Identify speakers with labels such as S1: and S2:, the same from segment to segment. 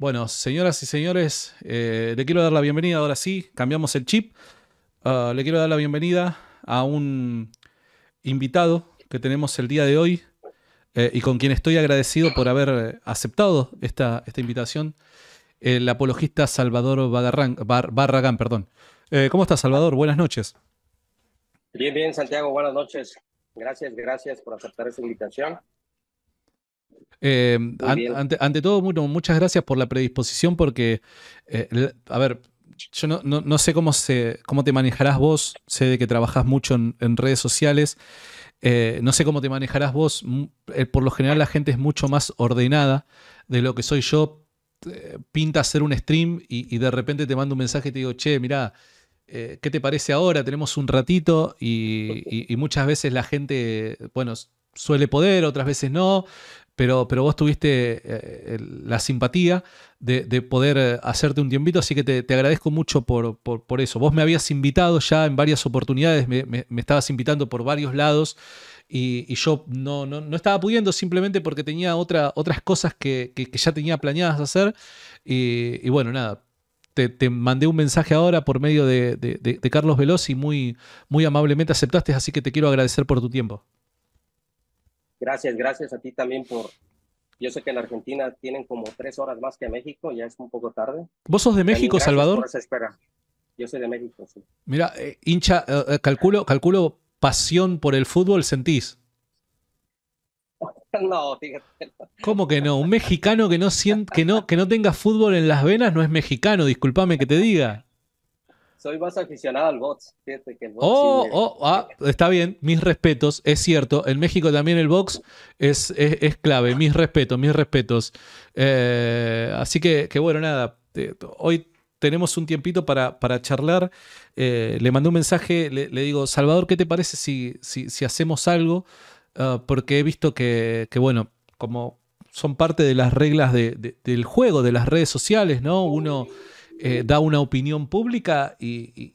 S1: Bueno, señoras y señores, eh, le quiero dar la bienvenida, ahora
S2: sí, cambiamos el chip. Ah, le quiero dar la bienvenida a un invitado que tenemos el día de hoy eh, y con quien estoy agradecido por haber aceptado esta, esta invitación, el apologista Salvador Barragán. Perdón. Eh, ¿Cómo estás, Salvador? Buenas noches.
S1: Bien, bien, Santiago, buenas noches. Gracias, gracias por aceptar esta invitación.
S2: Eh, ante, todo, muchas gracias por la predisposición porque, eh, a ver, yo no, sé cómo, se, cómo te manejarás vos, sé de que trabajás mucho en, redes sociales, eh, no sé cómo te manejarás vos, mm, por lo general la gente es mucho más ordenada de lo que soy yo, pinta hacer un stream y, de repente te mando un mensaje y te digo, che, mira ¿qué te parece ahora? Tenemos un ratito y, y, muchas veces la gente, bueno, suele poder, otras veces no, pero, vos tuviste eh, la simpatía de, poder eh, hacerte un tiempito, así que te, agradezco mucho por, eso. Vos me habías invitado ya en varias oportunidades, me, estabas invitando por varios lados. Y, yo no, no, estaba pudiendo simplemente porque tenía otras cosas que, ya tenía planeadas hacer. y, bueno, nada, te, mandé un mensaje ahora por medio de, de, Carlos Veloz y muy, muy amablemente aceptaste, así que te quiero agradecer por tu tiempo.
S1: Gracias, gracias a ti también por... Yo sé que en Argentina tienen como tres horas más que México, ya es un poco tarde.
S2: ¿Vos sos de México, Salvador?
S1: espera. Yo soy de México, sí.
S2: Mira, eh, hincha, eh, eh, calculo, calculo pasión por el fútbol, ¿sentís?
S1: No, fíjate.
S2: ¿Cómo que no? Un mexicano que no, que, no, que no tenga fútbol en las venas no es mexicano, discúlpame que te diga
S1: soy más aficionado al box.
S2: está bien, mis respetos, es cierto. En México también el box es, es, clave, mis respetos, mis respetos. Eh, así que, bueno, nada, hoy tenemos un tiempito para, para charlar. Eh, le mandé un mensaje, le, digo, Salvador, ¿qué te parece si, si, hacemos algo? Ah, porque he visto que, bueno, como son parte de las reglas del juego, de las redes sociales, ¿no? Uno... Eh, da una opinión pública y,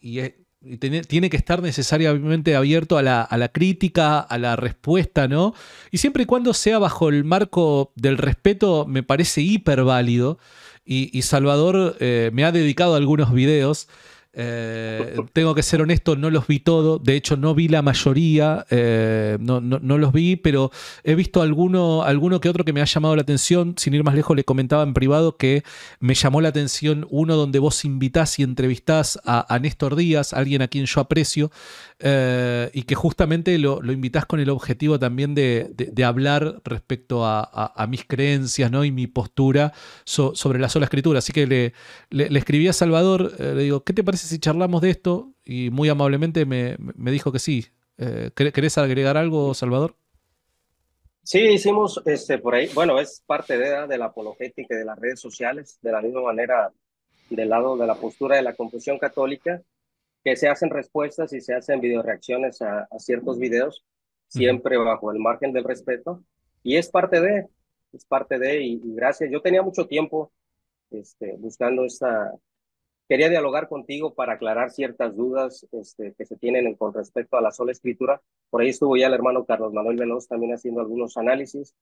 S2: tiene, que estar necesariamente abierto a la, crítica, a la respuesta, ¿no? Y siempre y cuando sea bajo el marco del respeto, me parece hiper válido. Y, Salvador eh, me ha dedicado algunos videos eh, tengo que ser honesto, no los vi todo. De hecho, no vi la mayoría, eh, no, los vi, pero he visto alguno, alguno que otro que me ha llamado la atención. Sin ir más lejos, le comentaba en privado que me llamó la atención uno donde vos invitás y entrevistás a, Néstor Díaz, alguien a quien yo aprecio, eh, y que justamente lo, lo, invitás con el objetivo también de, hablar respecto a, mis creencias y mi postura sobre la sola escritura. Así que le escribí a Salvador, le digo, ¿qué te parece? si charlamos de esto? Y muy amablemente me, me dijo que sí. Eh, ¿Querés agregar algo, Salvador?
S1: Sí, hicimos este, por ahí, bueno, es parte de, de la apologética y de las redes sociales, de la misma manera del lado de la postura de la confesión católica, que se hacen respuestas y se hacen videoreacciones a, a ciertos videos, siempre bajo el margen del respeto, y es parte de, es parte de, y, gracias, yo tenía mucho tiempo este, buscando esta, quería dialogar contigo para aclarar ciertas dudas este, que se tienen con respecto a la sola escritura. Por ahí estuvo ya el hermano Carlos Manuel Veloz también haciendo algunos análisis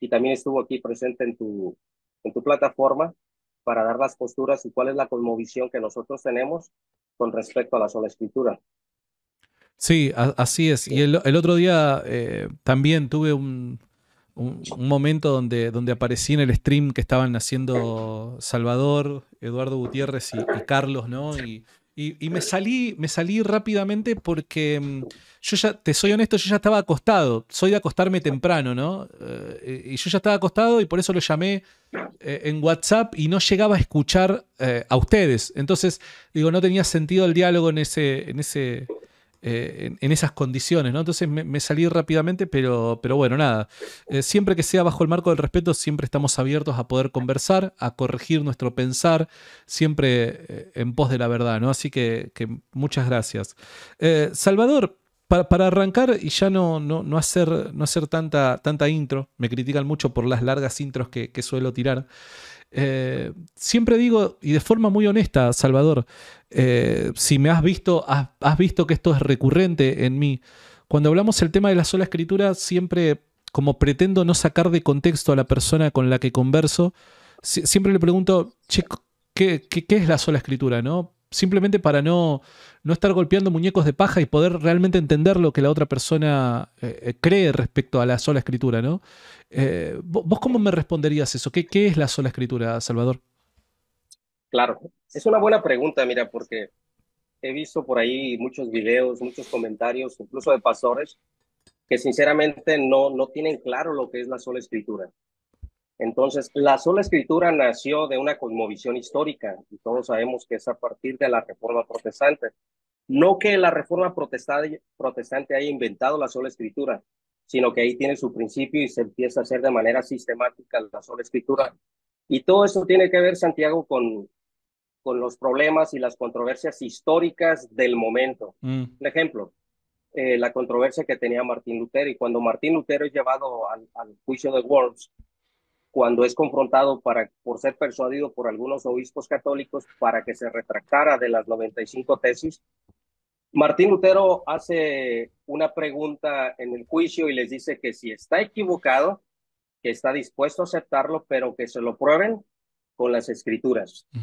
S1: y también estuvo aquí presente en tu, en tu plataforma para dar las posturas y cuál es la cosmovisión que nosotros tenemos con respecto a la sola escritura.
S2: Sí, así es. Y el, otro día eh, también tuve un, un, momento donde, donde aparecí en el stream que estaban haciendo Salvador, Eduardo Gutiérrez y, Carlos, ¿no? Y, y, me salí, me salí rápidamente porque mm, yo ya, te soy honesto, yo ya estaba acostado. Soy de acostarme temprano, ¿no? Eh, y yo ya estaba acostado y por eso lo llamé eh, en WhatsApp y no llegaba a escuchar eh, a ustedes. Entonces, digo, no tenía sentido el diálogo en ese, en ese, eh, en, esas condiciones, ¿no? Entonces me, salí rápidamente, pero, pero bueno, nada. Eh, siempre que sea bajo el marco del respeto, siempre estamos abiertos a poder conversar, a corregir nuestro pensar, siempre eh, en pos de la verdad, ¿no? Así que, muchas gracias. Salvador, para, arrancar y ya no, no, hacer, no hacer tanta, tanta intro, me critican mucho por las largas intros que suelo tirar. Eh, siempre digo, y de forma muy honesta, Salvador, eh, si me has visto, has, visto que esto es recurrente en mí. Cuando hablamos el tema de la sola escritura, siempre como pretendo no sacar de contexto a la persona con la que converso, siempre le pregunto, che, ¿qué, qué, es la sola escritura? ¿no? Simplemente para no, no estar golpeando muñecos de paja y poder realmente entender lo que la otra persona eh, eh, cree respecto a la sola escritura, ¿no? Eh, ¿Vos cómo me responderías eso? ¿Qué, ¿Qué es la sola escritura, Salvador?
S1: Claro, es una buena pregunta, mira, porque he visto por ahí muchos videos, muchos comentarios, incluso de pastores, que sinceramente no, no tienen claro lo que es la sola escritura. Entonces, la sola escritura nació de una cosmovisión histórica y todos sabemos que es a partir de la Reforma Protestante. No que la Reforma protestante, haya inventado la sola escritura, sino que ahí tiene su principio y se empieza a hacer de manera sistemática la sola escritura. Y todo eso tiene que ver, Santiago, con, con los problemas y las controversias históricas del momento. Mm. Un ejemplo, eh, la controversia que tenía Martín Lutero. Y cuando Martín Lutero es llevado al, al juicio de Worms, cuando es confrontado para, por ser persuadido por algunos obispos católicos para que se retractara de las 95 tesis. Martín Lutero hace una pregunta en el juicio y les dice que si está equivocado, que está dispuesto a aceptarlo, pero que se lo prueben con las escrituras. Mm.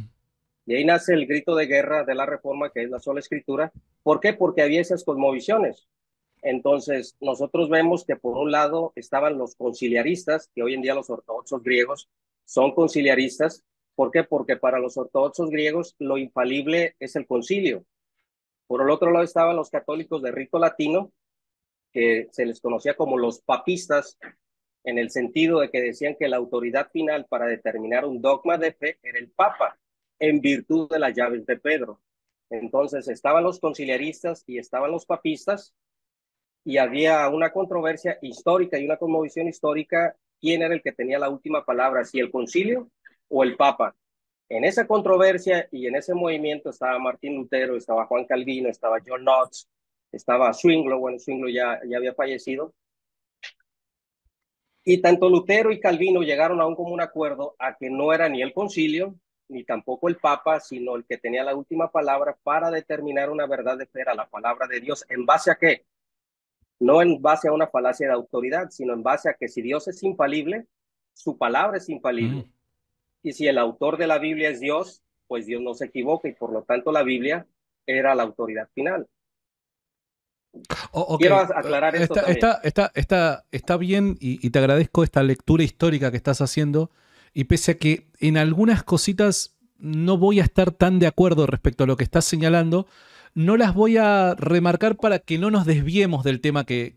S1: Y ahí nace el grito de guerra de la reforma, que es la sola escritura. ¿Por qué? Porque había esas cosmovisiones. Entonces, nosotros vemos que por un lado estaban los conciliaristas, que hoy en día los ortodoxos griegos son conciliaristas. ¿Por qué? Porque para los ortodoxos griegos lo infalible es el concilio. Por el otro lado estaban los católicos de rito latino, que se les conocía como los papistas, en el sentido de que decían que la autoridad final para determinar un dogma de fe era el Papa, en virtud de las llaves de Pedro. Entonces estaban los conciliaristas y estaban los papistas, y había una controversia histórica y una conmovisión histórica, quién era el que tenía la última palabra, si el concilio o el papa. En esa controversia y en ese movimiento estaba Martín Lutero, estaba Juan Calvino, estaba John Knox, estaba Swinglo, bueno, Swinglo ya, ya había fallecido. Y tanto Lutero y Calvino llegaron a un común acuerdo a que no era ni el concilio, ni tampoco el Papa, sino el que tenía la última palabra para determinar una verdad de fe era la palabra de Dios. ¿En base a qué? no en base a una falacia de autoridad, sino en base a que si Dios es infalible, su palabra es infalible. Mm. Y si el autor de la Biblia es Dios, pues Dios no se equivoca y por lo tanto la Biblia era la autoridad final.
S2: Quiero aclarar esto. Está, Está, está, bien y, te agradezco esta lectura histórica que estás haciendo. Y pese a que en algunas cositas no voy a estar tan de acuerdo respecto a lo que estás señalando, no las voy a remarcar para que no nos desviemos del tema que,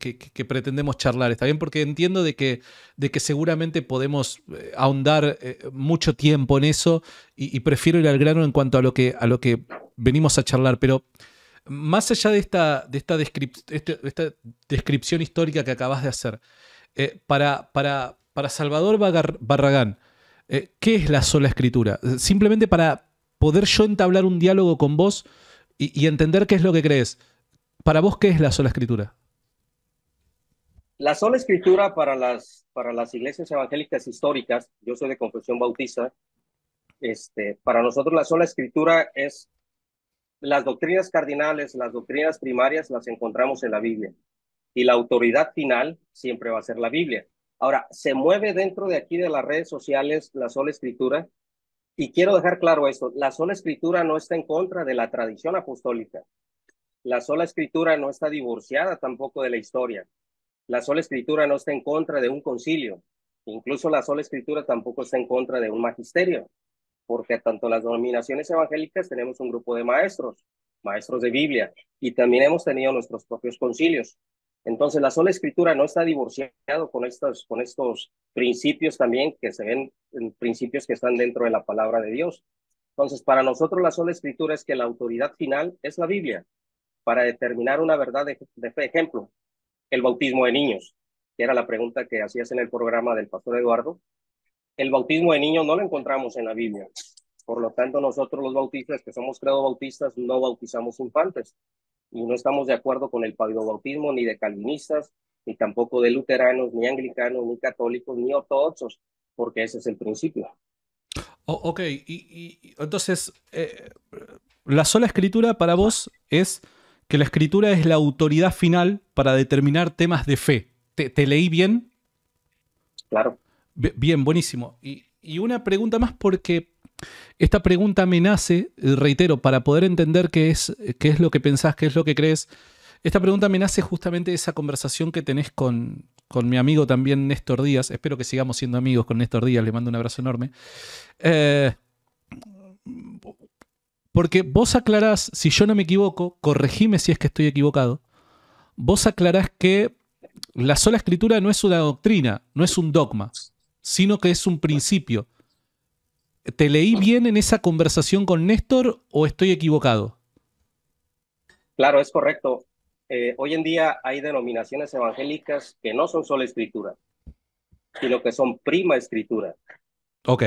S2: pretendemos charlar, ¿está bien? Porque entiendo de que, seguramente podemos eh, ahondar eh, mucho tiempo en eso y, prefiero ir al grano en cuanto a lo que, venimos a charlar, pero más allá de esta, este, descripción histórica que acabas de hacer, eh, para, Salvador Barragán, ¿qué es la sola escritura? Simplemente para poder yo entablar un diálogo con vos y, entender qué es lo que crees. Para vos, ¿qué es la sola escritura?
S1: La sola escritura para las, para las iglesias evangélicas históricas, yo soy de confesión bautista, este, para nosotros la sola escritura es las doctrinas cardinales, las doctrinas primarias las encontramos en la Biblia y la autoridad final siempre va a ser la Biblia. Ahora, se mueve dentro de aquí de las redes sociales la sola escritura y quiero dejar claro esto, la sola escritura no está en contra de la tradición apostólica. La sola escritura no está divorciada tampoco de la historia. La sola escritura no está en contra de un concilio. Incluso la sola escritura tampoco está en contra de un magisterio, porque tanto las denominaciones evangélicas tenemos un grupo de maestros, maestros de Biblia, y también hemos tenido nuestros propios concilios. Entonces, la sola escritura no está divorciado con estos, con estos principios también que se ven, en mm, principios que están dentro de la palabra de Dios. Entonces, para nosotros la sola escritura es que la autoridad final es la Biblia para determinar una verdad de, fe. Ejemplo, el bautismo de niños, que era la pregunta que hacías en el programa del pastor Eduardo. El bautismo de niños no lo encontramos en la Biblia. Por lo tanto, nosotros los bautistas, que somos credo bautistas, no bautizamos infantes y no estamos de acuerdo con el paidobautismo ni de calvinistas, ni tampoco de luteranos, ni anglicanos, ni católicos, ni ortodoxos, porque ese es el principio.
S2: ok, y, entonces, eh, la sola escritura para vos es que la escritura es la autoridad final para determinar temas de fe. ¿Te, leí bien? Claro. Bien, buenísimo. Y, y, una pregunta más porque esta pregunta me nace, eh, reitero, para poder entender qué es, qué es lo que pensás, qué es lo que crees. Esta pregunta me nace justamente de esa conversación que tenés con, mi amigo también Néstor Díaz. Espero que sigamos siendo amigos con Néstor Díaz, le mando un abrazo enorme. Eh, porque vos aclarás, si yo no me equivoco, corregime si es que estoy equivocado, vos aclarás que la sola escritura no es una doctrina, no es un dogma, sino que es un principio ¿Te leí bien en esa conversación con Néstor o estoy equivocado?
S1: Claro, es correcto. Eh, hoy en día hay denominaciones evangélicas que no son sola escritura, sino que son prima escritura. Ok.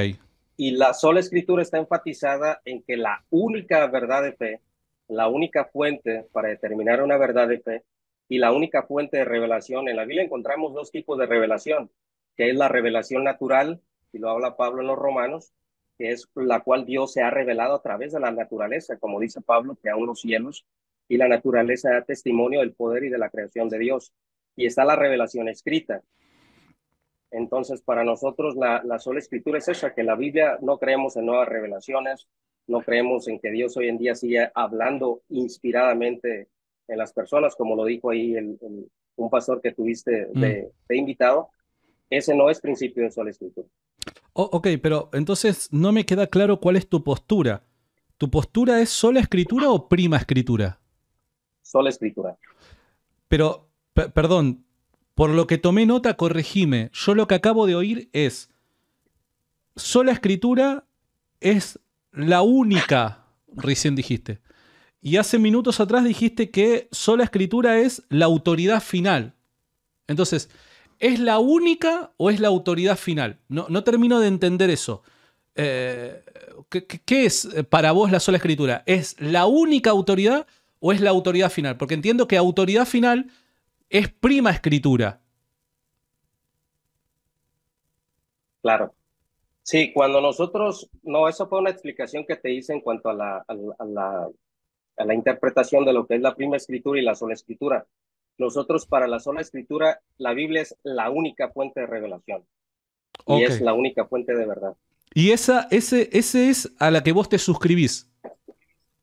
S1: Y la sola escritura está enfatizada en que la única verdad de fe, la única fuente para determinar una verdad de fe y la única fuente de revelación. En la Biblia encontramos dos tipos de revelación, que es la revelación natural, y lo habla Pablo en los Romanos, que es la cual Dios se ha revelado a través de la naturaleza, como dice Pablo, que a los cielos y la naturaleza da testimonio del poder y de la creación de Dios. Y está la revelación escrita. Entonces, para nosotros la, sola escritura es esa, que la Biblia no creemos en nuevas revelaciones, no creemos en que Dios hoy en día siga hablando inspiradamente en las personas, como lo dijo ahí un pastor que tuviste de, mm. de invitado. Ese no es principio de sola escritura.
S2: Oh, ok, pero entonces no me queda claro cuál es tu postura. ¿Tu postura es sola escritura o prima escritura?
S1: Sola escritura.
S2: Pero, perdón, por lo que tomé nota, corregime. Yo lo que acabo de oír es, sola escritura es la única, recién dijiste. Y hace minutos atrás dijiste que sola escritura es la autoridad final. Entonces, ¿Es la única o es la autoridad final? No, termino de entender eso. Eh, ¿qué, es eh, para vos la sola escritura? ¿Es la única autoridad o es la autoridad final? Porque entiendo que autoridad final es prima escritura.
S1: Claro. Sí, cuando nosotros, no, eso fue una explicación que te hice en cuanto a la, a la interpretación de lo que es la prima escritura y la sola escritura. Nosotros para la sola escritura, la Biblia es la única fuente de revelación. Y es la única fuente de verdad.
S2: Y esa, ese, ese es a la que vos te suscribís.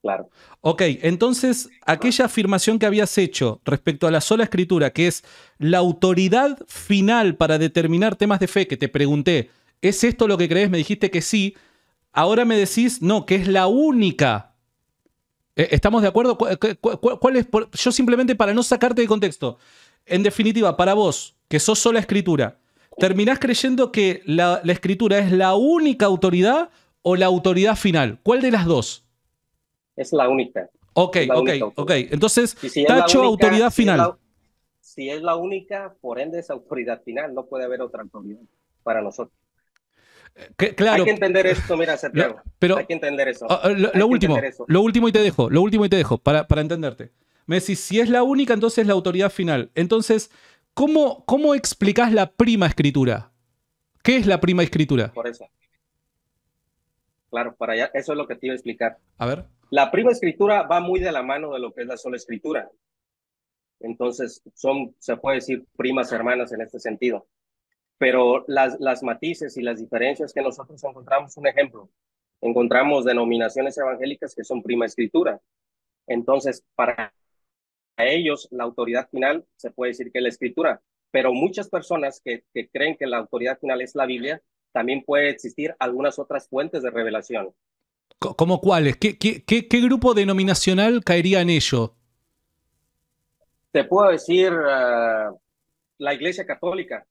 S2: Claro. Ok, entonces aquella afirmación que habías hecho respecto a la sola escritura, que es la autoridad final para determinar temas de fe, que te pregunté, ¿es esto lo que crees? Me dijiste que sí. Ahora me decís, no, que es la única eh, ¿Estamos de acuerdo? Eh, ¿Cuál, es Yo simplemente para no sacarte de contexto, en definitiva, para vos, que sos sola escritura, ¿terminás creyendo que la, escritura es la única autoridad o la autoridad final? ¿Cuál de las dos?
S1: Es la única.
S2: Ok, ok, ok. Entonces, tacho autoridad final.
S1: si es la única, por ende es autoridad final, no puede haber otra autoridad para nosotros claro. Hay que entender esto, mira, Santiago. hay que entender eso. Ah, ah, lo, último, lo
S2: último y te dejo, lo último y te dejo, para, para entenderte. Me decís, si es la única, entonces es la autoridad final. Entonces, ¿cómo, cómo explicás la prima escritura? ¿Qué es la prima escritura?
S1: Por eso. Claro, para allá, eso es lo que te iba a explicar. A ver. La prima escritura va muy de la mano de lo que es la sola escritura. Entonces, son, se puede decir primas hermanas en este sentido pero las, las matices y las diferencias que nosotros encontramos, un ejemplo, encontramos denominaciones evangélicas que son prima escritura. Entonces, para ellos, la autoridad final se puede decir que es la escritura, pero muchas personas que, que creen que la autoridad final es la Biblia, también puede existir algunas otras fuentes de revelación.
S2: ¿Cómo cuáles? ¿Qué, qué, qué, grupo denominacional caería en ello?
S1: Te puedo decir eh, la Iglesia Católica,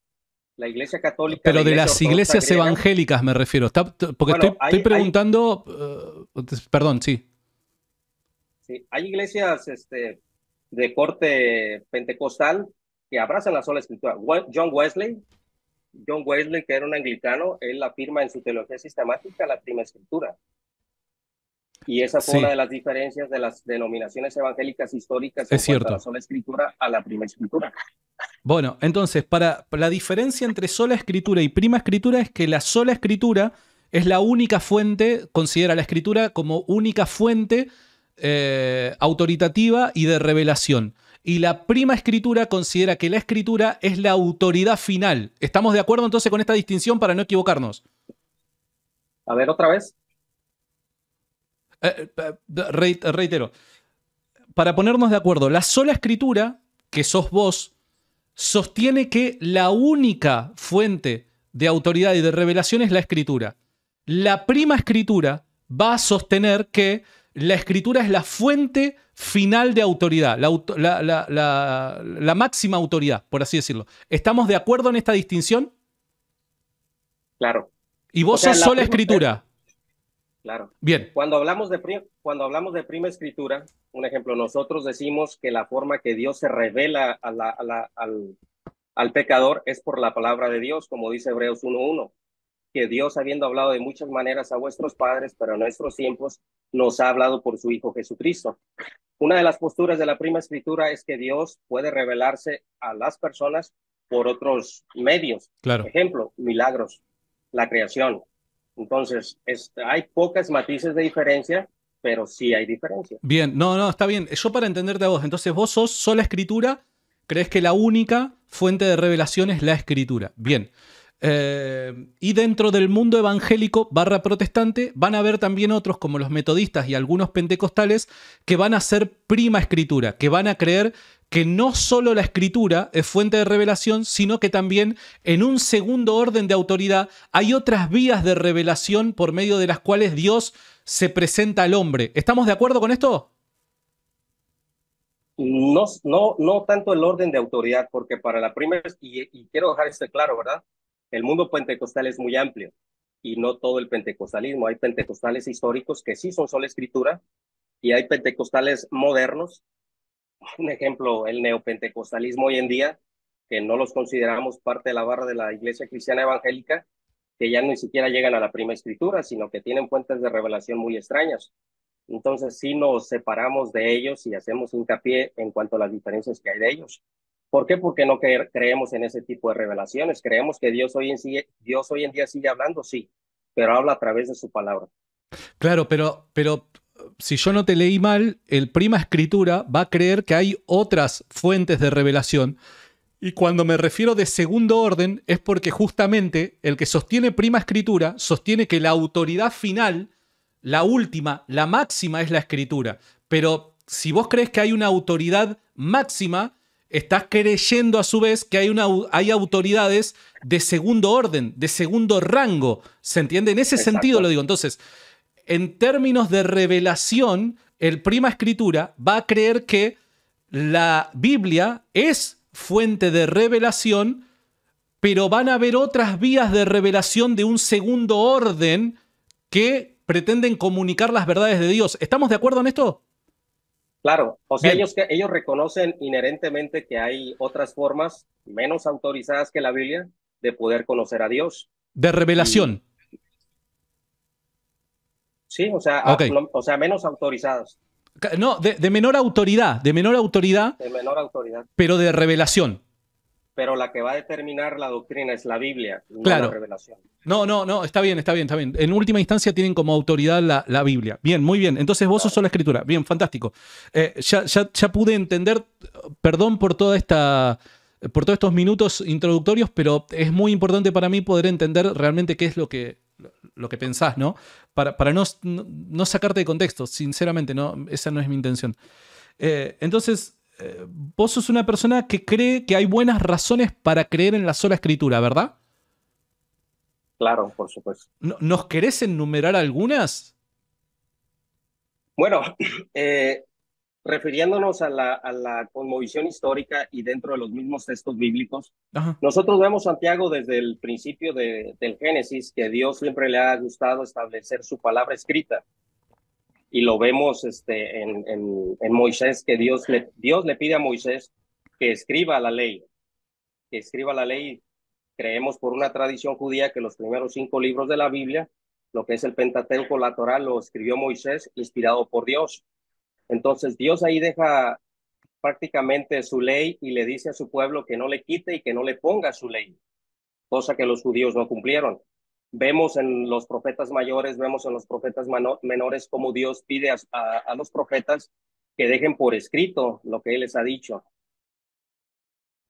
S1: la Iglesia Católica. Pero de las iglesias evangélicas
S2: me refiero, porque estoy, preguntando, eh, perdón, sí.
S1: Sí, hay iglesias este, de corte pentecostal que abrazan la sola escritura. John Wesley, John Wesley, que era un anglicano, él afirma en su teología sistemática la prima escritura. Y esa fue una de las diferencias de las denominaciones evangélicas históricas es la sola escritura a la prima escritura.
S2: Bueno, entonces, para, la diferencia entre sola escritura y prima escritura es que la sola escritura es la única fuente, considera la escritura como única fuente eh, autoritativa y de revelación. Y la prima escritura considera que la escritura es la autoridad final. ¿Estamos de acuerdo entonces con esta distinción para no equivocarnos?
S1: A ver, otra vez.
S2: Eh, eh, reitero, para ponernos de acuerdo, la sola escritura, que sos vos, sostiene que la única fuente de autoridad y de revelación es la escritura. La prima escritura va a sostener que la escritura es la fuente final de autoridad, la, máxima autoridad, por así decirlo. ¿Estamos de acuerdo en esta distinción? Claro. Y vos sos sola escritura claro. Bien.
S1: Cuando hablamos, de cuando hablamos de prima escritura, un ejemplo, nosotros decimos que la forma que Dios se revela a al, al pecador es por la palabra de Dios, como dice Hebreos 1.1, que Dios habiendo hablado de muchas maneras a vuestros padres, pero en nuestros tiempos nos ha hablado por su Hijo Jesucristo. Una de las posturas de la prima escritura es que Dios puede revelarse a las personas por otros medios. Claro. Ejemplo, milagros, la creación, entonces, hay pocas matices de diferencia, pero sí hay diferencia.
S2: Bien, no, no, está bien. Yo para entenderte a vos, entonces vos sos sola escritura, crees que la única fuente de revelación es la escritura. Bien. Eh, y dentro del mundo evangélico barra protestante van a haber también otros como los metodistas y algunos pentecostales que van a ser prima escritura, que van a creer que no solo la escritura es fuente de revelación, sino que también en un segundo orden de autoridad hay otras vías de revelación por medio de las cuales Dios se presenta al hombre. ¿Estamos de acuerdo con esto?
S1: No, no, no tanto el orden de autoridad, porque para la primera, y, quiero dejar esto claro, ¿verdad? el mundo pentecostal es muy amplio y no todo el pentecostalismo. Hay pentecostales históricos que sí son solo escritura y hay pentecostales modernos. Un ejemplo, el neopentecostalismo hoy en día, que no los consideramos parte de la barra de la iglesia cristiana evangélica, que ya ni siquiera llegan a la prima escritura, sino que tienen fuentes de revelación muy extrañas. Entonces, sí nos separamos de ellos y hacemos hincapié en cuanto a las diferencias que hay de ellos. ¿Por qué? Porque no creemos en ese tipo de revelaciones. Creemos que Dios hoy, en Dios hoy en día sigue hablando, sí, pero habla a través de su palabra.
S2: Claro, pero, pero si yo no te leí mal, el prima escritura va a creer que hay otras fuentes de revelación. Y cuando me refiero de segundo orden es porque justamente el que sostiene prima escritura sostiene que la autoridad final, la última, la máxima es la escritura. Pero si vos crees que hay una autoridad máxima, estás creyendo a su vez que hay, autoridades de segundo orden, de segundo rango. ¿Se entiende? En ese sentido lo digo. Entonces, en términos de revelación, el prima escritura va a creer que la Biblia es fuente de revelación, pero van a haber otras vías de revelación de un segundo orden que pretenden comunicar las verdades de Dios. ¿Estamos de acuerdo en esto?
S1: Claro, o sea, ellos, ellos reconocen inherentemente que hay otras formas menos autorizadas que la Biblia de poder conocer a Dios.
S2: De revelación.
S1: sí, o sea, o sea, menos autorizadas.
S2: No, de, menor autoridad, de menor autoridad. De
S1: menor autoridad.
S2: Pero de revelación
S1: pero la que va a determinar la doctrina es la Biblia, no claro. la revelación.
S2: No, no, no, está bien, está bien, está bien. En última instancia tienen como autoridad la, la Biblia. Bien, muy bien. Entonces vos claro. sos escritura. Bien, fantástico. Eh, ya, pude entender, perdón por toda esta. Por todos estos minutos introductorios, pero es muy importante para mí poder entender realmente qué es lo que, lo que pensás, ¿no? Para, para no, sacarte de contexto, sinceramente, no, esa no es mi intención. Eh, entonces, vos sos una persona que cree que hay buenas razones para creer en la sola escritura, ¿verdad?
S1: Claro, por supuesto.
S2: ¿Nos querés enumerar algunas?
S1: Bueno, eh, refiriéndonos a la, a conmovisión histórica y dentro de los mismos textos bíblicos, nosotros vemos Santiago desde el principio del Génesis que Dios siempre le ha gustado establecer su palabra escrita y lo vemos este, en, en, Moisés, que Dios le, Dios le pide a Moisés que escriba la ley, que escriba la ley. Creemos por una tradición judía que los primeros cinco libros de la Biblia, lo que es el Pentateuco, la Torá, lo escribió Moisés, inspirado por Dios. Entonces Dios ahí deja prácticamente su ley y le dice a su pueblo que no le quite y que no le ponga su ley, cosa que los judíos no cumplieron. Vemos en los profetas mayores, vemos en los profetas menores cómo Dios pide a, los profetas que dejen por escrito lo que Él les ha dicho.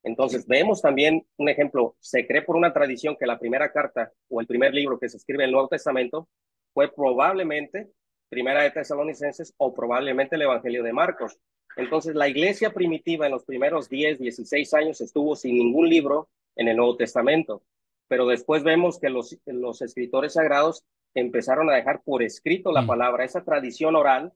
S1: Entonces, vemos también un ejemplo, se cree por una tradición que la primera carta o el primer libro que se escribe en el Nuevo Testamento fue probablemente Primera de Tesalonicenses o probablemente el Evangelio de Marcos. Entonces, la iglesia primitiva en los primeros 10, 16 años estuvo sin ningún libro en el Nuevo Testamento pero después vemos que los, escritores sagrados empezaron a dejar por escrito la mm. palabra, esa tradición oral,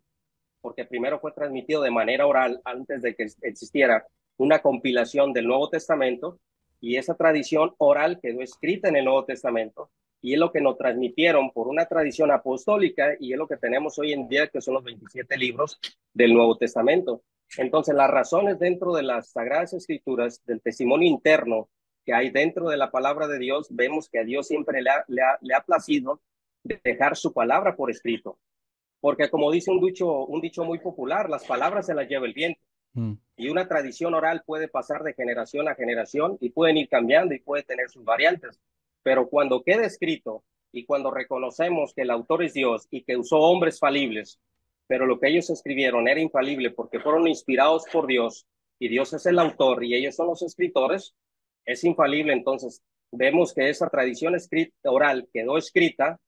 S1: porque primero fue transmitido de manera oral antes de que existiera una compilación del Nuevo Testamento, y esa tradición oral quedó escrita en el Nuevo Testamento, y es lo que nos transmitieron por una tradición apostólica, y es lo que tenemos hoy en día, que son los 27 libros del Nuevo Testamento. Entonces, las razones dentro de las Sagradas Escrituras, del testimonio interno que hay dentro de la palabra de Dios, vemos que a Dios siempre le ha, placido dejar su palabra por escrito. Porque como dice un dicho, un dicho muy popular, las palabras se las lleva el viento. Mm. Y una tradición oral puede pasar de generación a generación y pueden ir cambiando y puede tener sus variantes. Pero cuando queda escrito y cuando reconocemos que el autor es Dios y que usó hombres falibles, pero lo que ellos escribieron era infalible porque fueron inspirados por Dios y Dios es el autor y ellos son los escritores, es infalible. Entonces, vemos que esa tradición escrita, oral quedó escrita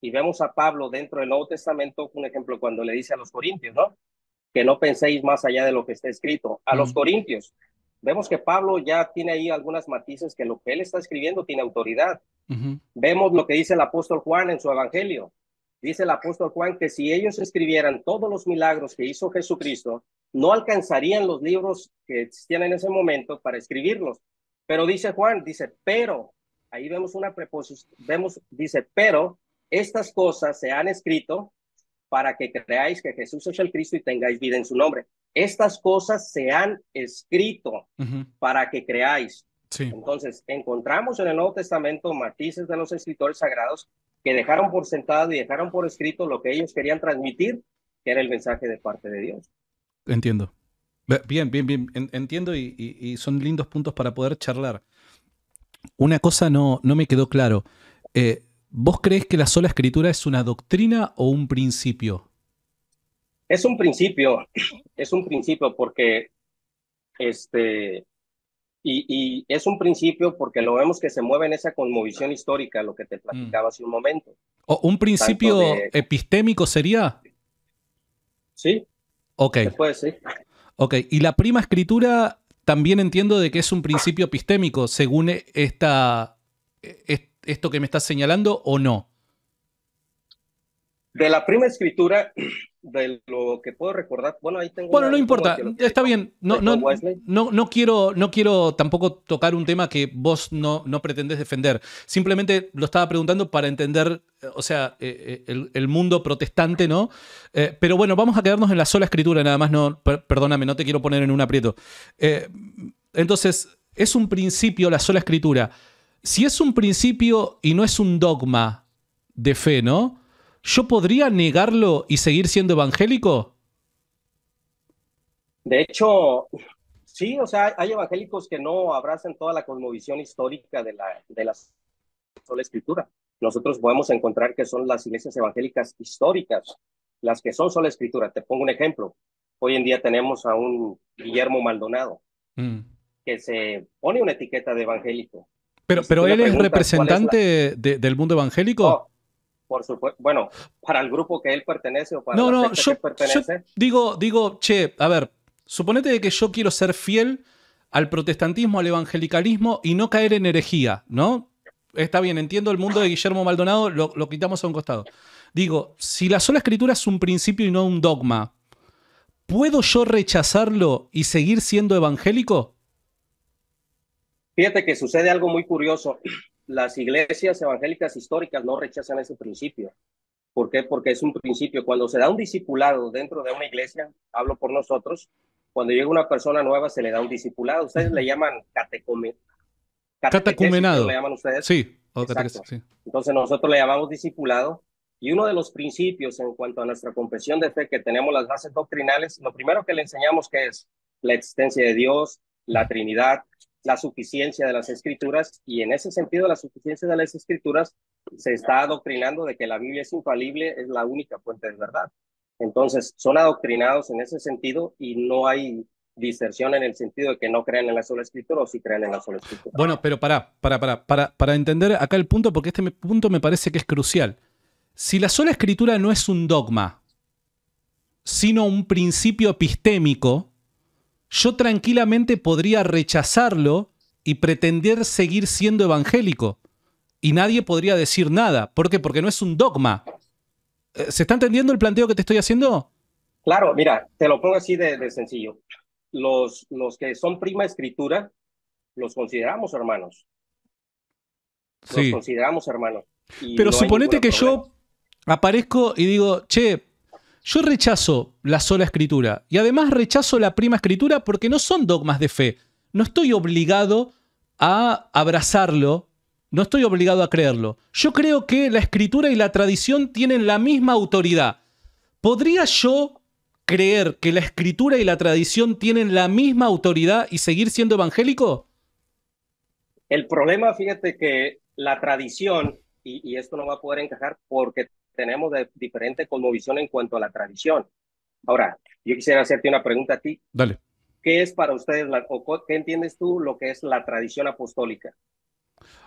S1: y vemos a Pablo dentro del Nuevo Testamento, un ejemplo, cuando le dice a los corintios, ¿no? Que no penséis más allá de lo que está escrito. A los corintios, vemos que Pablo ya tiene ahí algunas matices que lo que él está escribiendo tiene autoridad. Vemos lo que dice el apóstol Juan en su evangelio. Dice el apóstol Juan que si ellos escribieran todos los milagros que hizo Jesucristo, no alcanzarían los libros que existían en ese momento para escribirlos. Pero dice Juan, dice, pero, ahí vemos una preposición, vemos, dice, pero estas cosas se han escrito para que creáis que Jesús es el Cristo y tengáis vida en su nombre. Estas cosas se han escrito para que creáis. Sí. Entonces, encontramos en el Nuevo Testamento matices de los escritores sagrados que dejaron por sentado y dejaron por escrito lo que ellos querían transmitir, que era el mensaje de parte de Dios.
S2: Entiendo. Bien, bien, bien. Entiendo y, son lindos puntos para poder charlar. Una cosa no, no me quedó claro. Eh, ¿Vos crees que la sola escritura es una doctrina o un principio?
S1: Es un principio, es un principio porque este y, es un principio porque lo vemos que se mueve en esa conmovisión histórica, lo que te mm. platicaba hace un momento.
S2: ¿Un principio epistémico sería? Sí. Ok. puede sí Ok, y la prima escritura también entiendo de que es un principio epistémico, según esta, e, esto que me estás señalando, o no.
S1: De la prima escritura de lo que puedo recordar, bueno, ahí tengo... Bueno, no importa,
S2: está bien, no, no, quiero, no quiero tampoco tocar un tema que vos no, no pretendés defender, simplemente lo estaba preguntando para entender, eh, o sea, eh, eh, el, mundo protestante, ¿no? pero bueno, vamos a quedarnos en la sola escritura, nada más, no, perdóname, no te quiero poner en un aprieto. entonces, es un principio la sola escritura. Si es un principio y no es un dogma de fe, ¿no? ¿yo podría negarlo y seguir siendo evangélico?
S1: De hecho, sí, o sea, hay evangélicos que no abrazan toda la cosmovisión histórica de la, de la sola escritura. Nosotros podemos encontrar que son las iglesias evangélicas históricas las que son sola escritura. Te pongo un ejemplo. Hoy en día tenemos a un Guillermo Maldonado mm. que se pone una etiqueta de evangélico. Pero, pero él es representante
S2: del mundo evangélico.
S1: Por supuesto, bueno, para el grupo que él pertenece o para la no, que pertenece.
S2: Yo digo, digo, che, a ver, suponete que yo quiero ser fiel al protestantismo, al evangelicalismo y no caer en herejía, ¿no? Está bien, entiendo el mundo de Guillermo Maldonado, lo quitamos a un costado. Digo, si la sola escritura es un principio y no un dogma, ¿puedo yo rechazarlo y seguir siendo evangélico?
S1: Fíjate que sucede algo muy curioso las iglesias evangélicas históricas no rechazan ese principio. ¿Por qué? Porque es un principio. Cuando se da un discipulado dentro de una iglesia, hablo por nosotros, cuando llega una persona nueva se le da un discipulado. Ustedes le llaman catecumenado. catecumenado. ¿Le llaman ustedes? Sí. Entonces nosotros le llamamos discipulado. Y uno de los principios en cuanto a nuestra confesión de fe que tenemos las bases doctrinales, lo primero que le enseñamos que es la existencia de Dios, la Trinidad, la suficiencia de las escrituras y en ese sentido la suficiencia de las escrituras se está adoctrinando de que la Biblia es infalible, es la única fuente de verdad. Entonces, son adoctrinados en ese sentido y no hay diserción en el sentido de que no crean en la sola escritura o si crean en la sola escritura.
S2: Bueno, pero para, para, para, para, para entender acá el punto, porque este punto me parece que es crucial. Si la sola escritura no es un dogma, sino un principio epistémico, yo tranquilamente podría rechazarlo y pretender seguir siendo evangélico. Y nadie podría decir nada. ¿Por qué? Porque no es un dogma. Eh, ¿Se está entendiendo el planteo que te estoy haciendo?
S1: Claro, mira, te lo pongo así de, sencillo. Los, los que son prima escritura, los consideramos hermanos. Los consideramos hermanos. Pero suponete
S2: que yo aparezco y digo, che, yo rechazo la sola escritura y además rechazo la prima escritura porque no son dogmas de fe. No estoy obligado a abrazarlo, no estoy obligado a creerlo. Yo creo que la escritura y la tradición tienen la misma autoridad. ¿Podría yo creer que la escritura y la tradición tienen la misma autoridad y seguir siendo evangélico?
S1: El problema, fíjate que la tradición, y, y esto no va a poder encajar porque tenemos de diferente cosmovisión en cuanto a la tradición. Ahora, yo quisiera hacerte una pregunta a ti. Dale. ¿Qué es para ustedes, o qué entiendes tú lo que es la tradición apostólica?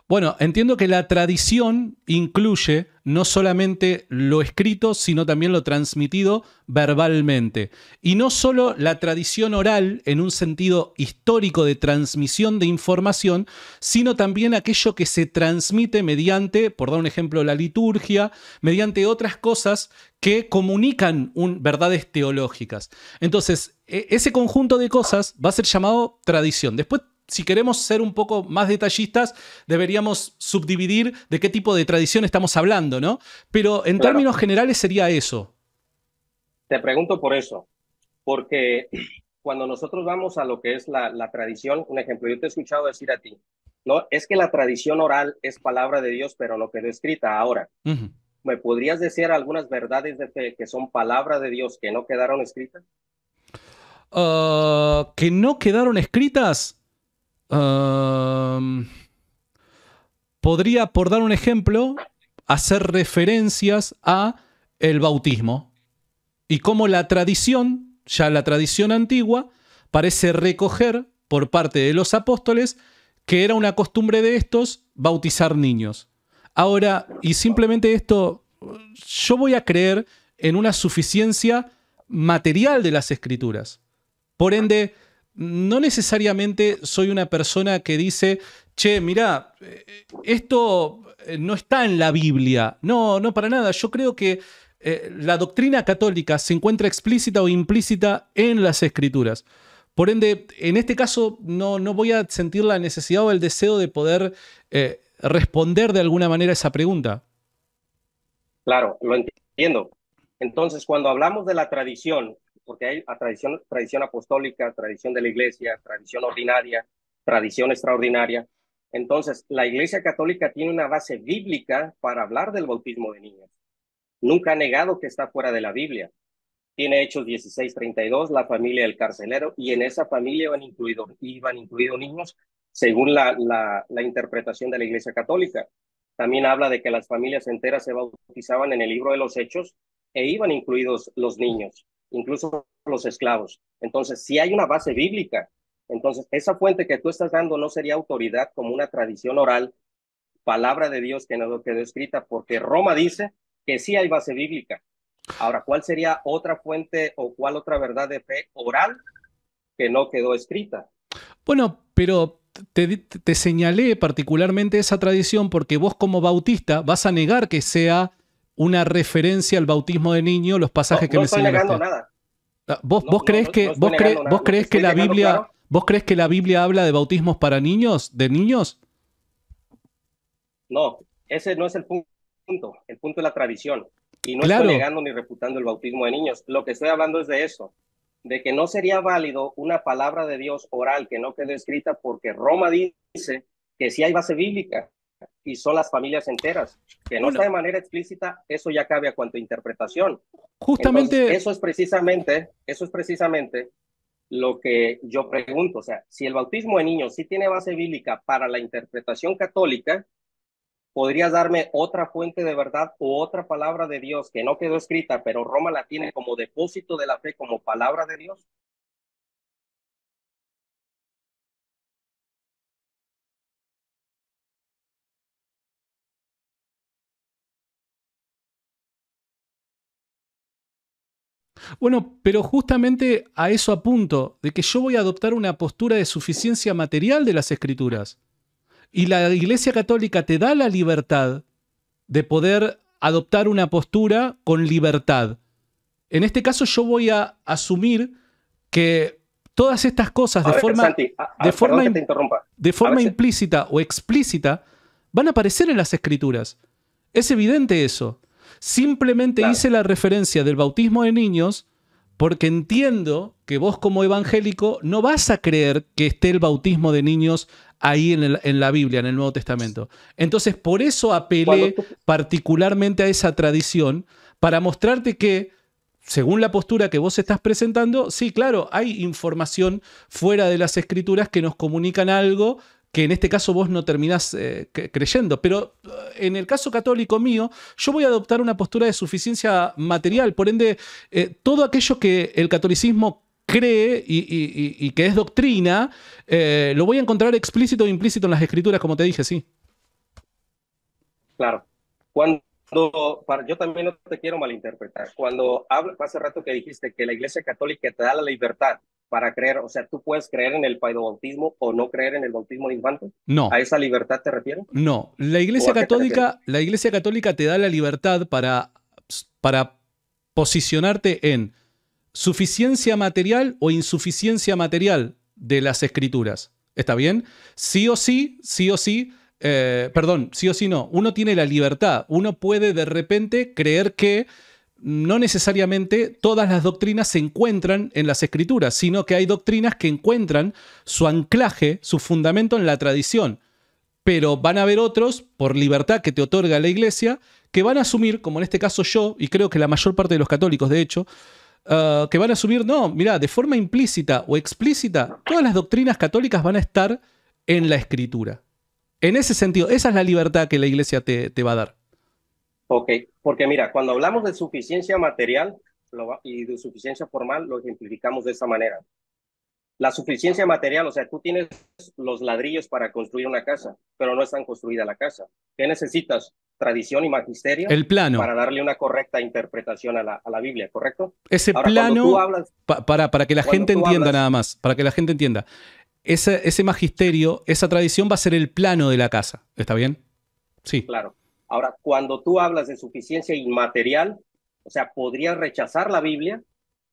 S2: Bueno, entiendo que la tradición incluye no solamente lo escrito, sino también lo transmitido verbalmente. Y no solo la tradición oral en un sentido histórico de transmisión de información, sino también aquello que se transmite mediante, por dar un ejemplo, la liturgia, mediante otras cosas que comunican verdades teológicas. Entonces, e, ese conjunto de cosas va a ser llamado tradición. Después si queremos ser un poco más detallistas, deberíamos subdividir de qué tipo de tradición estamos hablando, ¿no? Pero en términos generales sería eso.
S1: Te pregunto por eso, porque cuando nosotros vamos a lo que es la, tradición, un ejemplo, yo te he escuchado decir a ti, ¿no? Es que la tradición oral es palabra de Dios, pero no quedó escrita ahora. ¿Me podrías decir algunas verdades de que son palabra de Dios que no quedaron escritas?
S2: Ah, que no quedaron escritas podría, por dar un ejemplo, hacer referencias a el bautismo y cómo la tradición, ya la tradición antigua, parece recoger por parte de los apóstoles que era una costumbre de estos bautizar niños. Ahora, y simplemente esto, yo voy a creer en una suficiencia material de las escrituras. Por ende, no necesariamente soy una persona que dice, che, mira, eh, esto eh, no está en la Biblia. No, no, para nada. Yo creo que eh, la doctrina católica se encuentra explícita o implícita en las escrituras. Por ende, en este caso no, no voy a sentir la necesidad o el deseo de poder responder de alguna manera esa pregunta.
S1: Claro, lo entiendo. Entonces, cuando hablamos de la tradición, porque hay tradición, apostólica, tradición de la iglesia, tradición ordinaria, tradición extraordinaria. Entonces, la iglesia católica tiene una base bíblica para hablar del bautismo de niños. Nunca ha negado que está fuera de la Biblia. Tiene Hechos 16:32, la familia del carcelero, y en esa familia iban incluidos niños según la interpretación de la iglesia católica. También habla de que las familias enteras se bautizaban en el libro de los Hechos e iban incluidos los niños incluso los esclavos. Entonces, si hay una base bíblica, entonces esa fuente que tú estás dando no sería autoridad como una tradición oral, palabra de Dios que no quedó escrita, porque Roma dice que sí hay base bíblica. Ahora, ¿cuál sería otra fuente o cuál otra verdad de fe oral que no quedó escrita?
S2: Bueno, pero te señalé particularmente esa tradición porque vos como bautista vas a negar que sea una referencia al bautismo de niños, los pasajes que me estoy este. ah, ¿Vos, no, vos crees que, vos nada. vos crees que la Biblia, vos crees que la Biblia habla de bautismos para niños, de niños?
S1: No, ese no es el punto. El punto es la tradición. Y no estoy negando ni reputando el bautismo de niños. Lo que estoy hablando es de eso, de que no sería válido una palabra de Dios oral que no quede escrita porque Roma dice que si hay base bíblica y son las familias enteras. Que no está de manera explícita, eso ya cabe a cuanto interpretación. Justamente. eso es precisamente, eso es precisamente lo que yo pregunto. O sea, si el bautismo de niños sí tiene base bíblica para la interpretación católica, ¿podrías darme otra fuente de verdad o otra palabra de Dios que no quedó escrita, pero Roma la tiene como depósito de la fe, como palabra de Dios? Bueno, pero justamente a eso apunto,
S2: de que yo voy a adoptar una postura de suficiencia material de las escrituras. Y la Iglesia Católica te da la libertad de poder adoptar una postura con libertad. En este caso yo voy a asumir que todas estas cosas de forma, de forma implícita o explícita van a aparecer en las escrituras. Es evidente eso. Simplemente hice la referencia del bautismo de niños porque entiendo que vos como evangélico no vas a creer que esté el bautismo de niños ahí en, la Biblia, en el Nuevo Testamento. Entonces, por eso apelé particularmente a esa tradición para mostrarte que según la postura que vos estás presentando, sí, claro, hay información fuera de las escrituras que nos comunican algo que en este caso vos no terminás eh, creyendo. Pero eh, en el caso católico mío, yo voy a adoptar una postura de suficiencia material. Por ende, eh, todo aquello que el catolicismo cree y, que es doctrina, lo voy a encontrar explícito o implícito en las escrituras, como te dije, sí.
S1: Claro. Cuando yo también no te quiero malinterpretar. Cuando hace rato que dijiste que la Iglesia Católica te da la libertad para creer, o sea, tú puedes creer en el paidobautismo o no creer en el bautismo de No. ¿A esa libertad te refieres?
S2: No. La Iglesia Católica, la Iglesia Católica te da la libertad para, para posicionarte en suficiencia material o insuficiencia material de las escrituras. ¿Está bien? Sí o sí, sí o sí, eh, perdón, sí o sí no, uno tiene la libertad, uno puede de repente creer que no necesariamente todas las doctrinas se encuentran en las escrituras, sino que hay doctrinas que encuentran su anclaje, su fundamento en la tradición. Pero van a haber otros, por libertad que te otorga la iglesia, que van a asumir, como en este caso yo, y creo que la mayor parte de los católicos, de hecho, eh, que van a asumir, no, mira, de forma implícita o explícita, todas las doctrinas católicas van a estar en la escritura. En ese sentido, esa es la libertad que la iglesia te, va a dar.
S1: Ok, porque mira, cuando hablamos de suficiencia material y de suficiencia formal, lo ejemplificamos de esa manera. La suficiencia material, o sea, tú tienes los ladrillos para construir una casa, pero no están construida la casa. ¿Qué necesitas? Tradición y magisterio. El plano. Para darle una correcta interpretación a la, a la Biblia, ¿correcto? Ese plano,
S2: para, para que la gente entienda nada más, para que la gente entienda ese, magisterio, esa tradición va a ser el plano de la casa. ¿Está bien? Sí.
S1: Claro. Ahora, cuando tú hablas de suficiencia inmaterial, o sea, podrías rechazar la Biblia,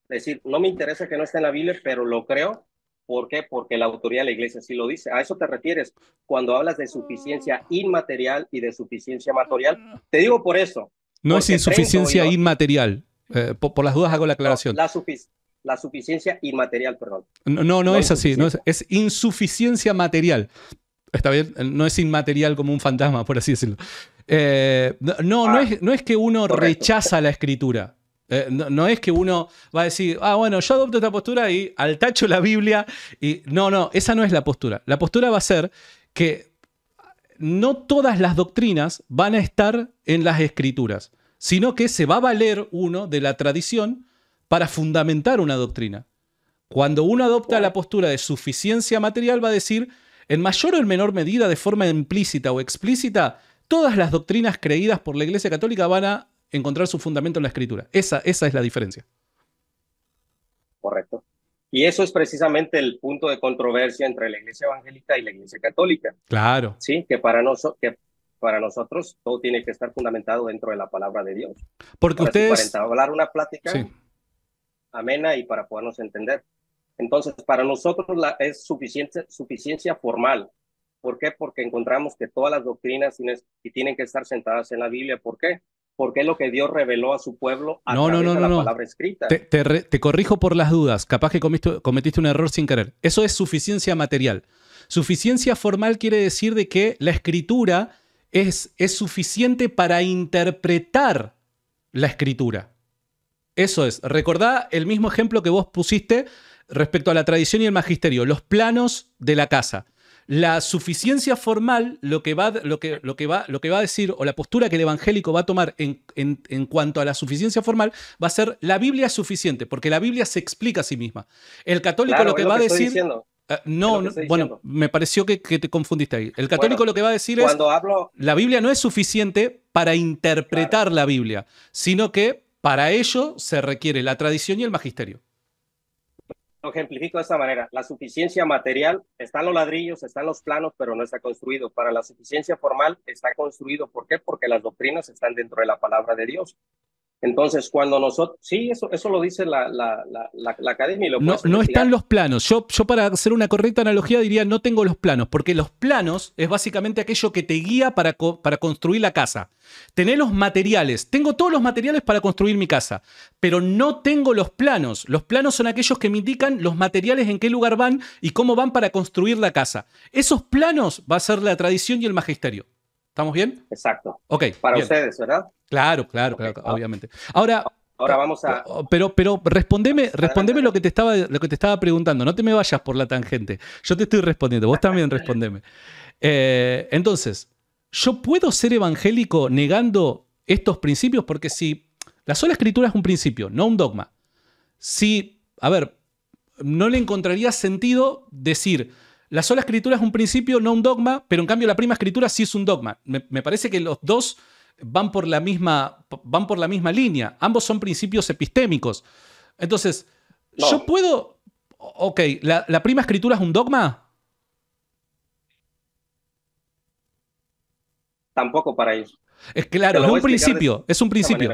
S1: decir, no me interesa que no esté en la Biblia, pero lo creo. ¿Por qué? Porque la autoridad de la iglesia sí lo dice. A eso te refieres cuando hablas de suficiencia inmaterial y de suficiencia material. Te digo por eso.
S2: No es insuficiencia inmaterial. Eh, por, las dudas hago la aclaración. la,
S1: suficiencia la suficiencia inmaterial, perdón.
S2: No, no, es así, es, insuficiencia material. Está bien, no es inmaterial como un fantasma, por así decirlo. Eh, no, no, ah, es, no es que uno rechaza la escritura. Eh, no, es que uno va a decir, ah, bueno, yo adopto esta postura y al tacho la Biblia. Y... No, no, esa no es la postura. La postura va a ser que no todas las doctrinas van a estar en las escrituras, sino que se va a valer uno de la tradición para fundamentar una doctrina. Cuando uno adopta la postura de suficiencia material, va a decir, en mayor o en menor medida, de forma implícita o explícita, todas las doctrinas creídas por la Iglesia Católica van a encontrar su fundamento en la Escritura. Esa, es la diferencia.
S1: Correcto. Y eso es precisamente el punto de controversia entre la Iglesia Evangélica y la Iglesia Católica. Claro. Sí, que para, nosotros todo tiene que estar fundamentado dentro de la palabra de Dios.
S2: Porque ustedes...
S1: una plática amena y para podernos entender. Entonces, para nosotros la, es suficiencia formal. ¿Por qué? Porque encontramos que todas las doctrinas y tienen que estar sentadas en la Biblia. ¿Por qué? Porque es lo que Dios reveló a su pueblo a través de la palabra escrita.
S2: Te, corrijo por las dudas. Capaz que cometiste un error sin querer. Eso es suficiencia material. Suficiencia formal quiere decir de que la escritura es, es suficiente para interpretar la escritura. Eso es. Recordá el mismo ejemplo que vos pusiste respecto a la tradición y el magisterio, los planos de la casa. La suficiencia formal, lo que va, va a decir, o la postura que el evangélico va a tomar en, cuanto a la suficiencia formal, va a ser la Biblia es suficiente, porque la Biblia se explica a sí misma. El católico lo que va a decir. Eh, no, bueno, me pareció que, te confundiste ahí. El católico lo que va a decir es, la Biblia no es suficiente para interpretar la Biblia, sino que para ello se requiere la tradición y el magisterio.
S1: Lo ejemplifico de esta manera. La suficiencia material, en los ladrillos, están los planos, pero no está construido. Para la suficiencia formal está construido. ¿Por qué? Porque las doctrinas están dentro de la palabra de Dios. Entonces, cuando nosotros, sí, eso, eso lo dice la, academia. Y lo no, no están
S2: los planos. Yo, yo para hacer una correcta analogía diría, no tengo los planos, porque los planos es básicamente aquello que te guía para, para construir la casa. Tener los materiales, tengo todos los materiales para construir mi casa, pero no tengo los planos. Los planos son aquellos que me indican los materiales en qué lugar van y cómo van para construir la casa. Esos planos va a ser la tradición y el magisterio. ¿Estamos bien? Exacto. Ok. Para ustedes, ¿verdad? Claro, claro, obviamente. Ahora, Ahora vamos a. Oh, oh, pero, pero respondeme, lo que te estaba, lo que te estaba preguntando. No te me vayas por la tangente. Yo te estoy respondiendo. Vos también respondeme. Eh, entonces, ¿yo puedo ser evangélico negando estos principios? Porque si la sola escritura es un principio, no un dogma. Si, a ver, no le encontraría sentido decir la sola escritura es un principio, no un dogma, pero en cambio la prima escritura sí es un dogma. Me, parece que los dos van por, la misma, van por la misma línea. Ambos son principios epistémicos. Entonces, yo puedo... Ok, ¿la, prima escritura es un dogma?
S1: Tampoco para eso. Es claro, es un principio,
S2: es un principio.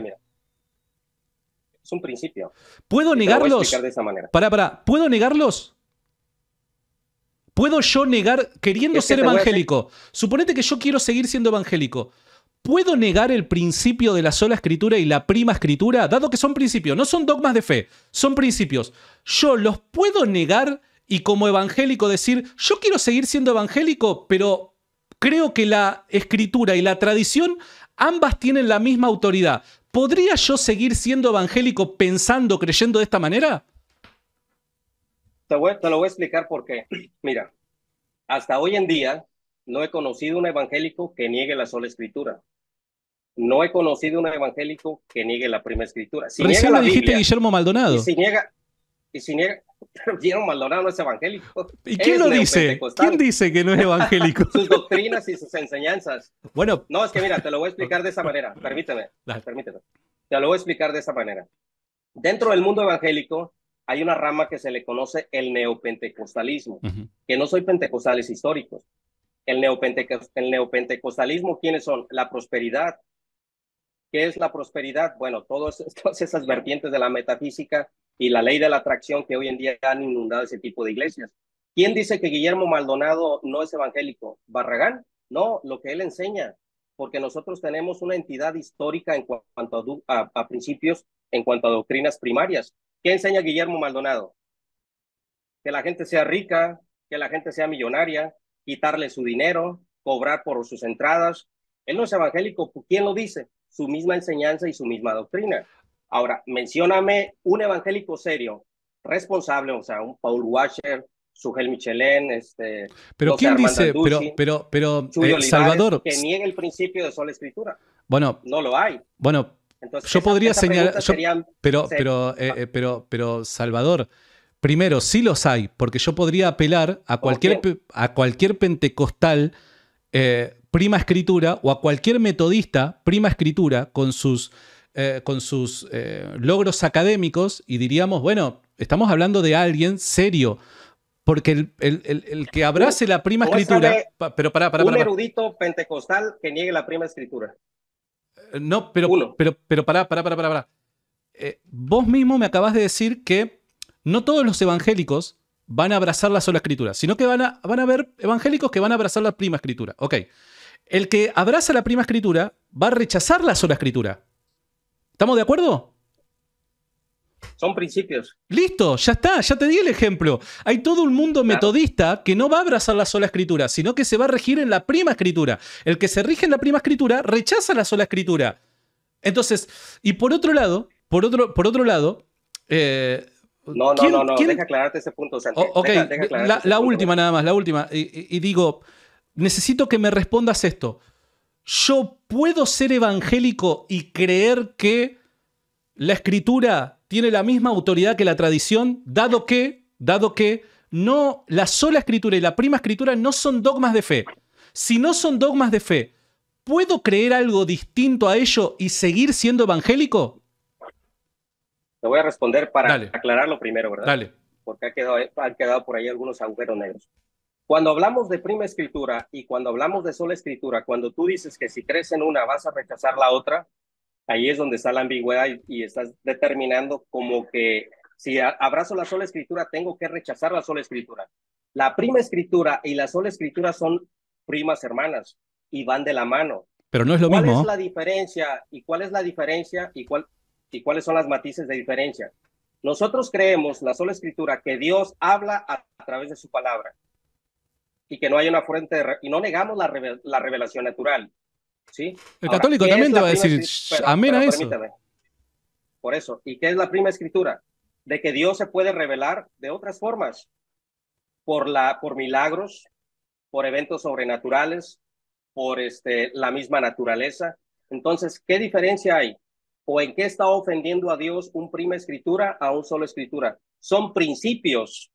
S1: es un principio.
S2: ¿Puedo negarlos? De esa manera. Para, para, ¿puedo negarlos? ¿Puedo yo negar, queriendo ser evangélico, suponete que yo quiero seguir siendo evangélico, ¿puedo negar el principio de la sola escritura y la prima escritura? Dado que son principios, no son dogmas de fe, son principios. ¿Yo los puedo negar y como evangélico decir, yo quiero seguir siendo evangélico, pero creo que la escritura y la tradición ambas tienen la misma autoridad? ¿Podría yo seguir siendo evangélico pensando, creyendo de esta manera?
S1: Te, lo voy a explicar por qué. Mira, hasta hoy en día no he conocido un evangélico que niegue la sola escritura. No he conocido un evangélico que niegue la primera escritura. Si Recién lo dijiste Guillermo Maldonado. Y si niega, y si niega, Guillermo Maldonado es evangélico. ¿Y quién lo dice? ¿Quién dice que no es evangélico? sus doctrinas y sus enseñanzas. Bueno. No, es que mira, te lo voy a explicar de esa manera. Permíteme. Permíteme. Te lo voy a explicar de esa manera. Dentro del mundo evangélico hay una rama que se le conoce el neopentecostalismo, que no soy pentecostales históricos. El, el neopentecostalismo, ¿quiénes son? La prosperidad. ¿Qué es la prosperidad? Bueno, todas, esas vertientes de la metafísica y la ley de la atracción que hoy en día han inundado ese tipo de iglesias. ¿Quién dice que Guillermo Maldonado no es evangélico? ¿Barragán? No, lo que él enseña, porque nosotros tenemos una entidad histórica en cuanto a principios, en cuanto a doctrinas primarias. ¿Qué enseña Guillermo Maldonado? Que la gente sea rica, que la gente sea millonaria, quitarle su dinero, cobrar por sus entradas. Él no es evangélico, ¿quién lo dice? Su misma enseñanza y su misma doctrina. Ahora, mencióname un evangélico serio, responsable, o sea, un Paul Washer, Sugel Michelén, este. Pero quién dice, pero,
S2: pero, pero eh, Salvador. Que niegue
S1: el principio de sola escritura. Bueno. No lo hay. Bueno, yo podría señalar, pero, pero,
S2: eh, eh, pero, pero Salvador, primero, sí los hay, porque yo podría apelar a cualquier, a cualquier pentecostal eh, prima escritura o a cualquier metodista prima escritura con sus, con sus logros académicos y diríamos, bueno, estamos hablando de alguien serio. Porque el, que abrace la prima escritura. para, Un
S1: erudito pentecostal que niegue la prima escritura
S2: no, pero, pero, pero pará, pará, pará, pará. Eh, vos mismo me acabas de decir que no todos los evangélicos van a abrazar la sola escritura, sino que van a, van a haber evangélicos que van a abrazar la prima escritura. Ok. El que abraza la prima escritura va a rechazar la sola escritura. ¿Estamos de acuerdo?
S1: Son principios.
S2: Listo, ya está, ya te di el ejemplo. Hay todo un mundo metodista que no va a abrazar la sola escritura, sino que se va a regir en la prima escritura. El que se rige en la prima escritura rechaza la sola escritura. Entonces, y por otro lado, por otro, por otro lado, eh, no, no, no, deja
S1: aclararte ese punto, Santiago. Oh, ok, la,
S2: última nada más, la última. y, digo, necesito que me respondas esto. ¿Yo puedo ser evangélico y creer que la escritura tiene la misma autoridad que la tradición, dado que, dado que no la sola escritura y la prima escritura no son dogmas de fe. Si no son dogmas de fe, ¿puedo creer algo distinto a ello y seguir siendo evangélico?
S1: Te voy a responder para aclararlo primero, ¿verdad? Dale. Porque ha quedado, han quedado por ahí algunos agujeros negros. Cuando hablamos de prima escritura y cuando hablamos de sola escritura, cuando tú dices que si crees en una vas a rechazar la otra, Ahí es donde está la ambigüedad y, estás determinando como que si abrazo la sola escritura, tengo que rechazar la sola escritura. La prima escritura y la sola escritura son primas hermanas y van de la mano. Pero no es lo mismo. ¿Cuál es la diferencia? ¿Y cuál es la diferencia? ¿Y, cuál, ¿Y cuáles son las matices de diferencia? Nosotros creemos, la sola escritura, que Dios habla a, través de su palabra y que no hay una fuente y no negamos la, la revelación natural. ¿sí? El católico también te va a decir, amén a eso. Por eso, ¿y qué es la prima escritura? De que Dios se puede revelar de otras formas, por, la, por milagros, por eventos sobrenaturales, por este, la misma naturaleza. Entonces, ¿qué diferencia hay? ¿O en qué está ofendiendo a Dios un prima escritura a un solo escritura? Son principios,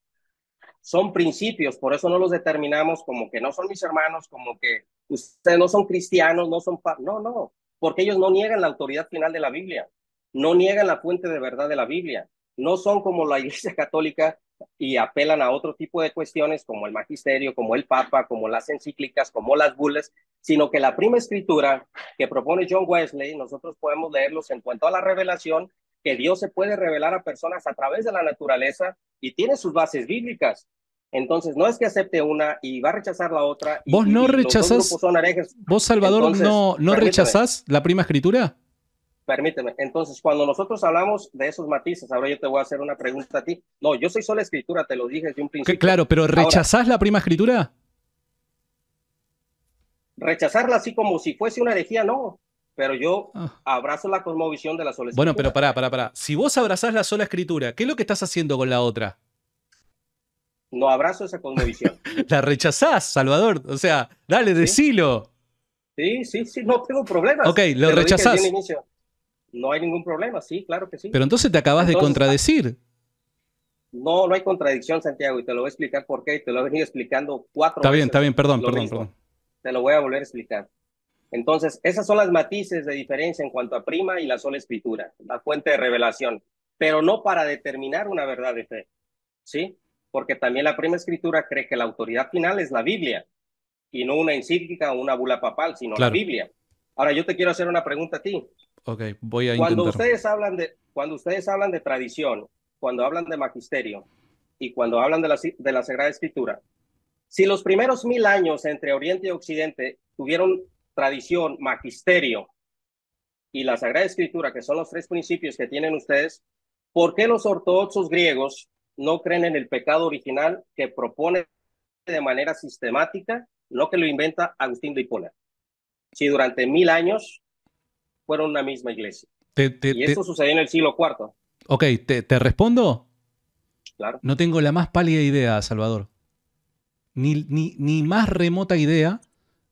S1: son principios, por eso no los determinamos como que no son mis hermanos, como que ustedes no son cristianos, no son... No, no, porque ellos no niegan la autoridad final de la Biblia, no niegan la fuente de verdad de la Biblia, no son como la Iglesia Católica y apelan a otro tipo de cuestiones como el magisterio, como el Papa, como las encíclicas, como las bulas, sino que la prima escritura que propone John Wesley, nosotros podemos leerlos en cuanto a la revelación, que Dios se puede revelar a personas a través de la naturaleza y tiene sus bases bíblicas. Entonces, no es que acepte una y va a rechazar la otra. ¿Vos no rechazas rechazás? ¿Vos, Salvador, no, no
S2: la prima escritura?
S1: Permíteme. Entonces, cuando nosotros hablamos de esos matices, ahora yo te voy a hacer una pregunta a ti. No, yo soy sola escritura, te lo dije desde un principio.
S2: claro, pero ¿rechazás la prima escritura?
S1: Rechazarla así como si fuese una herejía, no. Pero yo ah. abrazo la cosmovisión de la sola escritura. Bueno, pero
S2: pará, pará, pará. Si vos abrazás la sola escritura, ¿qué es lo que estás haciendo con la otra?
S1: no abrazo esa conmovisión
S2: la rechazás, Salvador. O sea, dale, decilo.
S1: Sí, sí, sí, no tengo problemas. Ok, lo rechazas no hay ningún problema, sí, claro que sí. Pero entonces te acabas de
S2: contradecir.
S1: No, no hay contradicción, Santiago, y te lo voy a explicar por qué, y te lo he venido explicando cuatro Está bien, está bien, perdón, perdón, perdón. Te lo voy a volver a explicar. Entonces, esas son las matices de diferencia en cuanto a prima y la sola escritura, la fuente de revelación, pero no para determinar una verdad de fe, ¿sí? porque también la Primera Escritura cree que la autoridad final es la Biblia y no una encíclica o una bula papal, sino la Biblia. Ahora yo te quiero hacer una pregunta a ti.
S2: Ok, voy a cuando
S1: ustedes hablan de Cuando ustedes hablan de tradición, cuando hablan de magisterio y cuando hablan de la, de la Sagrada Escritura, si los primeros mil años entre Oriente y Occidente tuvieron tradición, magisterio y la Sagrada Escritura, que son los tres principios que tienen ustedes, ¿por qué los ortodoxos griegos no creen en el pecado original que propone de manera sistemática, lo que lo inventa Agustín de Hipona. Si durante mil años fueron una misma iglesia.
S2: y eso
S1: sucedió en el siglo IV.
S2: Ok, ¿te, respondo? Claro. No tengo la más pálida idea, Salvador. Ni, ni, ni más remota idea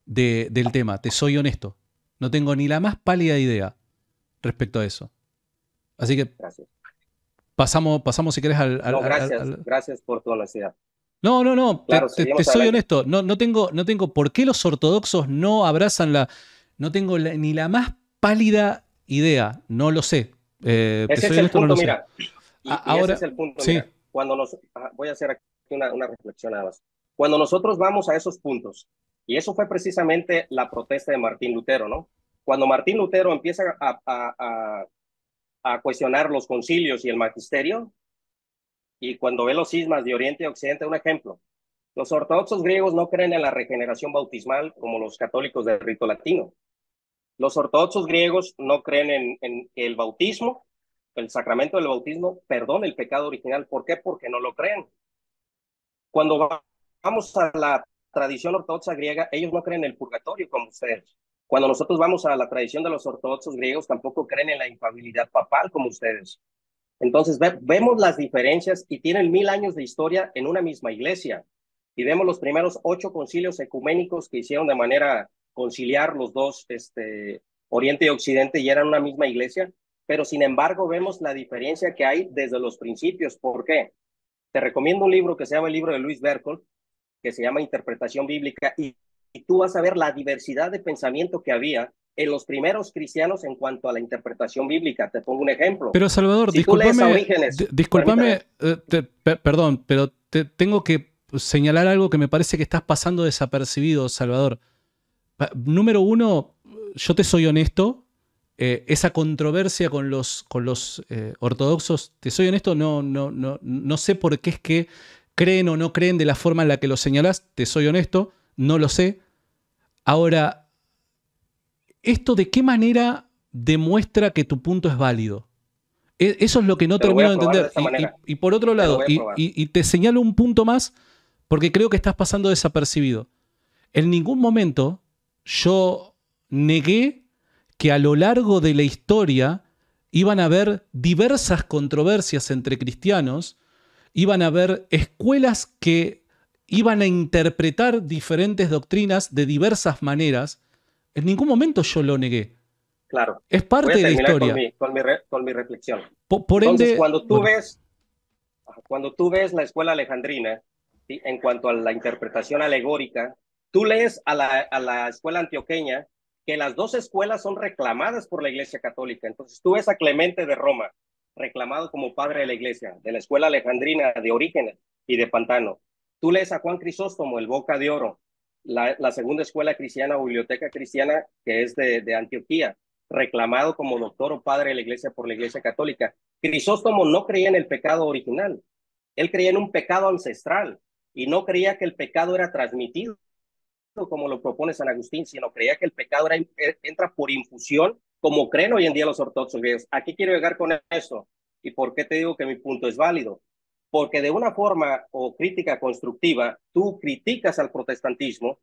S2: del tema, te soy honesto. No tengo ni la más pálida idea respecto a eso. Así que Gracias pasamos, pasamos si querés al... no, gracias,
S1: gracias por toda la ciudad.
S2: No, no, no, te, soy honesto, no, no, tengo, no tengo por qué los ortodoxos no abrazan la... No tengo ni la más pálida idea, no lo sé. Eh, ese, no lo mira,
S1: Ahora, ese es el punto, sí. Cuando nos, ah, voy a hacer aquí una, reflexión nada Cuando nosotros vamos a esos puntos, y eso fue precisamente la protesta de Martín Lutero, ¿no? Cuando Martín Lutero empieza a a cuestionar los concilios y el magisterio. Y cuando ve los sismas de Oriente y Occidente, un ejemplo, los ortodoxos griegos no creen en la regeneración bautismal como los católicos del rito latino. Los ortodoxos griegos no creen en, en el bautismo, el sacramento del bautismo, perdón, el pecado original. ¿Por qué? Porque no lo creen. Cuando vamos a la tradición ortodoxa griega, ellos no creen en el purgatorio como ustedes. Cuando nosotros vamos a la tradición de los ortodoxos griegos, tampoco creen en la infabilidad papal como ustedes. Entonces vemos las diferencias y tienen mil años de historia en una misma iglesia. Y vemos los primeros ocho concilios ecuménicos que hicieron de manera conciliar los dos, este, Oriente y Occidente, y eran una misma iglesia. Pero sin embargo vemos la diferencia que hay desde los principios. ¿Por qué? Te recomiendo un libro que se llama el libro de Luis Bercol, que se llama Interpretación Bíblica, y y tú vas a ver la diversidad de pensamiento que había en los primeros cristianos en cuanto a la interpretación bíblica. Te pongo un ejemplo. Pero Salvador, discúlpame,
S2: eh, perdón, pero te, tengo que señalar algo que me parece que estás pasando desapercibido, Salvador. número uno, yo te soy honesto, eh, esa controversia con los, con los eh, ortodoxos, te soy honesto, no, no, no, no sé por qué es que creen o no creen de la forma en la que lo señalas, te soy honesto, no lo sé. Ahora, ¿esto de qué manera demuestra que tu punto es válido? E-, eso es lo que no termino de entender. y, por otro lado, y te señalo un punto más porque creo que estás pasando desapercibido. En ningún momento yo negué que a lo largo de la historia iban a haber diversas controversias entre cristianos, iban a haber escuelas que iban a interpretar diferentes doctrinas de diversas maneras. En ningún momento yo lo negué.
S1: Claro. Es parte de la historia. Con mi, reflexión.
S2: Por, cuando tú, ves,
S1: cuando tú ves la escuela alejandrina, ¿sí? en cuanto a la interpretación alegórica, tú lees a la, a la escuela antioqueña que las dos escuelas son reclamadas por la Iglesia Católica. Entonces tú ves a Clemente de Roma, reclamado como padre de la Iglesia, de la escuela alejandrina de origen y de Pantano. Tú lees a Juan Crisóstomo, el Boca de Oro, la, segunda escuela cristiana biblioteca cristiana que es de, Antioquía, reclamado como doctor o padre de la iglesia por la iglesia católica. Crisóstomo no creía en el pecado original, él creía en un pecado ancestral y no creía que el pecado era transmitido como lo propone San Agustín, sino creía que el pecado eh, entra por infusión, como creen hoy en día los ortodoxos Aquí quiero llegar con esto. ¿Y por qué te digo que mi punto es válido? porque de una forma o crítica constructiva, tú criticas al protestantismo,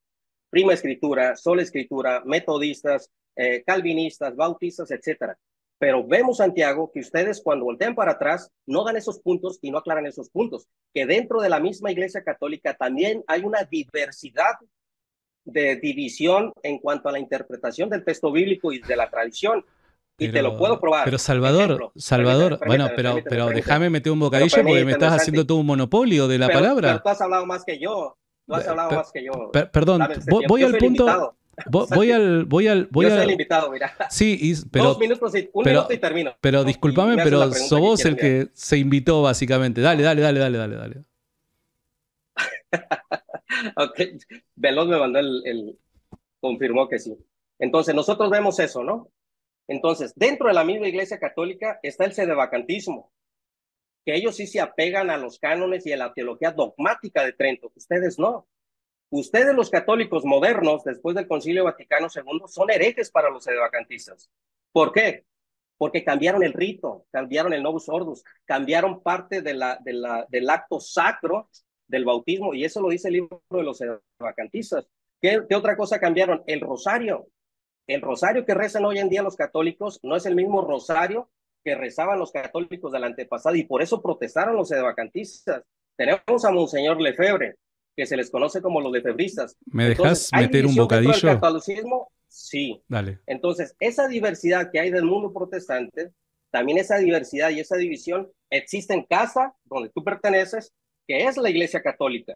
S1: prima escritura, sola escritura, metodistas, eh, calvinistas, bautistas, etc. Pero vemos, Santiago, que ustedes cuando voltean para atrás no dan esos puntos y no aclaran esos puntos, que dentro de la misma Iglesia Católica también hay una diversidad de división en cuanto a la interpretación del texto bíblico y de la tradición y te lo puedo probar. Pero Salvador,
S2: Salvador, bueno, pero, pero déjame meter un bocadillo porque me estás haciendo todo un monopolio de la palabra. Pero tú
S1: has hablado más que yo. Tú has hablado más que yo. perdón, voy, al punto. Voy, voy
S2: al, voy al, voy al. invitado, mira. Sí, pero, Dos
S1: minutos un minuto y termino. Pero
S2: discúlpame, pero so vos el que se invitó básicamente. Dale, dale, dale, dale, dale, dale.
S1: ok, Veloz me mandó el, confirmó que sí. Entonces nosotros vemos eso, ¿no? Entonces, dentro de la misma Iglesia Católica está el sedevacantismo, que ellos sí se apegan a los cánones y a la teología dogmática de Trento, ustedes no. Ustedes los católicos modernos, después del Concilio Vaticano II, son herejes para los sedevacantistas. ¿Por qué? Porque cambiaron el rito, cambiaron el novus ordus, cambiaron parte del acto sacro del bautismo, y eso lo dice el libro de los sedevacantistas. ¿Qué, ¿Qué otra cosa cambiaron? El rosario. El rosario que rezan hoy en día los católicos no es el mismo rosario que rezaban los católicos del antepasado y por eso protestaron los edevacantistas. Tenemos a Monseñor Lefebvre, que se les conoce como los lefebristas. ¿Me dejas meter un bocadillo? Sí. Dale. Entonces, esa diversidad que hay del mundo protestante, también esa diversidad y esa división existe en casa donde tú perteneces, que es la Iglesia Católica.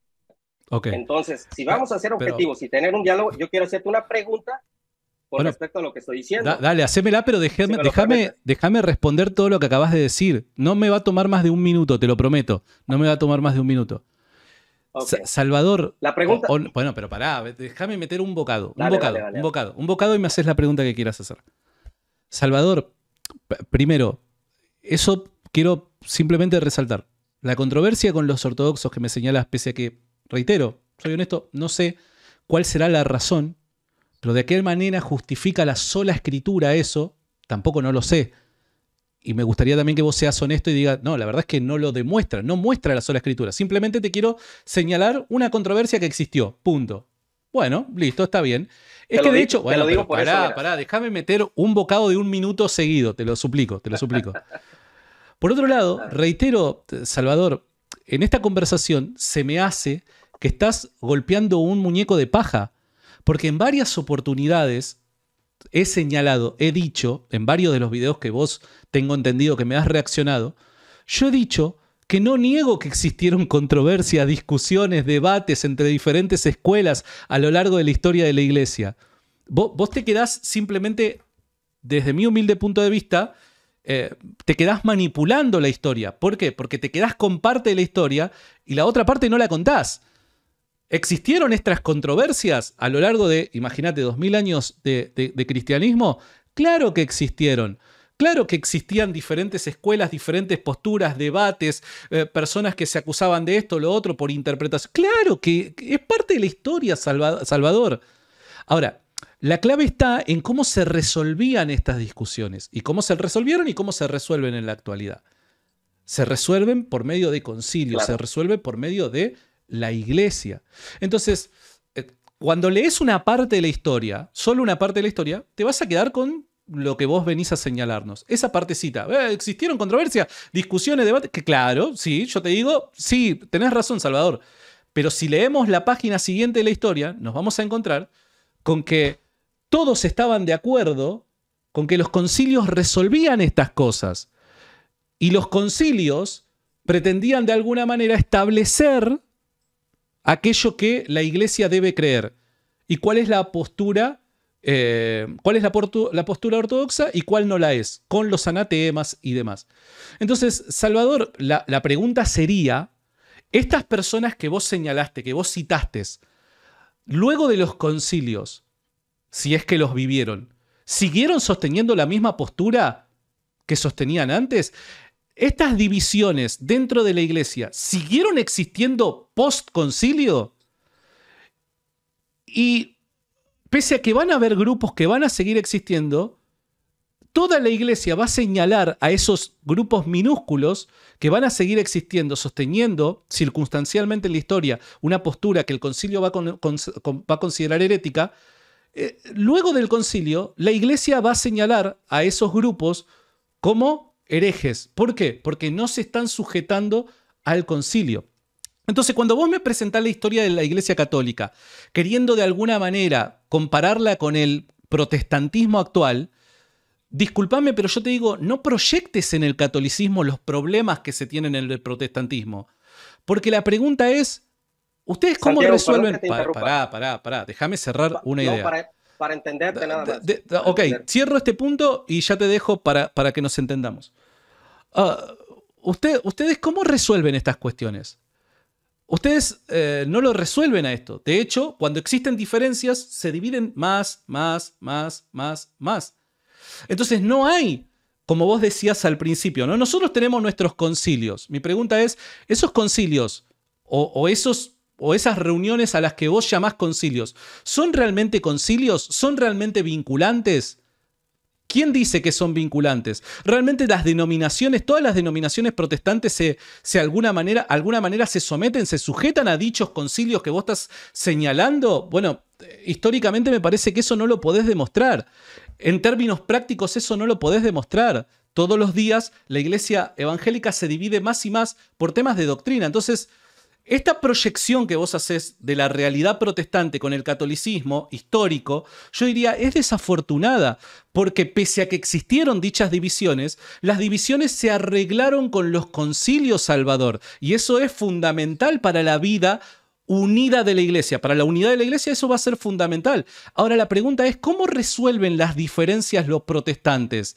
S1: Okay. Entonces, si vamos a ser objetivos y tener un diálogo, yo quiero hacerte una pregunta respecto a lo que estoy diciendo.
S2: dale, hacémela, pero déjame, déjame, responder todo lo que acabas de decir. No me va a tomar más de un minuto, te lo prometo. No me va a tomar más de un minuto. Salvador. La pregunta. bueno, pero pará, déjame meter un bocado. un bocado, un bocado. Un bocado y me haces la pregunta que quieras hacer. Salvador, primero, eso quiero simplemente resaltar. La controversia con los ortodoxos que me señalas, pese a que, reitero, soy honesto, no sé cuál será la razón pero de qué manera justifica la sola escritura eso, tampoco no lo sé. Y me gustaría también que vos seas honesto y digas, no, la verdad es que no lo demuestra, no muestra la sola escritura. Simplemente te quiero señalar una controversia que existió. Punto. Bueno, listo, está bien. Es que de hecho, bueno, pará, pará, déjame meter un bocado de un minuto seguido, te lo suplico, te lo suplico. Por otro lado, reitero, Salvador, en esta conversación se me hace que estás golpeando un muñeco de paja. Porque en varias oportunidades he señalado, he dicho, en varios de los videos que vos tengo entendido que me has reaccionado, yo he dicho que no niego que existieron controversias, discusiones, debates entre diferentes escuelas a lo largo de la historia de la iglesia. Vos, te quedás simplemente, desde mi humilde punto de vista, eh, te quedás manipulando la historia. ¿Por qué? Porque te quedás con parte de la historia y la otra parte no la contás. ¿Existieron estas controversias a lo largo de, imagínate, 2000 años de, cristianismo? Claro que existieron. Claro que existían diferentes escuelas, diferentes posturas, debates, eh, personas que se acusaban de esto o lo otro por interpretación. Claro que es parte de la historia, Salvador. Ahora, la clave está en cómo se resolvían estas discusiones y cómo se resolvieron y cómo se resuelven en la actualidad. Se resuelven por medio de concilio, se resuelven por medio de la iglesia. Entonces, eh, cuando lees una parte de la historia, solo una parte de la historia, te vas a quedar con lo que vos venís a señalarnos. Esa partecita. Eh, ¿Existieron controversias, discusiones, debates? Que claro, sí, yo te digo, sí, tenés razón, Salvador. Pero si leemos la página siguiente de la historia, nos vamos a encontrar con que todos estaban de acuerdo con que los concilios resolvían estas cosas. Y los concilios pretendían de alguna manera establecer aquello que la iglesia debe creer. ¿Y cuál es la postura? Eh, ¿Cuál es la, postura ortodoxa y cuál no la es? Con los anatemas y demás. Entonces, Salvador, la, la pregunta sería, estas personas que vos señalaste, que vos citaste, luego de los concilios, si es que los vivieron, ¿siguieron sosteniendo la misma postura que sostenían antes? estas divisiones dentro de la iglesia siguieron existiendo post-concilio. Y pese a que van a haber grupos que van a seguir existiendo, toda la iglesia va a señalar a esos grupos minúsculos que van a seguir existiendo, sosteniendo circunstancialmente en la historia una postura que el concilio va, a considerar herética, eh, luego del concilio la iglesia va a señalar a esos grupos como herejes. ¿Por qué? Porque no se están sujetando al concilio. Entonces, cuando vos me presentás la historia de la Iglesia Católica, queriendo de alguna manera compararla con el protestantismo actual, discúlpame, pero yo te digo, no proyectes en el catolicismo los problemas que se tienen en el protestantismo. Porque la pregunta es, ¿ustedes
S1: cómo resuelven? Pará,
S2: pará, pará, déjame cerrar una idea
S1: para entender nada
S2: más. ok, cierro este punto y ya te dejo para, para que nos entendamos. Ah, ¿Ustedes cómo resuelven estas cuestiones? Ustedes eh, no lo resuelven a esto. De hecho, cuando existen diferencias, se dividen más, más, más, más, más. Entonces no hay, como vos decías al principio, ¿no? nosotros tenemos nuestros concilios. Mi pregunta es, ¿esos concilios o, o esos o esas reuniones a las que vos llamás concilios, ¿son realmente concilios? ¿Son realmente vinculantes? ¿Quién dice que son vinculantes? Realmente las denominaciones, todas las denominaciones protestantes se, alguna manera, alguna manera se someten, se sujetan a dichos concilios que vos estás señalando. Bueno, históricamente me parece que eso no lo podés demostrar. En términos prácticos eso no lo podés demostrar. Todos los días la iglesia evangélica se divide más y más por temas de doctrina. Entonces, esta proyección que vos haces de la realidad protestante con el catolicismo histórico, yo diría, es desafortunada, porque pese a que existieron dichas divisiones, las divisiones se arreglaron con los concilios Salvador, y eso es fundamental para la vida unida de la iglesia. Para la unidad de la iglesia eso va a ser fundamental. Ahora la pregunta es, ¿cómo resuelven las diferencias los protestantes?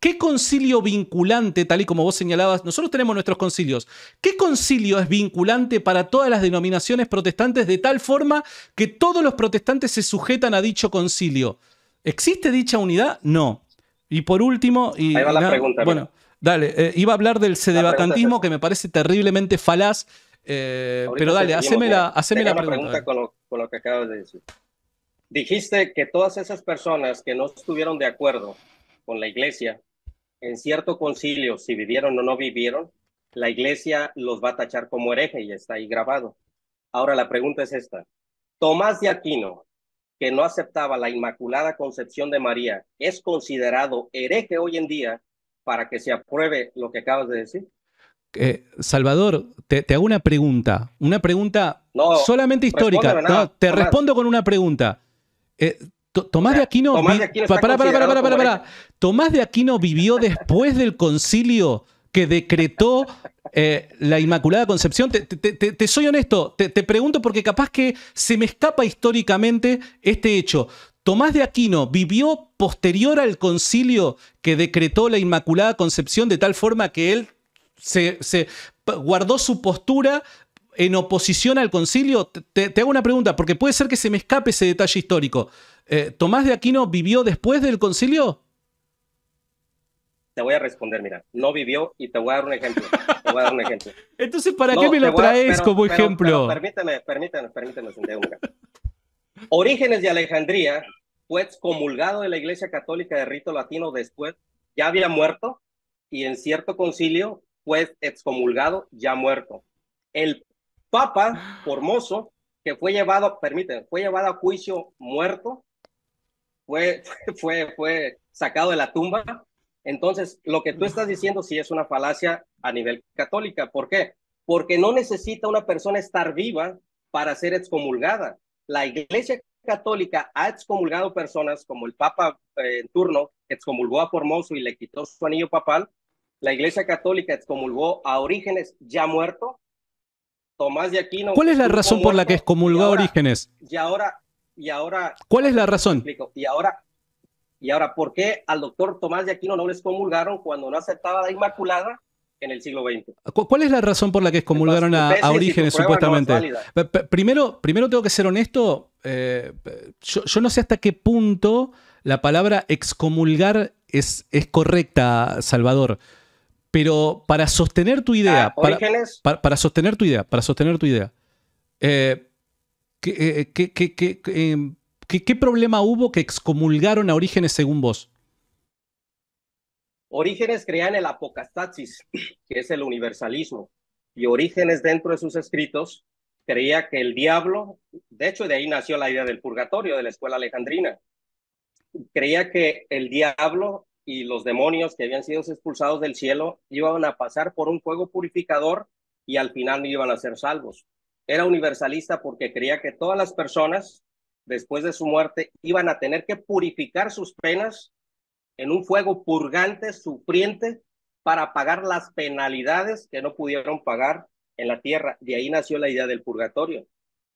S2: ¿Qué concilio vinculante, tal y como vos señalabas, nosotros tenemos nuestros concilios? ¿Qué concilio es vinculante para todas las denominaciones protestantes de tal forma que todos los protestantes se sujetan a dicho concilio? ¿Existe dicha unidad? No. Y por último, Ahí bueno, dale, eh, iba a hablar del sedevacantismo que me parece terriblemente falaz, eh, pero dale, haceme la, pregunta.
S1: con, lo, con lo que acabas de decir. Dijiste que todas esas personas que no estuvieron de acuerdo con la iglesia en cierto concilio, si vivieron o no vivieron, la iglesia los va a tachar como hereje y está ahí grabado. Ahora la pregunta es esta. Tomás de Aquino, que no aceptaba la Inmaculada Concepción de María, ¿es considerado hereje hoy en día para que se apruebe lo que acabas de decir?
S2: Eh, Salvador, te, hago una pregunta, una pregunta
S1: solamente histórica. te respondo
S2: con una pregunta. Eh, Tomás de Aquino. vivió después del concilio que decretó eh, la Inmaculada Concepción. Te, soy honesto, te pregunto porque capaz que se me escapa históricamente este hecho. Tomás de Aquino vivió posterior al concilio que decretó la Inmaculada Concepción de tal forma que él se, guardó su postura en oposición al concilio. Te, te, hago una pregunta, porque puede ser que se me escape ese detalle histórico. Eh, Tomás de Aquino vivió después del concilio?
S1: Te voy a responder, mira, no vivió y te voy a dar un ejemplo. Entonces, ¿para qué me lo traes como ejemplo? Pero, permíteme, permíteme, Orígenes de Alejandría fue excomulgado de la Iglesia Católica de Rito Latino después, ya había muerto, y en cierto concilio fue excomulgado, ya muerto. El Papa Formoso, que fue llevado, permíteme, fue llevado a juicio muerto, fue, fue, sacado de la tumba. Entonces, lo que tú estás diciendo sí es una falacia a nivel católica. ¿Por qué? Porque no necesita una persona estar viva para ser excomulgada. La Iglesia Católica ha excomulgado personas como el Papa eh, en turno excomulgó a Formoso y le quitó su anillo papal. La Iglesia Católica excomulgó a Orígenes ya muerto. Tomás de Aquino. ¿Cuál es la razón por la
S2: que excomulgó a Orígenes?
S1: Y ahora ahora...
S2: ¿Cuál es la razón?
S1: Y ahora, y ahora, ¿por qué al doctor Tomás de Aquino no les excomulgaron cuando no aceptaba la Inmaculada en el siglo XX.
S2: ¿Cuál es la razón por la que excomulgaron a, Orígenes, supuestamente? primero, primero tengo que ser honesto, eh, yo, no sé hasta qué punto la palabra excomulgar es, es correcta, Salvador. Pero para sostener tu idea, ah, para, sostener tu idea, para sostener tu idea, eh, eh, eh, em, ¿Qué, qué, problema hubo que excomulgaron a Orígenes según vos?
S1: Orígenes creía en el apocastasis, que es el universalismo, y Orígenes dentro de sus escritos creía que el diablo, de hecho de ahí nació la idea del purgatorio de la escuela alejandrina, creía que el diablo y los demonios que habían sido expulsados del cielo iban a pasar por un fuego purificador y al final no iban a ser salvos era universalista porque creía que todas las personas, después de su muerte, iban a tener que purificar sus penas en un fuego purgante, sufriente, para pagar las penalidades que no pudieron pagar en la tierra. De ahí nació la idea del purgatorio.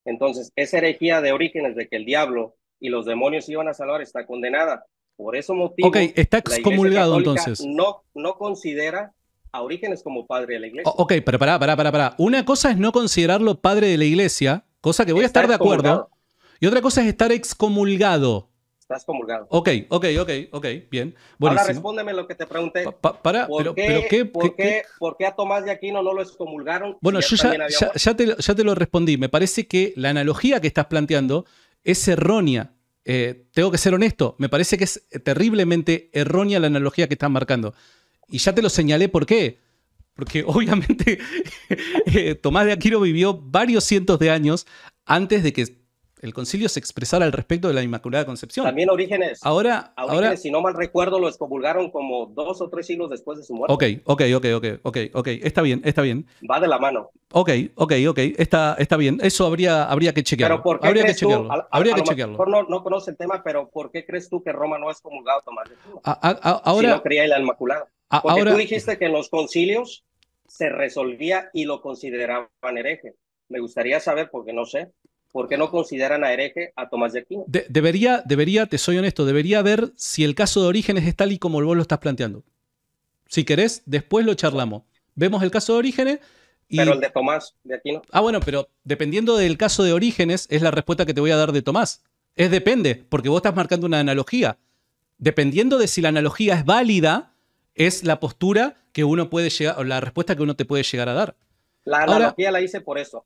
S1: Entonces, esa herejía de orígenes de que el diablo y los demonios iban a salvar está condenada. Por eso motivo, está excomulgado, entonces. No, no considera a Orígenes como padre de la iglesia.
S2: ok, pero pará, pará, pará, pará. Una cosa es no considerarlo padre de la iglesia, cosa que voy a estar de acuerdo. Y otra cosa es estar excomulgado.
S1: Estás excomulgado. Ok, ok, ok, ok, bien. Ahora respóndeme lo que te pregunté. para, ¿Por, qué, por, qué, ¿Por qué a Tomás de Aquino no lo excomulgaron? Bueno, yo ya,
S2: ya, te, lo respondí. Me parece que la analogía que estás planteando es errónea. Eh, tengo que ser honesto, me parece que es terriblemente errónea la analogía que estás marcando. Y ya te lo señalé por qué. Porque obviamente eh, Tomás de Aquino vivió varios cientos de años antes de que el concilio se expresara al respecto de la Inmaculada Concepción. También Orígenes. Ahora, ahora,
S1: si no mal recuerdo, lo excomulgaron como dos o tres siglos después de su muerte. Ok,
S2: ok, ok, ok, ok, ok, está bien, está bien.
S1: Va de la mano.
S2: Ok, ok, ok, está, está bien. Eso habría, habría que chequearlo. Pero ¿por qué crees que que no,
S1: no conoce el tema, pero ¿por qué crees tú que Roma no es comulgado, Tomás de
S2: Aquino? si no creía
S1: en la Inmaculada. Porque Ahora, tú dijiste que en los concilios se resolvía y lo consideraban hereje. Me gustaría saber, porque no sé, ¿por qué no consideran a hereje a Tomás de Aquino?
S2: debería, debería, te soy honesto, debería ver si el caso de Orígenes es tal y como vos lo estás planteando. Si querés, después lo charlamos. Vemos el caso de Orígenes. Y... Pero el de Tomás de Aquino. Ah, bueno, pero dependiendo del caso de Orígenes, es la respuesta que te voy a dar de Tomás. Es depende, porque vos estás marcando una analogía. Dependiendo de si la analogía es válida, es la postura que uno puede llegar, o la respuesta que uno te puede llegar a dar.
S1: La analogía la hice por eso.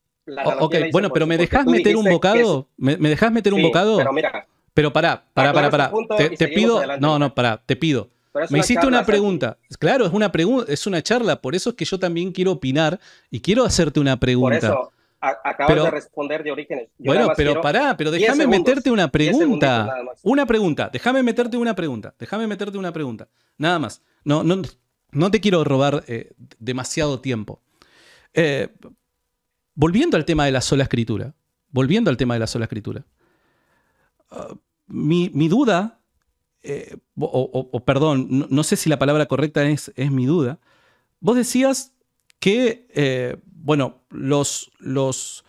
S1: ok, bueno, pero me dejas meter un bocado,
S2: me, meter un bocado. Pero mira, pero pará, pará, pará, Te, pido, no, no, pará, te pido. Me hiciste una pregunta. Claro, es una pregunta, es una charla, por eso es que yo también quiero opinar y quiero hacerte una pregunta. Por eso
S1: acabas de responder de orígenes. bueno, pero pará, pero déjame meterte una pregunta.
S2: Una pregunta, déjame meterte una pregunta, déjame meterte una pregunta, nada más. No, te quiero robar eh, demasiado tiempo. Eh, volviendo al tema de la sola escritura, volviendo al tema de la sola escritura, ah, mi, duda, eh, o, perdón, no, sé si la palabra correcta es, es mi duda, vos decías que, bueno, los... los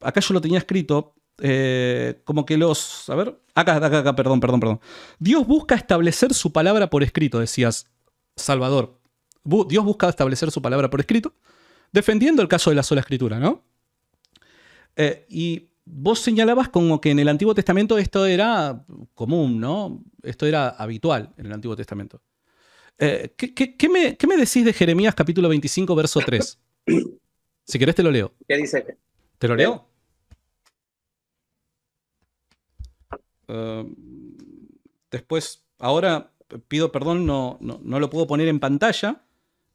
S2: acá yo lo tenía escrito, eh, como que los... A ver, acá, acá, acá, perdón, perdón, perdón. Dios busca establecer su palabra por escrito, decías, Salvador. Dios busca establecer su palabra por escrito, defendiendo el caso de la sola escritura, ¿no? Eh, y vos señalabas como que en el Antiguo Testamento esto era común, ¿no? Esto era habitual en el Antiguo Testamento. Eh, ¿qué, me, ¿qué, me, decís de Jeremías capítulo 25, verso 3? Si querés te lo leo.
S1: ¿Qué dice? ¿Te lo leo? Eh,
S2: después, ahora pido perdón, no, no, lo puedo poner en pantalla,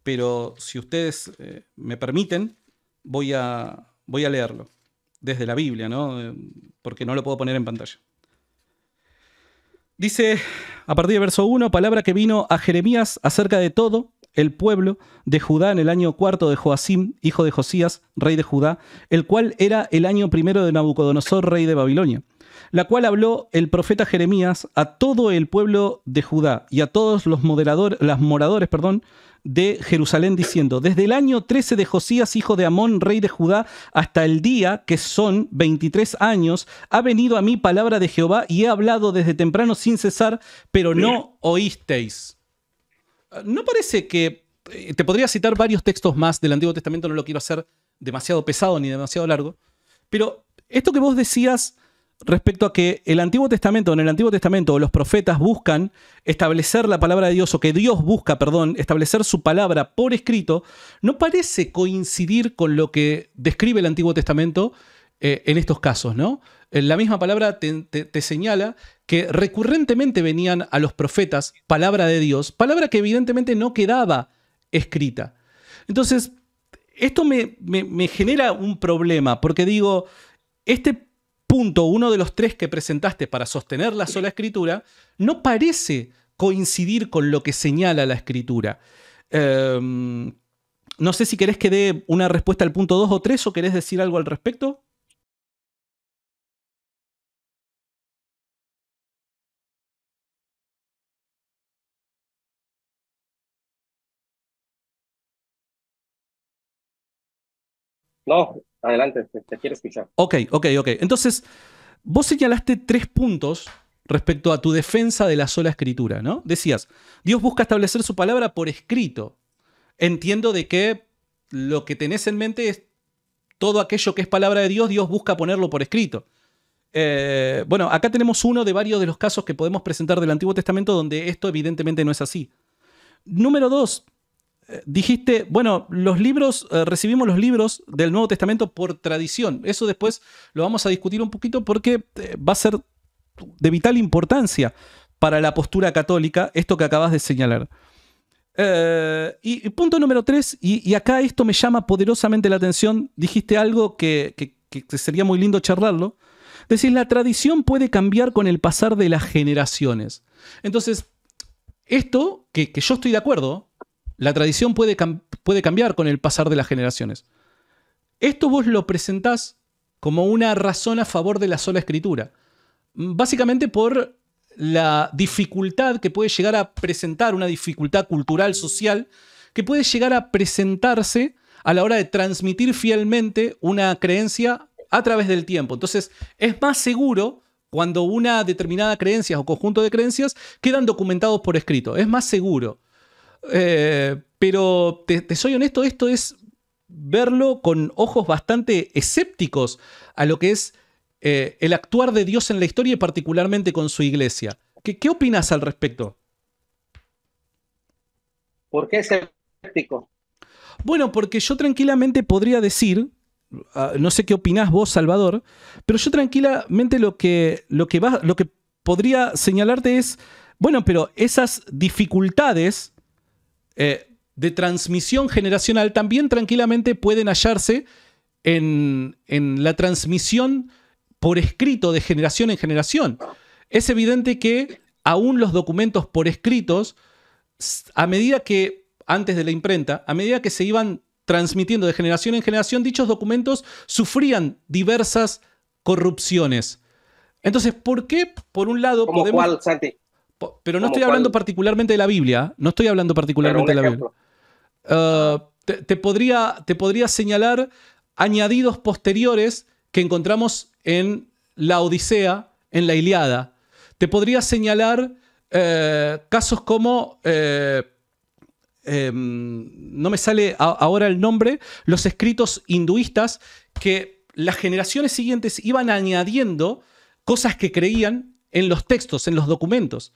S2: pero si ustedes eh, me permiten, voy a, voy a leerlo desde la Biblia, ¿no? Eh, porque no lo puedo poner en pantalla. Dice, a partir del verso 1, palabra que vino a Jeremías acerca de todo el pueblo de Judá en el año cuarto de Joacim, hijo de Josías, rey de Judá, el cual era el año primero de Nabucodonosor, rey de Babilonia, la cual habló el profeta Jeremías a todo el pueblo de Judá y a todos los moderador, las moradores perdón, de Jerusalén, diciendo, desde el año 13 de Josías, hijo de Amón, rey de Judá, hasta el día, que son 23 años, ha venido a mí palabra de Jehová y he hablado desde temprano sin cesar, pero no oísteis. ¿No parece que eh, te podría citar varios textos más del Antiguo Testamento, no lo quiero hacer demasiado pesado ni demasiado largo, pero esto que vos decías respecto a que el Antiguo Testamento, en el Antiguo Testamento los profetas buscan establecer la palabra de Dios, o que Dios busca, perdón, establecer su palabra por escrito, no parece coincidir con lo que describe el Antiguo Testamento eh, en estos casos, ¿no? Eh, la misma palabra te, señala que recurrentemente venían a los profetas palabra de Dios, palabra que evidentemente no quedaba escrita. Entonces, esto me, genera un problema, porque digo, este punto, uno de los tres que presentaste para sostener la sola escritura, no parece coincidir con lo que señala la escritura. Em, no sé si querés que dé una respuesta al punto 2 o 3 o querés decir algo
S1: al respecto. No, adelante, te, quiero escuchar.
S2: Ok, ok, ok. Entonces, vos señalaste tres puntos respecto a tu defensa de la sola escritura, ¿no? Decías, Dios busca establecer su palabra por escrito. Entiendo de que lo que tenés en mente es todo aquello que es palabra de Dios, Dios busca ponerlo por escrito. Eh, bueno, acá tenemos uno de varios de los casos que podemos presentar del Antiguo Testamento donde esto evidentemente no es así. Número dos, dijiste, bueno, los libros, eh, recibimos los libros del Nuevo Testamento por tradición. Eso después lo vamos a discutir un poquito porque eh, va a ser de vital importancia para la postura católica esto que acabas de señalar. Eh, y, punto número tres, y, acá esto me llama poderosamente la atención, dijiste algo que, sería muy lindo charlarlo, decís, la tradición puede cambiar con el pasar de las generaciones. Entonces, esto, que yo estoy de acuerdo, la tradición puede, puede cambiar con el pasar de las generaciones. Esto vos lo presentás como una razón a favor de la sola escritura, mm, básicamente por la dificultad que puede llegar a presentar, una dificultad cultural, social, que puede llegar a presentarse a la hora de transmitir fielmente una creencia a través del tiempo. Entonces, es más seguro cuando una determinada creencia o conjunto de creencias quedan documentados por escrito. Es más seguro. Eh, pero te, soy honesto, esto es verlo con ojos bastante escépticos a lo que es eh, el actuar de Dios en la historia y particularmente con su iglesia. ¿Qué, qué opinas al respecto?
S1: ¿Por qué es escéptico?
S2: Bueno, porque yo tranquilamente podría decir, ah, no sé qué opinás vos, Salvador, pero yo tranquilamente lo que, lo que, va, lo que podría señalarte es, bueno, pero esas dificultades eh, de transmisión generacional también tranquilamente pueden hallarse en, la transmisión por escrito de generación en generación. Es evidente que aún los documentos por escritos, a medida que, antes de la imprenta, a medida que se iban transmitiendo de generación en generación, dichos documentos sufrían diversas corrupciones. Entonces, ¿por qué, por un lado, podemos... Pero no estoy hablando particularmente de la Biblia. ¿eh? No estoy hablando particularmente de la Biblia. Eh, te, podría, te podría señalar añadidos posteriores que encontramos en la Odisea, en la Iliada. Te podría señalar eh, casos como, em, no me sale ahora el nombre, los escritos hinduistas que las generaciones siguientes iban añadiendo cosas que creían en los textos, en los documentos.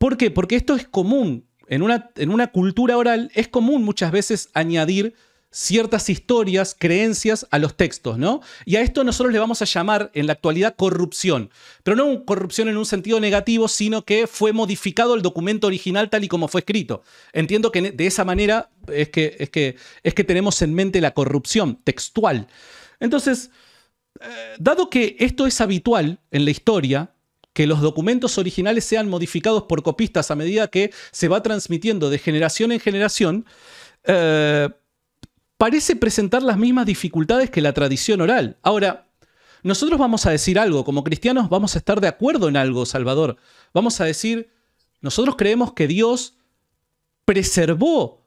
S2: ¿Por qué? Porque esto es común. En una, en una cultura oral es común muchas veces añadir ciertas historias, creencias a los textos, ¿no? Y a esto nosotros le vamos a llamar en la actualidad corrupción, pero no corrupción en un sentido negativo, sino que fue modificado el documento original tal y como fue escrito. Entiendo que e, de esa manera es que, es que, es que tenemos en mente la corrupción textual. Entonces, eh, dado que esto es habitual en la historia, que los documentos originales sean modificados por copistas a medida que se va transmitiendo de generación en generación, eh, parece presentar las mismas dificultades que la tradición oral. Ahora, nosotros vamos a decir algo, como cristianos vamos a estar de acuerdo en algo, Salvador. Vamos a decir, nosotros creemos que Dios preservó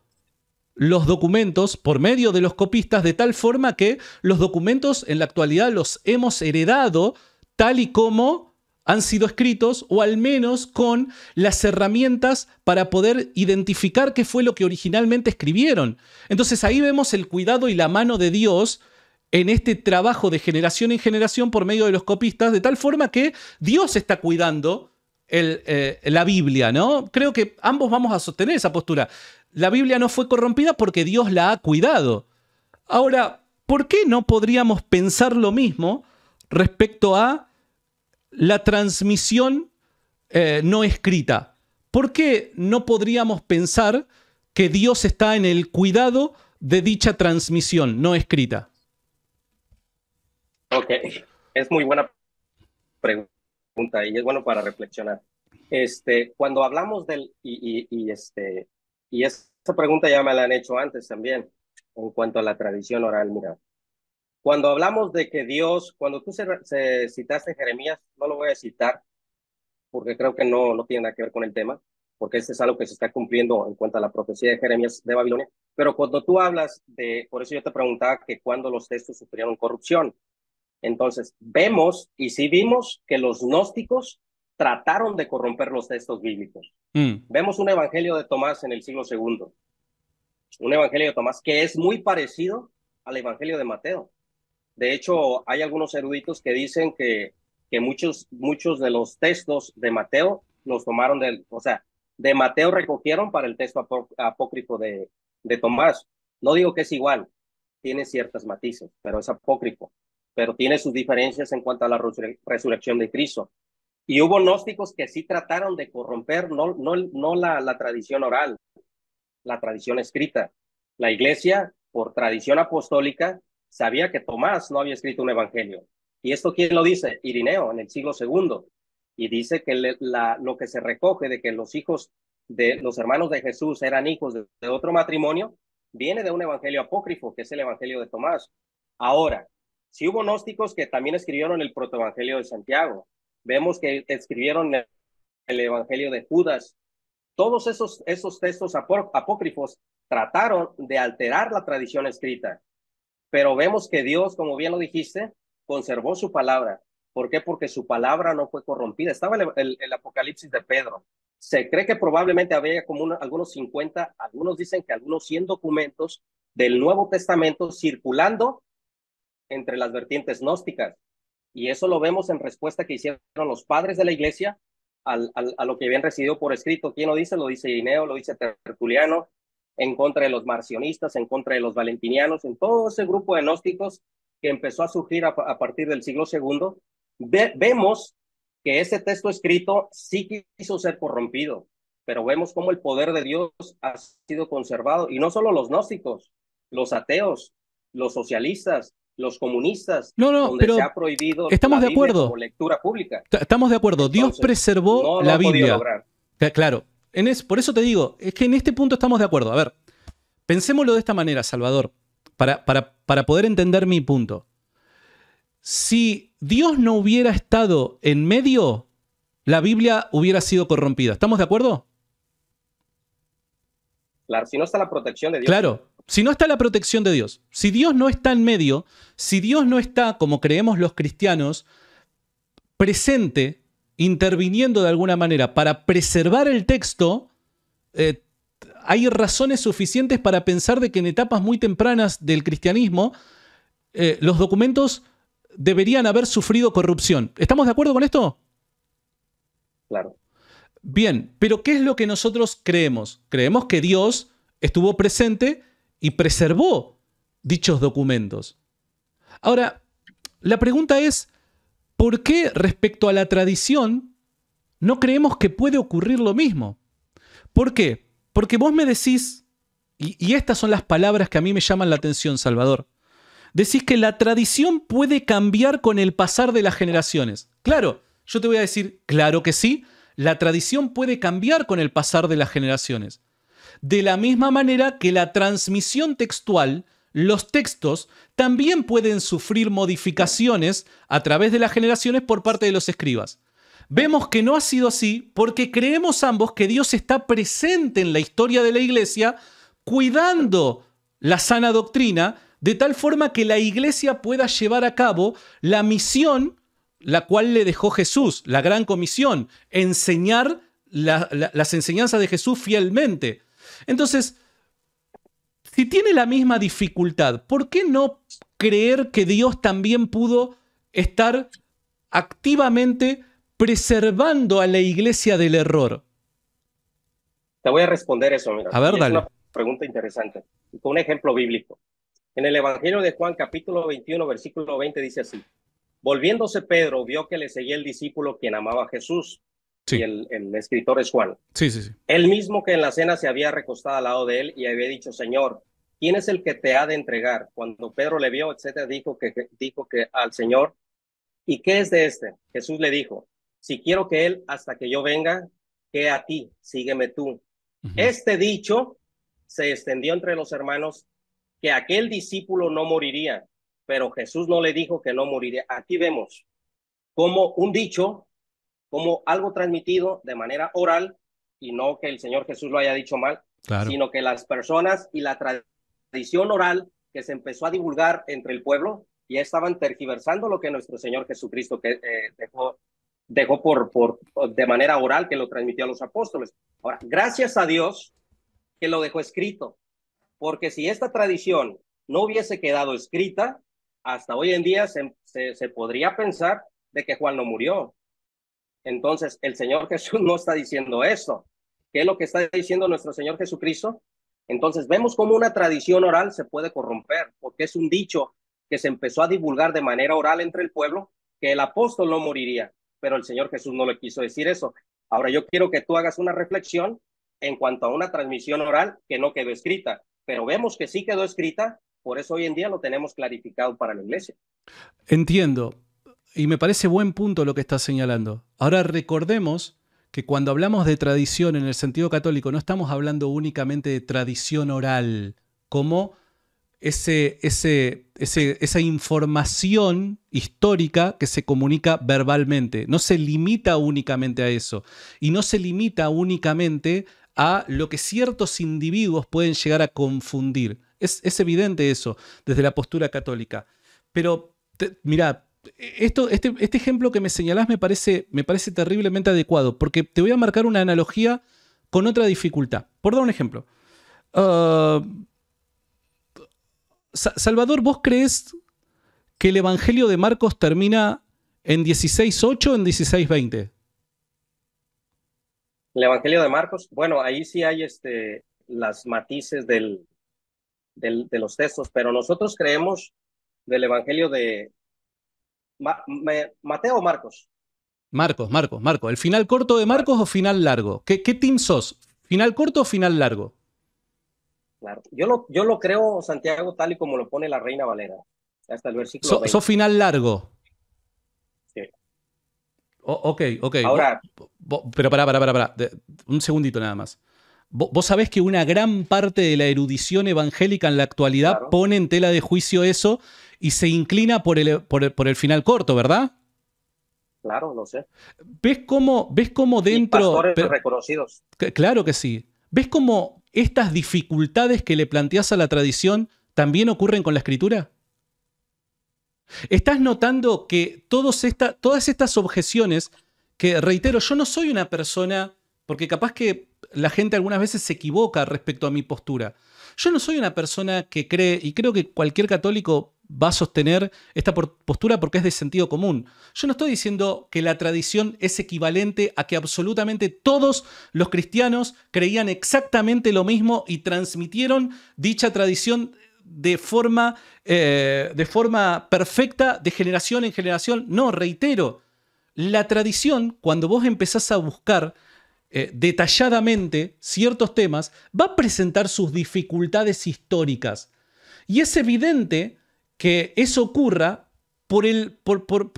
S2: los documentos por medio de los copistas de tal forma que los documentos en la actualidad los hemos heredado tal y como han sido escritos o al menos con las herramientas para poder identificar qué fue lo que originalmente escribieron. Entonces ahí vemos el cuidado y la mano de Dios en este trabajo de generación en generación por medio de los copistas, de tal forma que Dios está cuidando eh, la Biblia, ¿no? Creo que ambos vamos a sostener esa postura. La Biblia no fue corrompida porque Dios la ha cuidado. Ahora, ¿por qué no podríamos pensar lo mismo respecto a la transmisión eh, no escrita. ¿Por qué no podríamos pensar que Dios está en el cuidado de dicha transmisión no escrita?
S1: Ok, es muy buena pregunta y es bueno para reflexionar. Este, cuando hablamos del, y, y, este, y esa pregunta ya me la han hecho antes también, en cuanto a la tradición oral, mira, cuando hablamos de que Dios, cuando tú se, citaste Jeremías, no lo voy a citar porque creo que no, no tiene nada que ver con el tema, porque este es algo que se está cumpliendo en cuanto a la profecía de Jeremías de Babilonia. Pero cuando tú hablas de, por eso yo te preguntaba que cuando los textos sufrieron corrupción. Entonces, vemos y si vimos que los gnósticos trataron de corromper los textos bíblicos. Mm. Vemos un evangelio de Tomás en el siglo segundo, un evangelio de Tomás que es muy parecido al evangelio de Mateo. De hecho, hay algunos eruditos que dicen que, que muchos, muchos de los textos de Mateo los tomaron del, o sea, de Mateo recogieron para el texto apócrifo de, de Tomás. No digo que es igual, tiene ciertas matices, pero es apócrifo, pero tiene sus diferencias en cuanto a la resurrección de Cristo. Y hubo gnósticos que sí trataron de corromper, no, no, no la tradición oral, la tradición escrita. La iglesia, por tradición apostólica, sabía que Tomás no había escrito un evangelio. ¿Y esto quién lo dice? Irineo, en el siglo segundo. Y dice que la, lo que se recoge de que los hijos de los hermanos de Jesús eran hijos de, otro matrimonio, viene de un evangelio apócrifo, que es el evangelio de Tomás. Ahora, si hubo gnósticos que también escribieron el protoevangelio de Santiago, vemos que escribieron el, evangelio de Judas. Todos esos, esos textos apócrifos trataron de alterar la tradición escrita pero vemos que Dios, como bien lo dijiste, conservó su palabra. ¿Por qué? Porque su palabra no fue corrompida. Estaba el, Apocalipsis de Pedro. Se cree que probablemente había como algunos 50, algunos dicen que algunos 100 documentos del Nuevo Testamento circulando entre las vertientes gnósticas. Y eso lo vemos en respuesta que hicieron los padres de la iglesia al, a lo que habían recibido por escrito. ¿Quién lo dice? Lo dice Ineo, lo dice Tertuliano, en contra de los marcionistas, en contra de los valentinianos, en todo ese grupo de gnósticos que empezó a surgir a, partir del siglo II, vemos que ese texto escrito sí quiso ser corrompido, pero vemos cómo el poder de Dios ha sido conservado, y no solo los gnósticos, los ateos, los socialistas, los comunistas, donde se ha prohibido la de acuerdo. lectura pública.
S2: Estamos de acuerdo, Dios preservó la Biblia. Claro, por eso te digo, es que en este punto estamos de acuerdo. A ver, pensémoslo de esta manera, Salvador, para, para, para poder entender mi punto. Si Dios no hubiera estado en medio, la Biblia hubiera sido corrompida. ¿Estamos de acuerdo?
S1: Claro, si no está la protección de Dios. Claro,
S2: si no está la protección de Dios, si Dios no está en medio, si Dios no está, como creemos los cristianos, presente interviniendo de alguna manera para preservar el texto, eh, hay razones suficientes para pensar de que en etapas muy tempranas del cristianismo eh, los documentos deberían haber sufrido corrupción. ¿Estamos de acuerdo con esto? Claro. Bien, pero ¿qué es lo que nosotros creemos? Creemos que Dios estuvo presente y preservó dichos documentos. Ahora, la pregunta es, ¿por qué respecto a la tradición no creemos que puede ocurrir lo mismo? ¿Por qué? Porque vos me decís, y, estas son las palabras que a mí me llaman la atención, Salvador, decís que la tradición puede cambiar con el pasar de las generaciones. Claro, yo te voy a decir, claro que sí, la tradición puede cambiar con el pasar de las generaciones. De la misma manera que la transmisión textual los textos también pueden sufrir modificaciones a través de las generaciones por parte de los escribas. Vemos que no ha sido así porque creemos ambos que Dios está presente en la historia de la iglesia cuidando la sana doctrina de tal forma que la iglesia pueda llevar a cabo la misión la cual le dejó Jesús, la gran comisión, enseñar las enseñanzas de Jesús fielmente. Entonces, si tiene la misma dificultad, ¿por qué no creer que Dios también pudo estar activamente preservando a la iglesia del error?
S1: Te voy a responder eso, A ver, dale. Una pregunta interesante. Con un ejemplo bíblico. En el Evangelio de Juan, capítulo 21, versículo 20, dice así. Volviéndose Pedro, vio que le seguía el discípulo quien amaba a Jesús y el, escritor es Juan. Sí, sí, sí. El mismo que en la cena se había recostado al lado de él y había dicho, Señor, ¿quién es el que te ha de entregar? Cuando Pedro le vio, etcétera, dijo que, dijo que al Señor, ¿y qué es de este? Jesús le dijo, si quiero que él hasta que yo venga, que a ti, sígueme tú. Este dicho se extendió entre los hermanos que aquel discípulo no moriría, pero Jesús no le dijo que no moriría. Aquí vemos como un dicho como algo transmitido de manera oral y no que el Señor Jesús lo haya dicho mal, sino que las personas y la tradición oral que se empezó a divulgar entre el pueblo ya estaban tergiversando lo que nuestro Señor Jesucristo que, eh, dejó, dejó por, por, de manera oral que lo transmitió a los apóstoles. Ahora, gracias a Dios que lo dejó escrito, porque si esta tradición no hubiese quedado escrita, hasta hoy en día se podría pensar de que Juan no murió, entonces, el Señor Jesús no está diciendo eso. ¿Qué es lo que está diciendo nuestro Señor Jesucristo? Entonces, vemos cómo una tradición oral se puede corromper, porque es un dicho que se empezó a divulgar de manera oral entre el pueblo, que el apóstol no moriría, pero el Señor Jesús no le quiso decir eso. Ahora yo quiero que tú hagas una reflexión en cuanto a una transmisión oral que no quedó escrita, pero vemos que sí quedó escrita, por eso hoy en día lo tenemos clarificado para la iglesia.
S2: Entiendo, y me parece buen punto lo que estás señalando. Ahora recordemos que cuando hablamos de tradición en el sentido católico no estamos hablando únicamente de tradición oral, como esa información histórica que se comunica verbalmente. No se limita únicamente a eso. Y no se limita únicamente a lo que ciertos individuos pueden llegar a confundir. Es, evidente eso desde la postura católica. Pero, mirad esto, este, este, ejemplo que me señalás me parece, me parece terriblemente adecuado, porque te voy a marcar una analogía con otra dificultad. Por dar un ejemplo. Ah, Salvador, ¿vos crees que el Evangelio de Marcos termina en 16.8 o en 16.20?
S1: El Evangelio de Marcos, bueno, ahí sí hay este, las matices de los textos, pero nosotros creemos del Evangelio de, Mateo o Marcos.
S2: Marcos, Marcos, Marcos. ¿El final corto de Marcos o final largo? ¿Qué, team sos? ¿Final corto o final largo?
S1: Claro. Yo lo, yo lo creo, Santiago, tal y como lo pone la Reina Valera. Hasta el versículo. ¿Sos
S2: final largo? Sí. ok, ok. Ahora. pero pará, pará, pará, pará. un segundito nada más. Vos sabés que una gran parte de la erudición evangélica en la actualidad pone en tela de juicio eso y se inclina por el, por el, final corto, ¿verdad?
S1: Claro, lo sé.
S2: ¿Ves cómo, ves cómo dentro... Y pastores
S1: reconocidos.
S2: Claro que sí. ¿Ves cómo estas dificultades que le planteas a la tradición también ocurren con la escritura? ¿Estás notando que todos esta, todas estas objeciones, que reitero, yo no soy una persona, porque capaz que la gente algunas veces se equivoca respecto a mi postura. Yo no soy una persona que cree, y creo que cualquier católico va a sostener esta postura porque es de sentido común. Yo no estoy diciendo que la tradición es equivalente a que absolutamente todos los cristianos creían exactamente lo mismo y transmitieron dicha tradición de forma, eh, de forma perfecta de generación en generación. No, reitero, la tradición, cuando vos empezás a buscar eh, detalladamente ciertos temas, va a presentar sus dificultades históricas. Y es evidente que eso ocurra por el,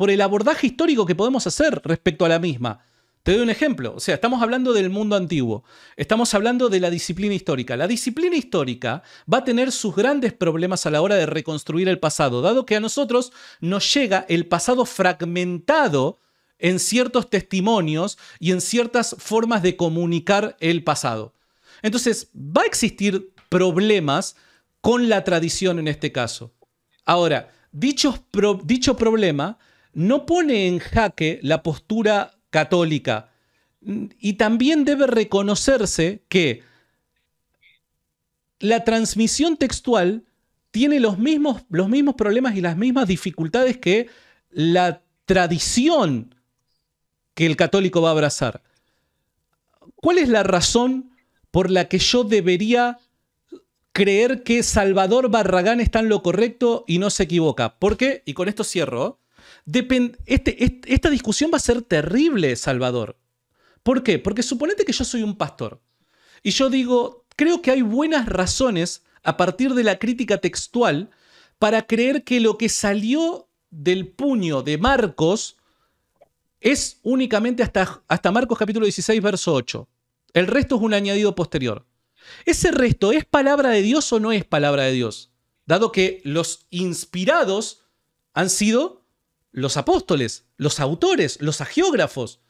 S2: el abordaje histórico que podemos hacer respecto a la misma. Te doy un ejemplo. O sea, estamos hablando del mundo antiguo. Estamos hablando de la disciplina histórica. La disciplina histórica va a tener sus grandes problemas a la hora de reconstruir el pasado, dado que a nosotros nos llega el pasado fragmentado en ciertos testimonios y en ciertas formas de comunicar el pasado. Entonces, va a existir problemas con la tradición en este caso. Ahora, dicho problema no pone en jaque la postura católica y también debe reconocerse que la transmisión textual tiene los mismos, los mismos problemas y las mismas dificultades que la tradición que el católico va a abrazar. ¿Cuál es la razón por la que yo debería creer que Salvador Barragán está en lo correcto y no se equivoca. ¿Por qué? Y con esto cierro. Este, esta discusión va a ser terrible, Salvador. ¿Por qué? Porque suponete que yo soy un pastor y yo digo, creo que hay buenas razones a partir de la crítica textual para creer que lo que salió del puño de Marcos es únicamente hasta, hasta Marcos capítulo 16, verso 8. El resto es un añadido posterior. ¿Ese resto es palabra de Dios o no es palabra de Dios? Dado que los inspirados han sido los apóstoles, los autores, los agiógrafos.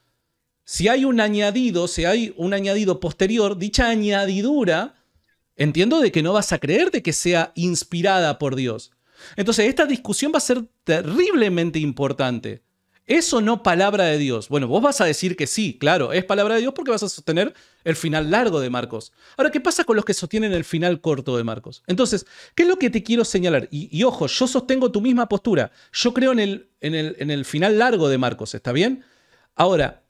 S2: Si hay un añadido, si hay un añadido posterior, dicha añadidura, entiendo de que no vas a creer de que sea inspirada por Dios. Entonces, esta discusión va a ser terriblemente importante. ¿Eso no palabra de Dios? Bueno, vos vas a decir que sí, claro, es palabra de Dios porque vas a sostener el final largo de Marcos. Ahora, ¿qué pasa con los que sostienen el final corto de Marcos? Entonces, ¿qué es lo que te quiero señalar? Y, ojo, yo sostengo tu misma postura. Yo creo en el, en el, final largo de Marcos, ¿está bien? Ahora,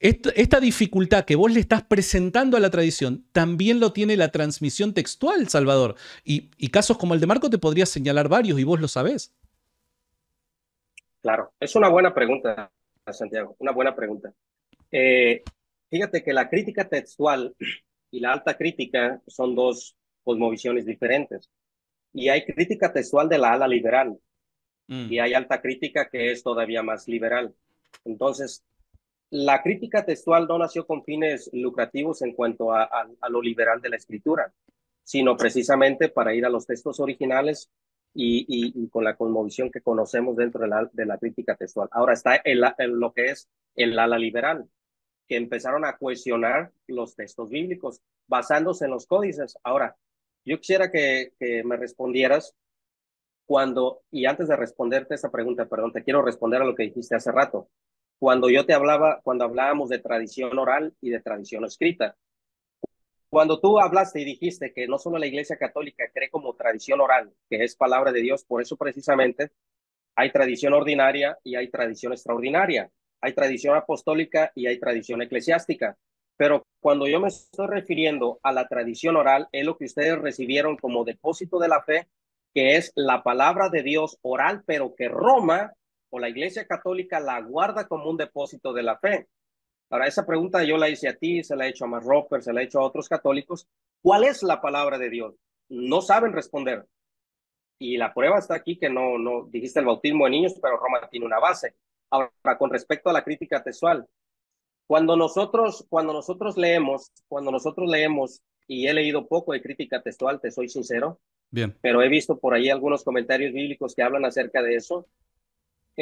S2: esta, dificultad que vos le estás presentando a la tradición también lo tiene la transmisión textual, Salvador. Y, y casos como el de Marcos te podría señalar varios y vos lo sabés.
S1: Claro, es una buena pregunta, Santiago, una buena pregunta. Eh, fíjate que la crítica textual y la alta crítica son dos cosmovisiones diferentes. Y hay crítica textual de la ala liberal mm. y hay alta crítica que es todavía más liberal. Entonces, la crítica textual no nació con fines lucrativos en cuanto a lo liberal de la escritura, sino precisamente para ir a los textos originales y, con la conmovisión que conocemos dentro de la, de la crítica textual. Ahora está la lo que es el ala liberal, que empezaron a cuestionar los textos bíblicos basándose en los códices. Ahora, yo quisiera que, que me respondieras cuando, y antes de responderte esa pregunta, perdón, te quiero responder a lo que dijiste hace rato. Cuando yo te hablaba, cuando hablábamos de tradición oral y de tradición escrita, cuando tú hablaste y dijiste que no solo la Iglesia Católica cree como tradición oral, que es palabra de Dios, por eso precisamente hay tradición ordinaria y hay tradición extraordinaria, hay tradición apostólica y hay tradición eclesiástica. Pero cuando yo me estoy refiriendo a la tradición oral, es lo que ustedes recibieron como depósito de la fe, que es la palabra de Dios oral, pero que Roma o la Iglesia Católica la guarda como un depósito de la fe. Ahora, esa pregunta yo la hice a ti, se la he hecho a más Roper, se la he hecho a otros católicos. ¿Cuál es la palabra de Dios? No saben responder. Y la prueba está aquí que no, no dijiste el bautismo de niños, pero Roma tiene una base. Ahora, con respecto a la crítica textual, cuando nosotros, cuando nosotros leemos, cuando nosotros leemos, y he leído poco de crítica textual, te soy sincero, Bien. pero he visto por ahí algunos comentarios bíblicos que hablan acerca de eso,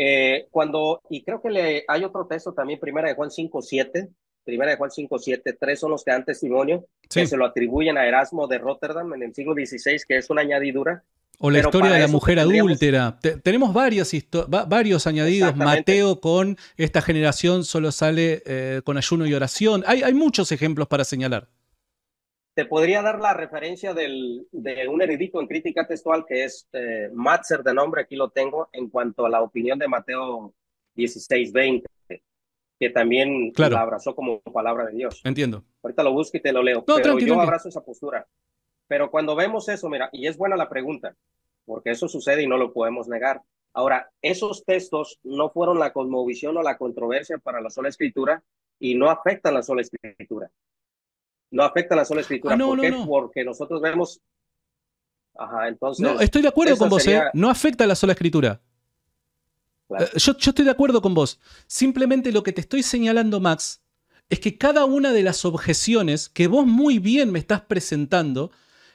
S1: eh, cuando, y creo que le, hay otro texto también, Primera de Juan 5.7, Primera de Juan 5.7, tres son los que dan testimonio, que se lo atribuyen a Erasmo de Rotterdam en el siglo XVI, que es una añadidura. O la historia de la mujer
S2: adúltera. tenemos varias varios añadidos. Mateo con esta generación solo sale eh, con ayuno y oración. Hay, hay muchos ejemplos para señalar.
S1: Te podría dar la referencia de un erudito en crítica textual que es eh, Matzer de nombre, aquí lo tengo, en cuanto a la opinión de Mateo 16:20, que también la abrazó como palabra de Dios. Entiendo. Ahorita lo busco y te lo leo. pero yo abrazo esa postura. Pero cuando vemos eso, mira, y es buena la pregunta, porque eso sucede y no lo podemos negar. Ahora, esos textos no fueron la cosmovisión o la controversia para la sola escritura y no afectan la sola escritura. No afecta a la sola escritura. Ah, no, no. Porque nosotros vemos. Ajá, entonces. No, estoy de acuerdo con vos, ¿eh?
S2: No afecta a la sola escritura. Eh, yo, estoy de acuerdo con vos. Simplemente lo que te estoy señalando, Max, es que cada una de las objeciones que vos muy bien me estás presentando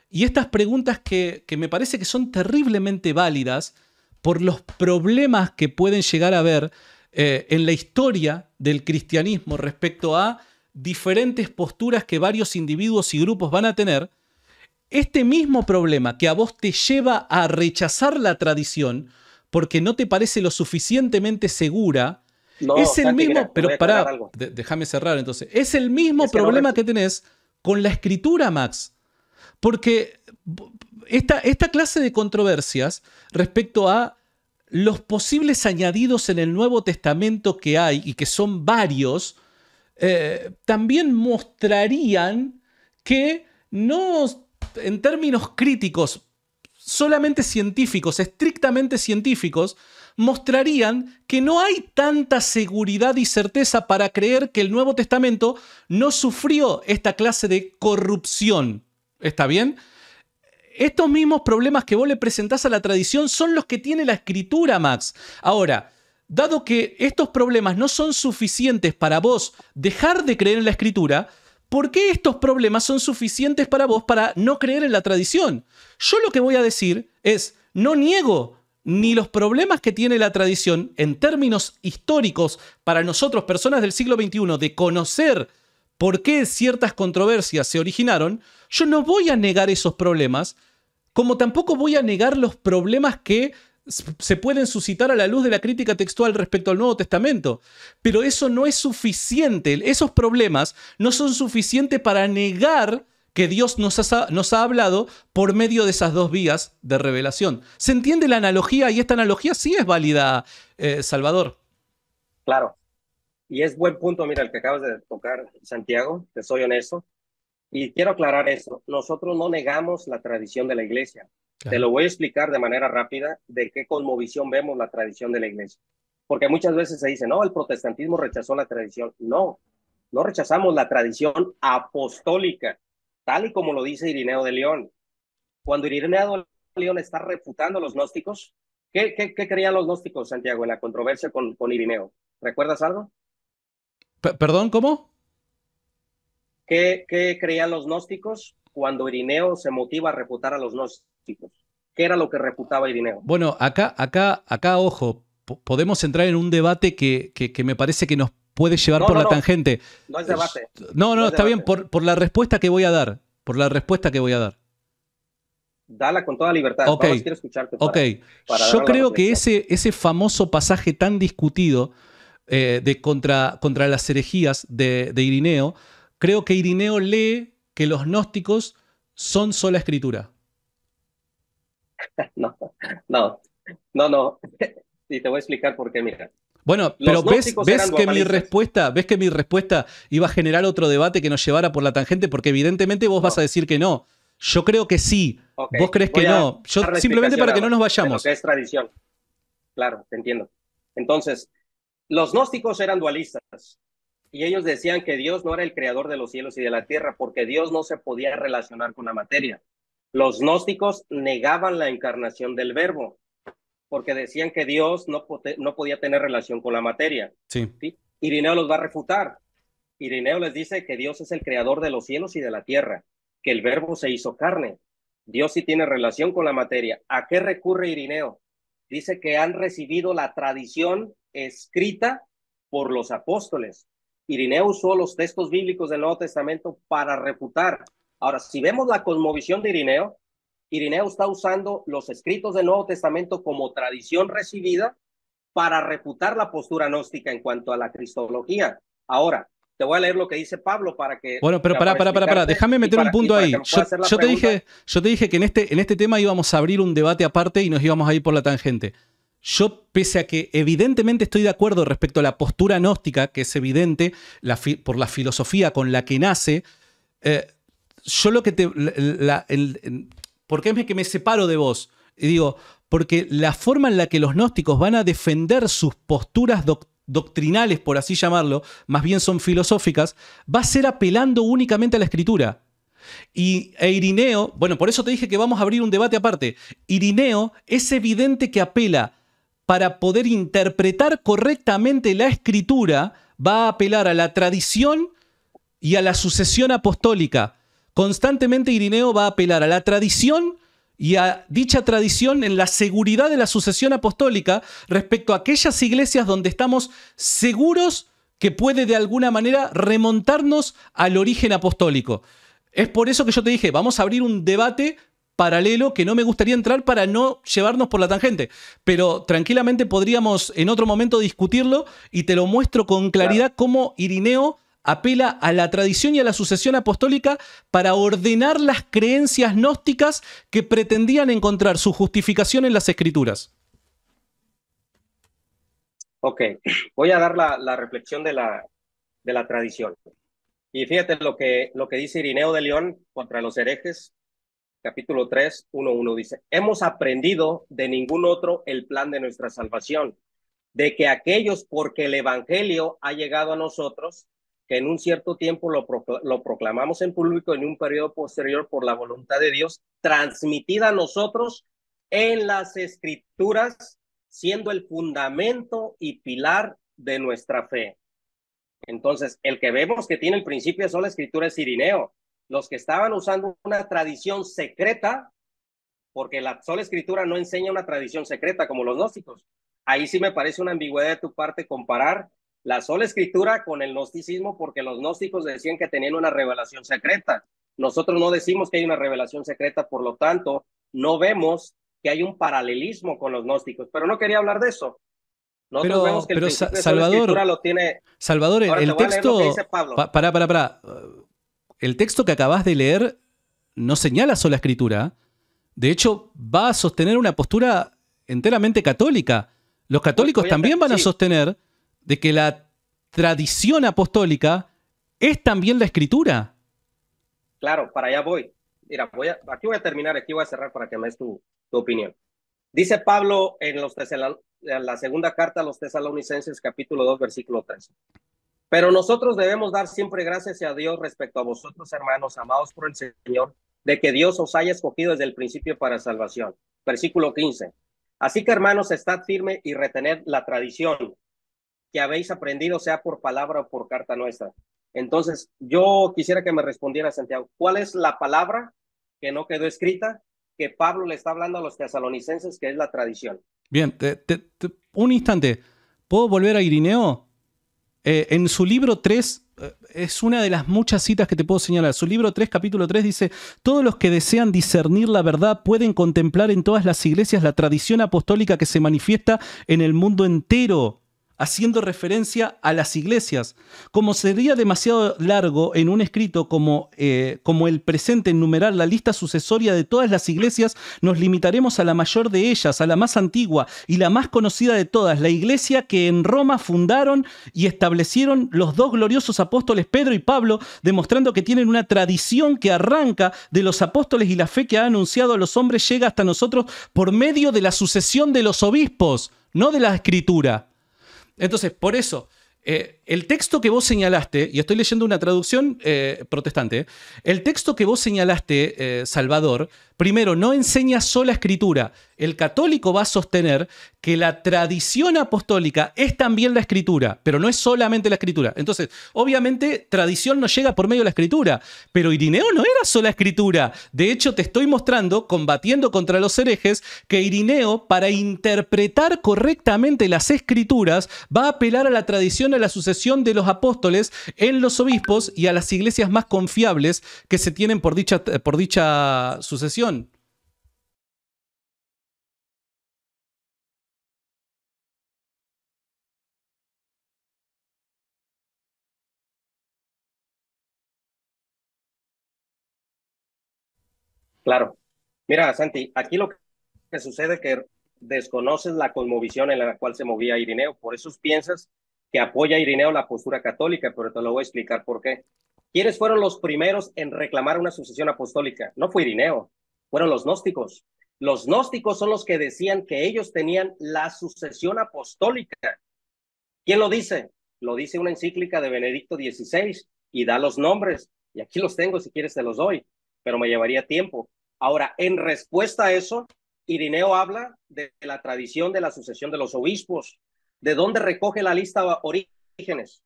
S2: y estas preguntas que, me parece que son terriblemente válidas por los problemas que pueden llegar a haber eh, en la historia del cristianismo respecto a diferentes posturas que varios individuos y grupos van a tener, este mismo problema que a vos te lleva a rechazar la tradición porque no te parece lo suficientemente segura, es el mismo, pero déjame cerrar entonces, es el mismo problema que, tenés con la escritura, Max, porque esta clase de controversias respecto a los posibles añadidos en el Nuevo Testamento que hay y que son varios, eh, también mostrarían que no, en términos críticos, solamente científicos, estrictamente científicos, mostrarían que no hay tanta seguridad y certeza para creer que el Nuevo Testamento no sufrió esta clase de corrupción. ¿Está bien? Estos mismos problemas que vos le presentás a la tradición son los que tiene la escritura, Max. Ahora, dado que estos problemas no son suficientes para vos dejar de creer en la escritura, ¿por qué estos problemas son suficientes para vos para no creer en la tradición? Yo lo que voy a decir es, no niego ni los problemas que tiene la tradición en términos históricos para nosotros, personas del siglo XXI, de conocer por qué ciertas controversias se originaron, yo no voy a negar esos problemas, como tampoco voy a negar los problemas que se pueden suscitar a la luz de la crítica textual respecto al Nuevo Testamento, pero eso no es suficiente, esos problemas no son suficientes para negar que Dios nos ha, hablado por medio de esas dos vías de revelación. ¿Se entiende la analogía? Y esta analogía sí es válida, eh, Salvador.
S1: Claro. Y es buen punto, mira, el que acabas de tocar, Santiago, te soy honesto. Y quiero aclarar eso, nosotros no negamos la tradición de la iglesia. Te lo voy a explicar de manera rápida de qué conmovisión vemos la tradición de la iglesia. Porque muchas veces se dice, no, el protestantismo rechazó la tradición. No, no rechazamos la tradición apostólica, tal y como lo dice Irineo de León. Cuando Irineo de León está refutando a los gnósticos, ¿qué, qué, creían los gnósticos, Santiago, en la controversia con, con Irineo? ¿Recuerdas algo?
S2: ¿Perdón, cómo?
S1: ¿Qué, creían los gnósticos cuando Irineo se motiva a reputar a los gnósticos? ¿Qué era lo que reputaba Irineo?
S2: Bueno, acá, acá, acá, ojo, podemos entrar en un debate que, que, me parece que nos puede llevar por la tangente.
S1: No es debate. No, no, está
S2: bien, por, por la respuesta que voy a dar. Por la respuesta que voy a dar.
S1: Dala con toda libertad. Ok. Vamos, quiero escucharte Yo creo que ese, ese
S2: famoso pasaje tan discutido eh, de contra, contra las herejías de Irineo Creo que Irineo lee que los gnósticos son sola escritura.
S1: No, no, no, no. Y te voy a explicar por qué, mira.
S2: Bueno, pero ves, que mi respuesta, ves que mi respuesta iba a generar otro debate que nos llevara por la tangente, porque evidentemente vos vas a decir que no. Yo creo que sí. Vos crees que no. Yo simplemente para que no nos vayamos.
S1: es tradición. Claro, te entiendo. Entonces, los gnósticos eran dualistas y ellos decían que Dios no era el creador de los cielos y de la tierra porque Dios no se podía relacionar con la materia. Los gnósticos negaban la encarnación del verbo porque decían que Dios no, podía tener relación con la materia. ¿sí? Irineo los va a refutar. Irineo les dice que Dios es el creador de los cielos y de la tierra, que el verbo se hizo carne. Dios sí tiene relación con la materia. ¿A qué recurre Irineo? Dice que han recibido la tradición escrita por los apóstoles. Irineo usó los textos bíblicos del Nuevo Testamento para refutar. Ahora, si vemos la cosmovisión de Irineo, Irineo está usando los escritos del Nuevo Testamento como tradición recibida para refutar la postura gnóstica en cuanto a la cristología. Ahora, te voy a leer lo que dice Pablo para que. Bueno, pero para, para, para, para, déjame meter un punto ahí. Yo, te dije,
S2: yo te dije que en este, en este tema íbamos a abrir un debate aparte y nos íbamos a ir por la tangente. Yo, pese a que evidentemente estoy de acuerdo respecto a la postura gnóstica, que es evidente por la filosofía con la que nace, eh, yo lo que te... La, ¿Por qué es que me separo de vos? Y digo, porque la forma en la que los gnósticos van a defender sus posturas doctrinales, por así llamarlo, más bien son filosóficas, va a ser apelando únicamente a la escritura. Y e Irineo, bueno, por eso te dije que vamos a abrir un debate aparte. Irineo es evidente que apela para poder interpretar correctamente la escritura, va a apelar a la tradición y a la sucesión apostólica. Constantemente Irineo va a apelar a la tradición y a dicha tradición en la seguridad de la sucesión apostólica respecto a aquellas iglesias donde estamos seguros que puede de alguna manera remontarnos al origen apostólico. Es por eso que yo te dije, vamos a abrir un debate paralelo que no me gustaría entrar para no llevarnos por la tangente, pero tranquilamente podríamos en otro momento discutirlo y te lo muestro con claridad cómo Irineo apela a la tradición y a la sucesión apostólica para ordenar las creencias gnósticas que pretendían encontrar su justificación en las escrituras.
S1: Ok, voy a dar la, reflexión de la, de la tradición. Y fíjate lo que, lo que dice Irineo de León contra los herejes capítulo 3, 1, 1 dice, hemos aprendido de ningún otro el plan de nuestra salvación, de que aquellos porque el Evangelio ha llegado a nosotros, que en un cierto tiempo lo, proclamamos en público en un periodo posterior por la voluntad de Dios, transmitida a nosotros en las escrituras, siendo el fundamento y pilar de nuestra fe. Entonces, el que vemos que tiene el principio son sola escritura es Irineo, los que estaban usando una tradición secreta, porque la sola escritura no enseña una tradición secreta como los gnósticos. Ahí sí me parece una ambigüedad de tu parte comparar la sola escritura con el gnosticismo, porque los gnósticos decían que tenían una revelación secreta. Nosotros no decimos que hay una revelación secreta, por lo tanto, no vemos que hay un paralelismo con los gnósticos, pero no quería hablar de eso. Nosotros pero, vemos que el Salvador, lo tiene...
S2: Salvador, el, texto... Para, para, para el texto que acabas de leer no señala sola escritura. De hecho, va a sostener una postura enteramente católica. Los católicos también van a sostener de que la tradición apostólica es también la escritura.
S1: Claro, para allá voy. Mira, voy aquí voy a terminar, aquí voy a cerrar para que me des tu, opinión. Dice Pablo en en la segunda carta a los tesalonicenses capítulo 2 versículo 3. Pero nosotros debemos dar siempre gracias a Dios respecto a vosotros, hermanos, amados por el Señor, de que Dios os haya escogido desde el principio para salvación. Versículo 15. Así que, hermanos, estad firme y retened la tradición que habéis aprendido, sea por palabra o por carta nuestra. Entonces, yo quisiera que me respondiera, Santiago, ¿cuál es la palabra que no quedó escrita que Pablo le está hablando a los tesalonicenses, que es la tradición?
S2: Bien, un instante. ¿Puedo volver a Irineo? Eh, en su libro 3,
S1: eh, es
S2: una de las muchas citas que te puedo señalar. Su libro 3, capítulo 3 dice, todos los que desean discernir la verdad pueden contemplar en todas las iglesias la tradición apostólica que se manifiesta en el mundo entero haciendo referencia a las iglesias. Como sería demasiado largo en un escrito como, eh, como el presente enumerar la lista sucesoria de todas las iglesias, nos limitaremos a la mayor de ellas, a la más antigua y la más conocida de todas, la iglesia que en Roma fundaron y establecieron los dos gloriosos apóstoles Pedro y Pablo, demostrando que tienen una tradición que arranca de los apóstoles y la fe que ha anunciado a los hombres llega hasta nosotros por medio de la sucesión de los obispos, no de la escritura. Entonces, por eso, eh, el texto que vos señalaste, y estoy leyendo una traducción eh, protestante, el texto que vos señalaste, eh, Salvador, primero, no enseña sola escritura. El católico va a sostener que la tradición apostólica es también la escritura, pero no es solamente la escritura. Entonces, obviamente, tradición no llega por medio de la escritura, pero Irineo no era sola escritura. De hecho, te estoy mostrando, combatiendo contra los herejes, que Irineo, para interpretar correctamente las escrituras, va a apelar a la tradición, a la sucesión de los apóstoles en los obispos y a las iglesias más confiables que se tienen por dicha, por dicha sucesión.
S1: Claro. Mira, Santi, aquí lo que sucede es que desconoces la conmovisión en la cual se movía Irineo. Por eso piensas que apoya a Irineo la postura católica, pero te lo voy a explicar por qué. ¿Quiénes fueron los primeros en reclamar una sucesión apostólica? No fue Irineo, fueron los gnósticos. Los gnósticos son los que decían que ellos tenían la sucesión apostólica. ¿Quién lo dice? Lo dice una encíclica de Benedicto XVI y da los nombres. Y aquí los tengo, si quieres te los doy, pero me llevaría tiempo. Ahora, en respuesta a eso, Irineo habla de la tradición de la sucesión de los obispos, ¿De dónde recoge la lista Orígenes?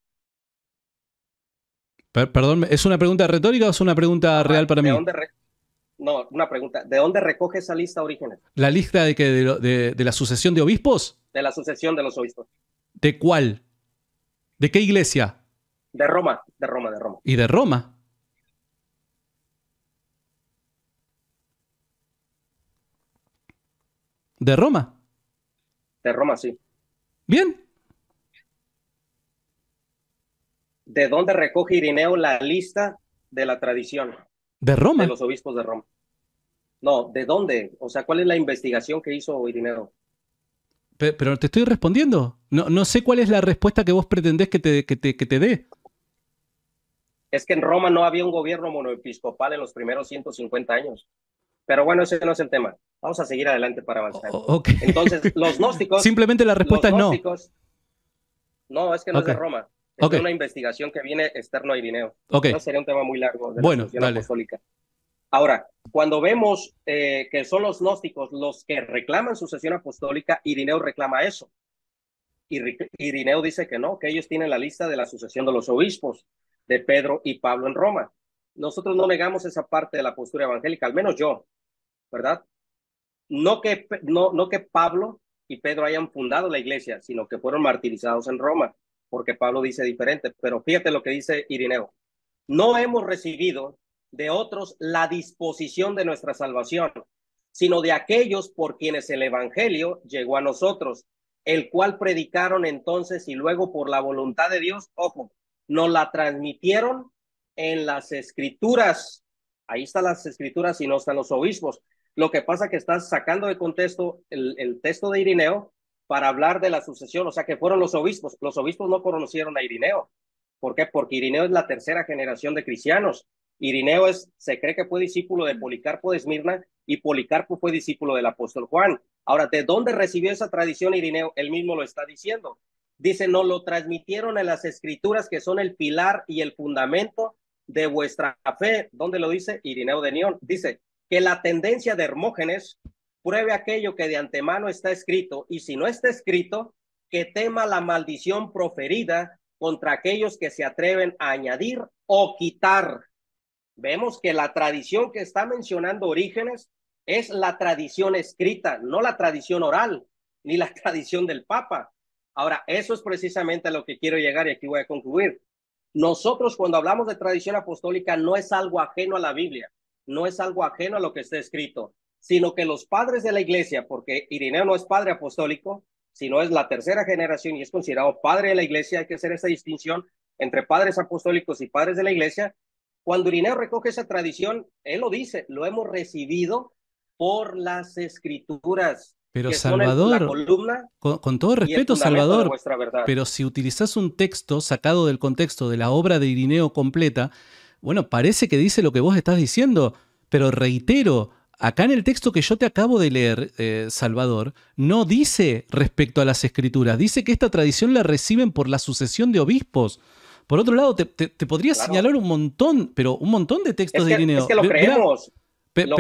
S2: perdón, ¿es una pregunta retórica o es una pregunta real para mí?
S1: no, una pregunta. ¿De dónde recoge esa lista Orígenes?
S2: ¿La lista de, que de la sucesión de obispos?
S1: De la sucesión de los obispos.
S2: ¿De cuál? ¿De qué iglesia?
S1: De Roma, de Roma, de Roma.
S2: ¿Y de Roma? ¿De Roma?
S1: De Roma, sí. Bien. ¿De dónde recoge Irineo la lista de la tradición? De Roma. De los obispos de Roma. No, ¿de dónde? O sea, ¿cuál es la investigación que hizo Irineo?
S2: Pero, te estoy respondiendo. No, no, sé cuál es la respuesta que vos pretendés que te, te, que te dé.
S1: Es que en Roma no había un gobierno monoepiscopal en los primeros 150 años. Pero bueno, ese no es el tema. Vamos a seguir adelante para avanzar. Entonces, los gnósticos. Simplemente la respuesta es no. No, es que no es de Roma. Es una investigación que viene externo a Irineo. No sería un tema muy largo de la bueno, apostólica. Ahora, cuando vemos eh, que son los gnósticos los que reclaman sucesión apostólica, Irineo reclama eso. Y Irineo dice que no, que ellos tienen la lista de la sucesión de los obispos, de Pedro y Pablo en Roma. Nosotros no negamos esa parte de la postura evangélica, al menos yo. ¿verdad? No que, no, no que Pablo y Pedro hayan fundado la iglesia, sino que fueron martirizados en Roma, porque Pablo dice diferente, pero fíjate lo que dice Irineo. No hemos recibido de otros la disposición de nuestra salvación, sino de aquellos por quienes el Evangelio llegó a nosotros, el cual predicaron entonces y luego por la voluntad de Dios, ojo, no la transmitieron en las escrituras. Ahí están las escrituras y no están los obispos. Lo que pasa es que estás sacando de contexto el, texto de Irineo para hablar de la sucesión, o sea que fueron los obispos. Los obispos no conocieron a Irineo. ¿Por qué? Porque Irineo es la tercera generación de cristianos. Irineo es, se cree que fue discípulo de Policarpo de Esmirna y Policarpo fue discípulo del apóstol Juan. Ahora, ¿de dónde recibió esa tradición Irineo? Él mismo lo está diciendo. Dice, no lo transmitieron en las escrituras que son el pilar y el fundamento de vuestra fe. ¿Dónde lo dice? Irineo de Nión Dice, que la tendencia de Hermógenes pruebe aquello que de antemano está escrito, y si no está escrito, que tema la maldición proferida contra aquellos que se atreven a añadir o quitar. Vemos que la tradición que está mencionando Orígenes es la tradición escrita, no la tradición oral, ni la tradición del Papa. Ahora, eso es precisamente a lo que quiero llegar y aquí voy a concluir. Nosotros cuando hablamos de tradición apostólica no es algo ajeno a la Biblia no es algo ajeno a lo que está escrito, sino que los padres de la iglesia, porque Irineo no es padre apostólico, sino es la tercera generación y es considerado padre de la iglesia, hay que hacer esa distinción entre padres apostólicos y padres de la iglesia. Cuando Irineo recoge esa tradición, él lo dice, lo hemos recibido por las escrituras. Pero Salvador,
S2: con, con, todo respeto Salvador, pero si utilizas un texto sacado del contexto de la obra de Irineo completa, bueno, parece que dice lo que vos estás diciendo, pero reitero, acá en el texto que yo te acabo de leer, eh, Salvador, no dice respecto a las escrituras, dice que esta tradición la reciben por la sucesión de obispos. Por otro lado, te, podría señalar un montón, pero un montón de textos de Irineo. Es que lo creemos. pero,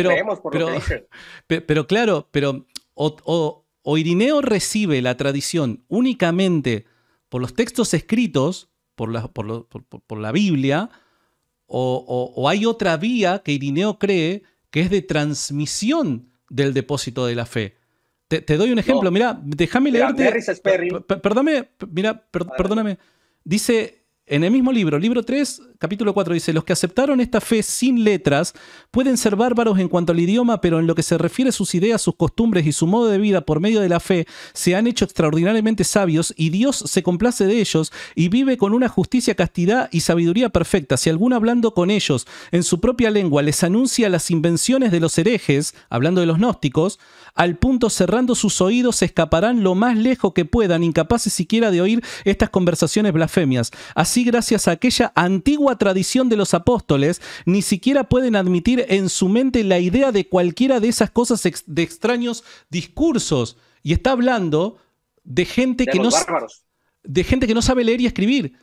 S2: pero, claro, pero o, Irineo recibe la tradición únicamente por los textos escritos, por la Biblia, o, hay otra vía que Irineo cree que es de transmisión del depósito de la fe. Te, doy un ejemplo, mira, déjame leerte. Perdóname, mira, perdóname. Dice en el mismo libro, libro 3, capítulo 4, dice, los que aceptaron esta fe sin letras pueden ser bárbaros en cuanto al idioma, pero en lo que se refiere a sus ideas, sus costumbres y su modo de vida por medio de la fe, se han hecho extraordinariamente sabios y Dios se complace de ellos y vive con una justicia, castidad y sabiduría perfecta. Si alguno hablando con ellos en su propia lengua les anuncia las invenciones de los herejes, hablando de los gnósticos, al punto cerrando sus oídos se escaparán lo más lejos que puedan, incapaces siquiera de oír estas conversaciones blasfemias. Así gracias a aquella antigua tradición de los apóstoles, ni siquiera pueden admitir en su mente la idea de cualquiera de esas cosas de extraños discursos. Y está hablando de gente que no de gente que no sabe leer y escribir.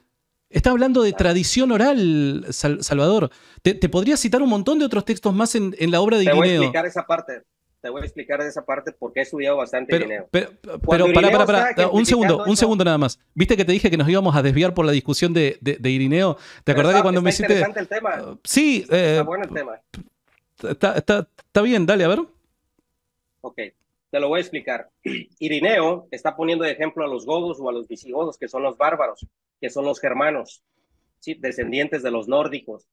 S2: Está hablando de tradición oral, Salvador. Te, podría citar un montón de otros textos más en, la obra de Te
S1: esa parte te voy a explicar de esa parte porque he estudiado bastante pero, dinero. Pero, pero, para, para, un segundo,
S2: un segundo nada más. Viste que te dije que nos íbamos a desviar por la discusión de, Irineo. ¿Te acordás que cuando me hiciste. el
S1: tema. Uh, sí. Eh, está bueno el tema.
S2: Está, bien, dale, a ver.
S1: Ok, te lo voy a explicar. Irineo está poniendo de ejemplo a los godos o a los visigodos, que son los bárbaros, que son los germanos, ¿sí? descendientes de los nórdicos,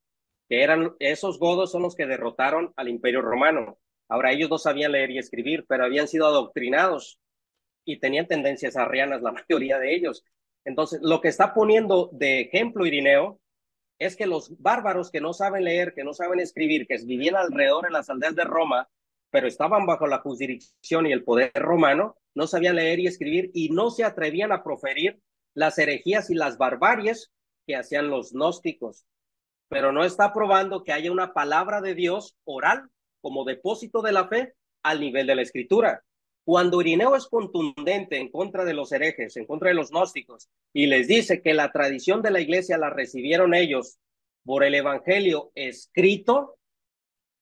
S1: que eran esos godos son los que derrotaron al imperio romano Ahora, ellos no sabían leer y escribir, pero habían sido adoctrinados y tenían tendencias arrianas la mayoría de ellos. Entonces, lo que está poniendo de ejemplo Irineo es que los bárbaros que no saben leer, que no saben escribir, que vivían alrededor en las aldeas de Roma, pero estaban bajo la jurisdicción y el poder romano, no sabían leer y escribir y no se atrevían a proferir las herejías y las barbaries que hacían los gnósticos. Pero no está probando que haya una palabra de Dios oral como depósito de la fe al nivel de la escritura. Cuando Irineo es contundente en contra de los herejes, en contra de los gnósticos, y les dice que la tradición de la iglesia la recibieron ellos por el evangelio escrito,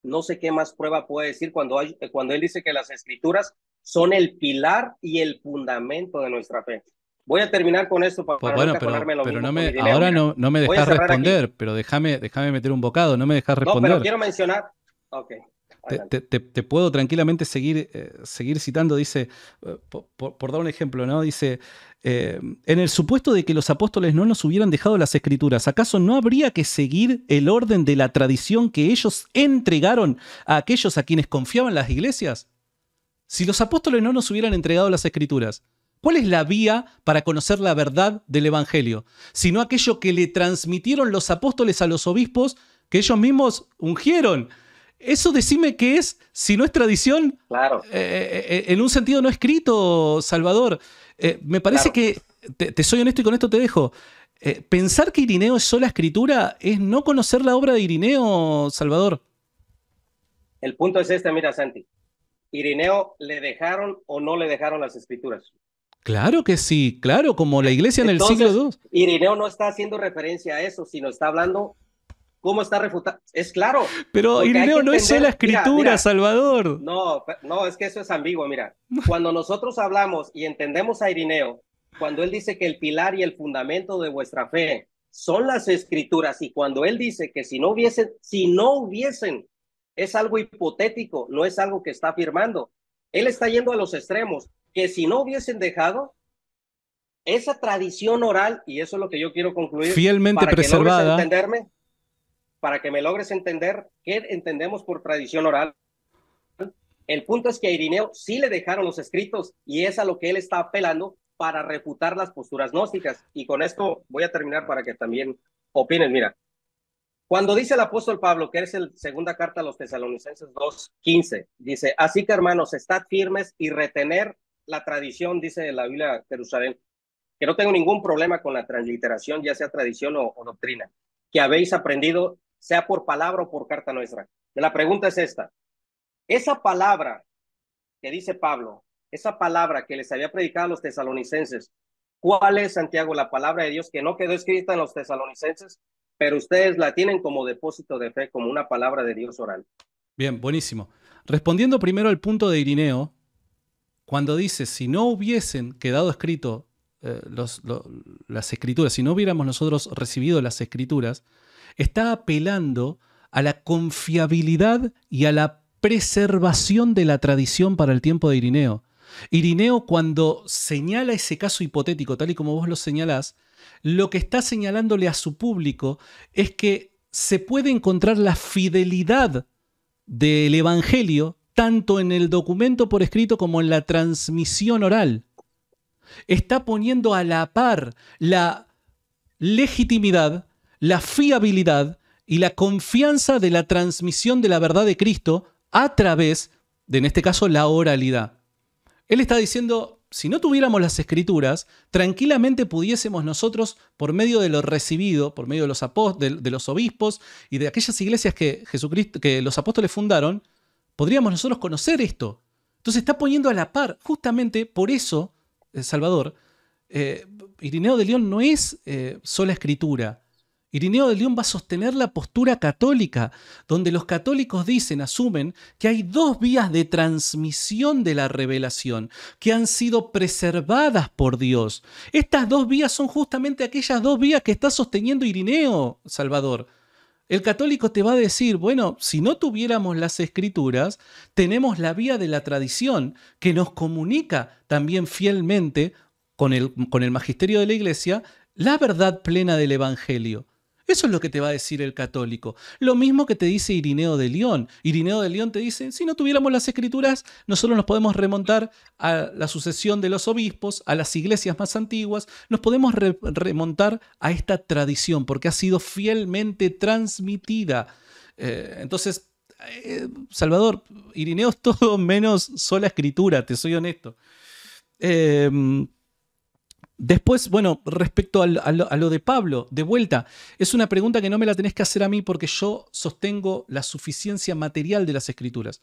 S1: no sé qué más prueba puede decir cuando, cuando él dice que las escrituras son el pilar y el fundamento de nuestra fe. Voy a terminar con esto para, ahora no, me dejas responder,
S2: pero déjame, déjame meter un bocado, no me dejas responder. pero quiero
S1: mencionar, ok,
S2: te, puedo tranquilamente seguir, eh, seguir citando, dice, eh, por, dar un ejemplo, ¿no? Dice, eh, en el supuesto de que los apóstoles no nos hubieran dejado las escrituras, ¿acaso no habría que seguir el orden de la tradición que ellos entregaron a aquellos a quienes confiaban las iglesias? Si los apóstoles no nos hubieran entregado las escrituras, ¿cuál es la vía para conocer la verdad del Evangelio? Si no aquello que le transmitieron los apóstoles a los obispos que ellos mismos ungieron. Eso decime qué es, si no es tradición, claro. Eh, eh, eh, en un sentido no escrito, Salvador. me parece que, te, soy honesto y con esto te dejo, pensar que Irineo es sola escritura es no conocer la obra de Irineo, Salvador.
S1: El punto es este, mira Santi. Irineo, ¿le dejaron o no le dejaron las escrituras?
S2: Claro que sí, claro, como la iglesia en el siglo II.
S1: Irineo no está haciendo referencia a eso, sino está hablando ¿Cómo está refutado? Es claro. Pero Irineo no es la escritura,
S2: Salvador.
S1: No, no, es que eso es ambiguo, mira. Cuando nosotros hablamos y entendemos a Irineo, cuando él dice que el pilar y el fundamento de vuestra fe son las escrituras, y cuando él dice que si no hubiesen, si no hubiesen, es algo hipotético, no es algo que está afirmando. Él está yendo a los extremos, que si no hubiesen dejado, esa tradición oral, y eso es lo que yo quiero concluir. Fielmente para preservada. entenderme, para que me logres entender qué entendemos por tradición oral. El punto es que a Irineo sí le dejaron los escritos y es a lo que él está apelando para refutar las posturas gnósticas. Y con esto voy a terminar para que también opinen. Mira, cuando dice el apóstol Pablo, que es la segunda carta a los tesalonicenses 2.15, dice, así que hermanos, estad firmes y retener la tradición, dice la Biblia de Jerusalén, que no tengo ningún problema con la transliteración, ya sea tradición o, o doctrina, que habéis aprendido sea por palabra o por carta nuestra. La pregunta es esta. Esa palabra que dice Pablo, esa palabra que les había predicado a los tesalonicenses, ¿cuál es, Santiago, la palabra de Dios que no quedó escrita en los tesalonicenses, pero ustedes la tienen como depósito de fe, como una palabra de Dios oral?
S2: Bien, buenísimo. Respondiendo primero al punto de Irineo, cuando dice, si no hubiesen quedado escrito eh, los, las escrituras, si no hubiéramos nosotros recibido las escrituras, está apelando a la confiabilidad y a la preservación de la tradición para el tiempo de Irineo. Irineo cuando señala ese caso hipotético, tal y como vos lo señalás, lo que está señalándole a su público es que se puede encontrar la fidelidad del Evangelio tanto en el documento por escrito como en la transmisión oral. Está poniendo a la par la legitimidad la fiabilidad y la confianza de la transmisión de la verdad de Cristo a través de, en este caso, la oralidad. Él está diciendo, si no tuviéramos las escrituras, tranquilamente pudiésemos nosotros, por medio de lo recibido, por medio de los, de los obispos y de aquellas iglesias que, Jesucristo, que los apóstoles fundaron, podríamos nosotros conocer esto. Entonces está poniendo a la par, justamente por eso, eh, Salvador, eh, Irineo de León no es eh, sola escritura, Irineo de León va a sostener la postura católica, donde los católicos dicen, asumen, que hay dos vías de transmisión de la revelación, que han sido preservadas por Dios. Estas dos vías son justamente aquellas dos vías que está sosteniendo Irineo, Salvador. El católico te va a decir, bueno, si no tuviéramos las escrituras, tenemos la vía de la tradición, que nos comunica también fielmente con el, con el magisterio de la iglesia la verdad plena del Evangelio. Eso es lo que te va a decir el católico. Lo mismo que te dice Irineo de León. Irineo de León te dice, si no tuviéramos las escrituras, nosotros nos podemos remontar a la sucesión de los obispos, a las iglesias más antiguas, nos podemos remontar a esta tradición porque ha sido fielmente transmitida. Eh, entonces, eh, Salvador, Irineo es todo menos sola escritura, te soy honesto. Eh, Después, bueno, respecto a, lo, de Pablo, de vuelta, es una pregunta que no me la tenés que hacer a mí porque yo sostengo la suficiencia material de las escrituras.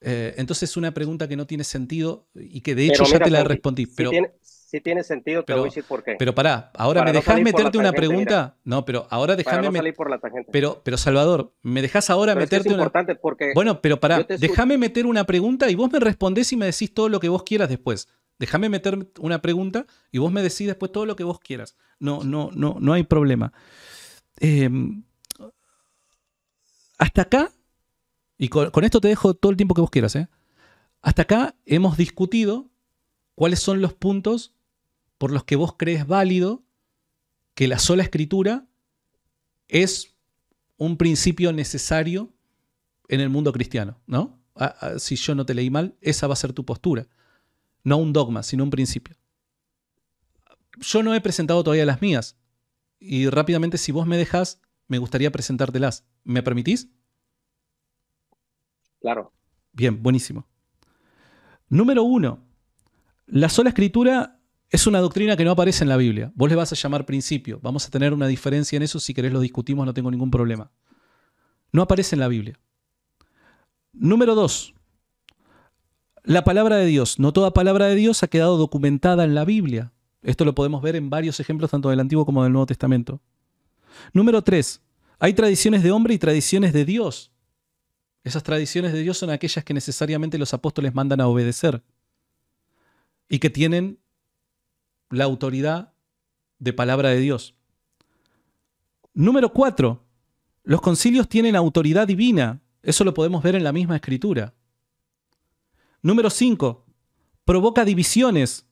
S2: Eh, entonces es una pregunta que no tiene sentido y que de hecho ya te la respondí. Si tiene,
S1: si tiene sentido, te voy a decir por qué. Pero pará, ahora me dejas meterte una pregunta.
S2: no, pero ahora déjame.
S1: por la Pero,
S2: pero Salvador, me dejas ahora meterte una. Importante porque bueno, pero pará, déjame meter una pregunta y vos me respondés y me decís todo lo que vos quieras después. Déjame meter una pregunta y vos me decís después todo lo que vos quieras. No, no, no, no hay problema. Em, hasta acá, y con, esto te dejo todo el tiempo que vos quieras, ¿eh? hasta acá hemos discutido cuáles son los puntos por los que vos crees válido que la sola escritura es un principio necesario en el mundo cristiano, ¿no? Ah, ah, si yo no te leí mal, esa va a ser tu postura. No un dogma, sino un principio. Yo no he presentado todavía las mías. Y rápidamente, si vos me dejas, me gustaría presentártelas. ¿Me permitís? Claro. Bien, buenísimo. Número uno. La sola escritura es una doctrina que no aparece en la Biblia. Vos le vas a llamar principio. Vamos a tener una diferencia en eso. Si querés lo discutimos, no tengo ningún problema. No aparece en la Biblia. Número dos. La palabra de Dios, no toda palabra de Dios ha quedado documentada en la Biblia. Esto lo podemos ver en varios ejemplos, tanto del Antiguo como del Nuevo Testamento. Número 3. Hay tradiciones de hombre y tradiciones de Dios. Esas tradiciones de Dios son aquellas que necesariamente los apóstoles mandan a obedecer y que tienen la autoridad de palabra de Dios. Número 4. Los concilios tienen autoridad divina. Eso lo podemos ver en la misma escritura. Número 5. Provoca divisiones.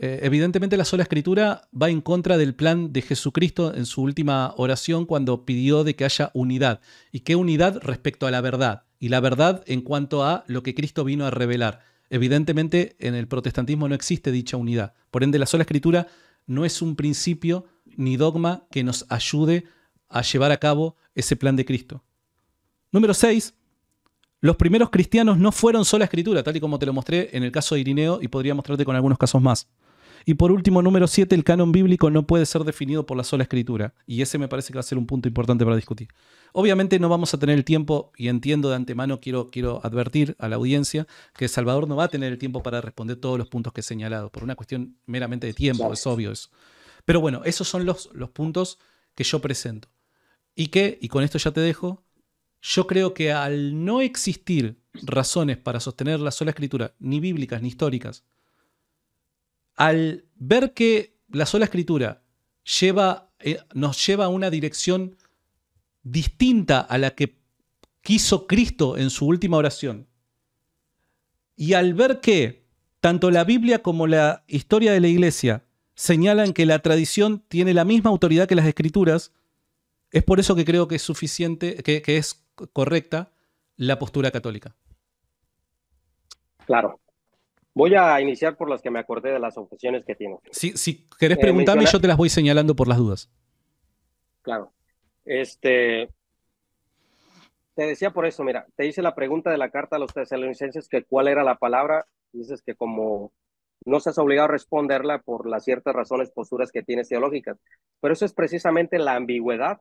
S2: Eh, evidentemente la sola escritura va en contra del plan de Jesucristo en su última oración cuando pidió de que haya unidad. ¿Y qué unidad respecto a la verdad? Y la verdad en cuanto a lo que Cristo vino a revelar. Evidentemente en el protestantismo no existe dicha unidad. Por ende la sola escritura no es un principio ni dogma que nos ayude a llevar a cabo ese plan de Cristo. Número 6 los primeros cristianos no fueron sola escritura, tal y como te lo mostré en el caso de Irineo y podría mostrarte con algunos casos más. Y por último, número 7, el canon bíblico no puede ser definido por la sola escritura. Y ese me parece que va a ser un punto importante para discutir. Obviamente no vamos a tener el tiempo, y entiendo de antemano, quiero, quiero advertir a la audiencia, que Salvador no va a tener el tiempo para responder todos los puntos que he señalado, por una cuestión meramente de tiempo, es obvio eso. Pero bueno, esos son los, los puntos que yo presento. Y que, y con esto ya te dejo, yo creo que al no existir razones para sostener la sola escritura, ni bíblicas ni históricas, al ver que la sola escritura eh, nos lleva a una dirección distinta a la que quiso Cristo en su última oración, y al ver que tanto la Biblia como la historia de la Iglesia señalan que la tradición tiene la misma autoridad que las escrituras, es por eso que creo que es suficiente, que, que es correcta la postura católica?
S1: Claro. Voy a iniciar por las que me acordé de las objeciones que tiene. Si, si querés eh, preguntarme, yo te
S2: las voy señalando por las dudas.
S1: Claro. Este, te decía por eso, mira, te hice la pregunta de la carta a los tesalonicenses que cuál era la palabra. Dices que como no se has obligado a responderla por las ciertas razones, posturas que tienes teológicas. Pero eso es precisamente la ambigüedad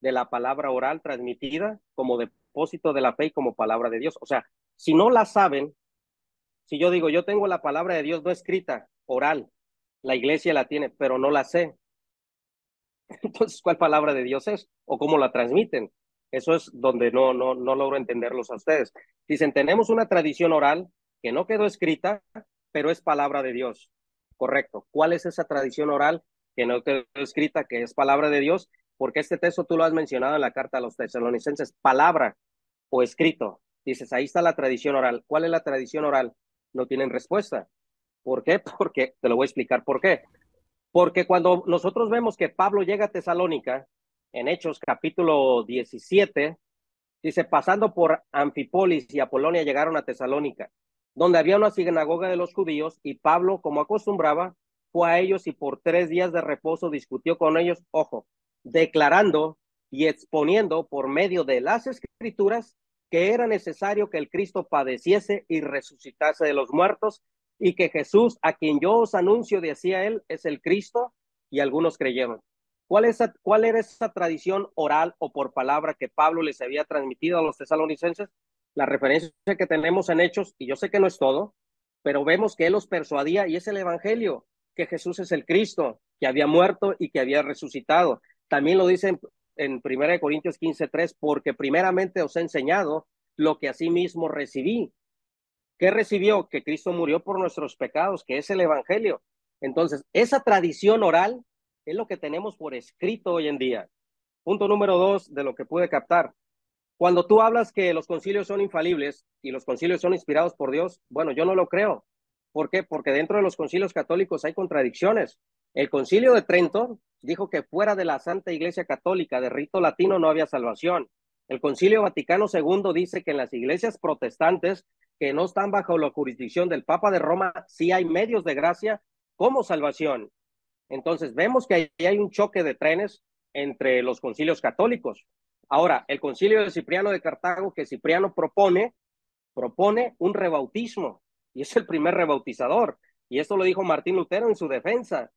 S1: de la palabra oral transmitida como depósito de la fe y como palabra de Dios. O sea, si no la saben, si yo digo, yo tengo la palabra de Dios no escrita, oral, la iglesia la tiene, pero no la sé. Entonces, ¿cuál palabra de Dios es? ¿O cómo la transmiten? Eso es donde no, no, no logro entenderlos a ustedes. Dicen, tenemos una tradición oral que no quedó escrita, pero es palabra de Dios. Correcto. ¿Cuál es esa tradición oral que no quedó escrita, que es palabra de Dios? porque este texto tú lo has mencionado en la carta a los tesalonicenses, palabra o escrito. Dices, ahí está la tradición oral. ¿Cuál es la tradición oral? No tienen respuesta. ¿Por qué? Porque, te lo voy a explicar por qué. Porque cuando nosotros vemos que Pablo llega a Tesalónica, en Hechos capítulo 17, dice, pasando por Anfipolis y Apolonia llegaron a Tesalónica, donde había una sinagoga de los judíos y Pablo, como acostumbraba, fue a ellos y por tres días de reposo discutió con ellos, ojo, declarando y exponiendo por medio de las escrituras que era necesario que el Cristo padeciese y resucitase de los muertos y que Jesús, a quien yo os anuncio, decía él, es el Cristo, y algunos creyeron. ¿Cuál, es, ¿Cuál era esa tradición oral o por palabra que Pablo les había transmitido a los tesalonicenses? La referencia que tenemos en Hechos, y yo sé que no es todo, pero vemos que él los persuadía y es el Evangelio, que Jesús es el Cristo, que había muerto y que había resucitado. También lo dicen en Primera de Corintios 15:3, porque primeramente os he enseñado lo que asimismo recibí. ¿Qué recibió? Que Cristo murió por nuestros pecados, que es el Evangelio. Entonces, esa tradición oral es lo que tenemos por escrito hoy en día. Punto número dos de lo que pude captar. Cuando tú hablas que los concilios son infalibles y los concilios son inspirados por Dios, bueno, yo no lo creo. ¿Por qué? Porque dentro de los concilios católicos hay contradicciones. El concilio de Trento dijo que fuera de la Santa Iglesia Católica de rito latino no había salvación. El concilio Vaticano II dice que en las iglesias protestantes que no están bajo la jurisdicción del Papa de Roma sí hay medios de gracia como salvación. Entonces vemos que ahí hay un choque de trenes entre los concilios católicos. Ahora, el concilio de Cipriano de Cartago que Cipriano propone, propone un rebautismo y es el primer rebautizador. Y esto lo dijo Martín Lutero en su defensa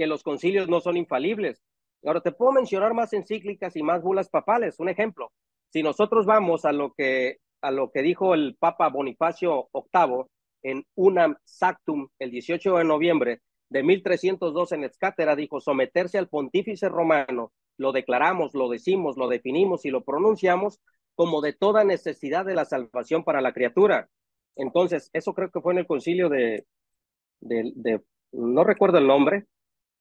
S1: que los concilios no son infalibles. Ahora, te puedo mencionar más encíclicas y más bulas papales. Un ejemplo, si nosotros vamos a lo que, a lo que dijo el Papa Bonifacio VIII en Unam Sactum el 18 de noviembre de 1302 en Excátera, dijo someterse al pontífice romano, lo declaramos, lo decimos, lo definimos y lo pronunciamos como de toda necesidad de la salvación para la criatura. Entonces, eso creo que fue en el concilio de no recuerdo el nombre,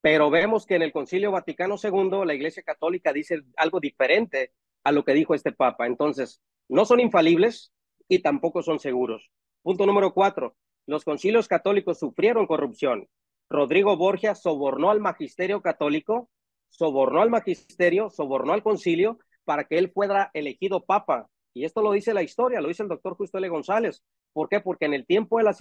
S1: pero vemos que en el Concilio Vaticano II la Iglesia Católica dice algo diferente a lo que dijo este Papa. Entonces, no son infalibles y tampoco son seguros. Punto número cuatro, los concilios católicos sufrieron corrupción. Rodrigo Borgia sobornó al magisterio católico, sobornó al magisterio, sobornó al concilio para que él fuera elegido papa. Y esto lo dice la historia, lo dice el doctor Justo L. González. ¿Por qué? Porque en el tiempo de la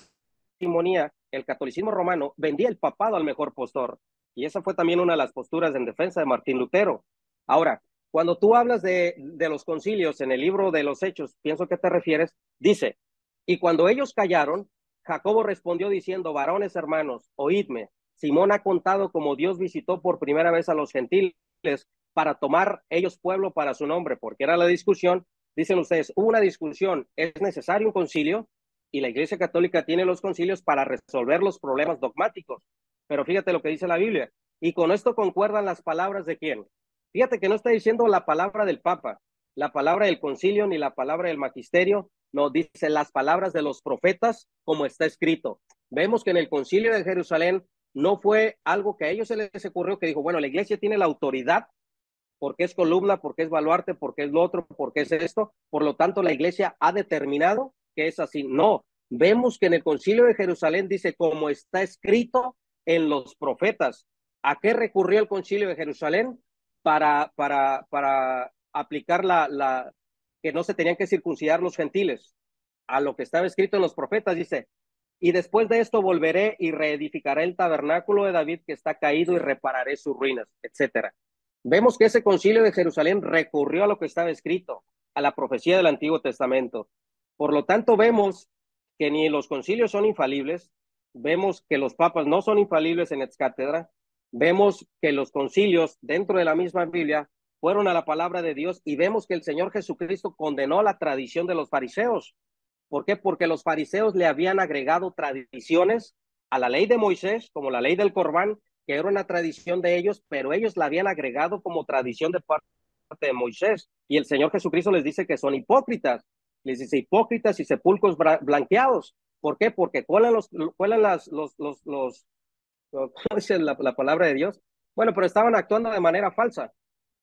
S1: simonía, el catolicismo romano vendía el papado al mejor postor. Y esa fue también una de las posturas en defensa de Martín Lutero. Ahora, cuando tú hablas de, los concilios en el libro de los Hechos, pienso que te refieres, dice, y cuando ellos callaron, Jacobo respondió diciendo, varones hermanos, oídme, Simón ha contado como Dios visitó por primera vez a los gentiles para tomar ellos pueblo para su nombre, porque era la discusión. Dicen ustedes, hubo una discusión, es necesario un concilio y la Iglesia Católica tiene los concilios para resolver los problemas dogmáticos. Pero fíjate lo que dice la Biblia. Y con esto concuerdan las palabras de quién. Fíjate que no está diciendo la palabra del Papa, la palabra del concilio ni la palabra del magisterio. No, dice las palabras de los profetas como está escrito. Vemos que en el concilio de Jerusalén no fue algo que a ellos se les ocurrió que dijo, bueno, la iglesia tiene la autoridad porque es columna, porque es baluarte, porque es lo otro, porque es esto. Por lo tanto, la iglesia ha determinado que es así. No, vemos que en el concilio de Jerusalén dice, como está escrito en los profetas. ¿A qué recurrió el concilio de Jerusalén para, para, para aplicar la, la, que no se tenían que circuncidar los gentiles? A lo que estaba escrito en los profetas, dice, y después de esto volveré y reedificaré el tabernáculo de David que está caído y repararé sus ruinas, etcétera. Vemos que ese concilio de Jerusalén recurrió a lo que estaba escrito, a la profecía del Antiguo Testamento. Por lo tanto, vemos que ni los concilios son infalibles, vemos que los papas no son infalibles en ex cátedra, vemos que los concilios dentro de la misma Biblia fueron a la palabra de Dios y vemos que el Señor Jesucristo condenó la tradición de los fariseos. ¿Por qué? Porque los fariseos le habían agregado tradiciones a la ley de Moisés, como la ley del Corbán, que era una tradición de ellos, pero ellos la habían agregado como tradición de parte de Moisés. Y el Señor Jesucristo les dice que son hipócritas, les dice hipócritas y sepulcros blanqueados. ¿Por qué? Porque ¿cuál los, las, los, los, la, palabra de Dios? Bueno, pero estaban actuando de manera falsa.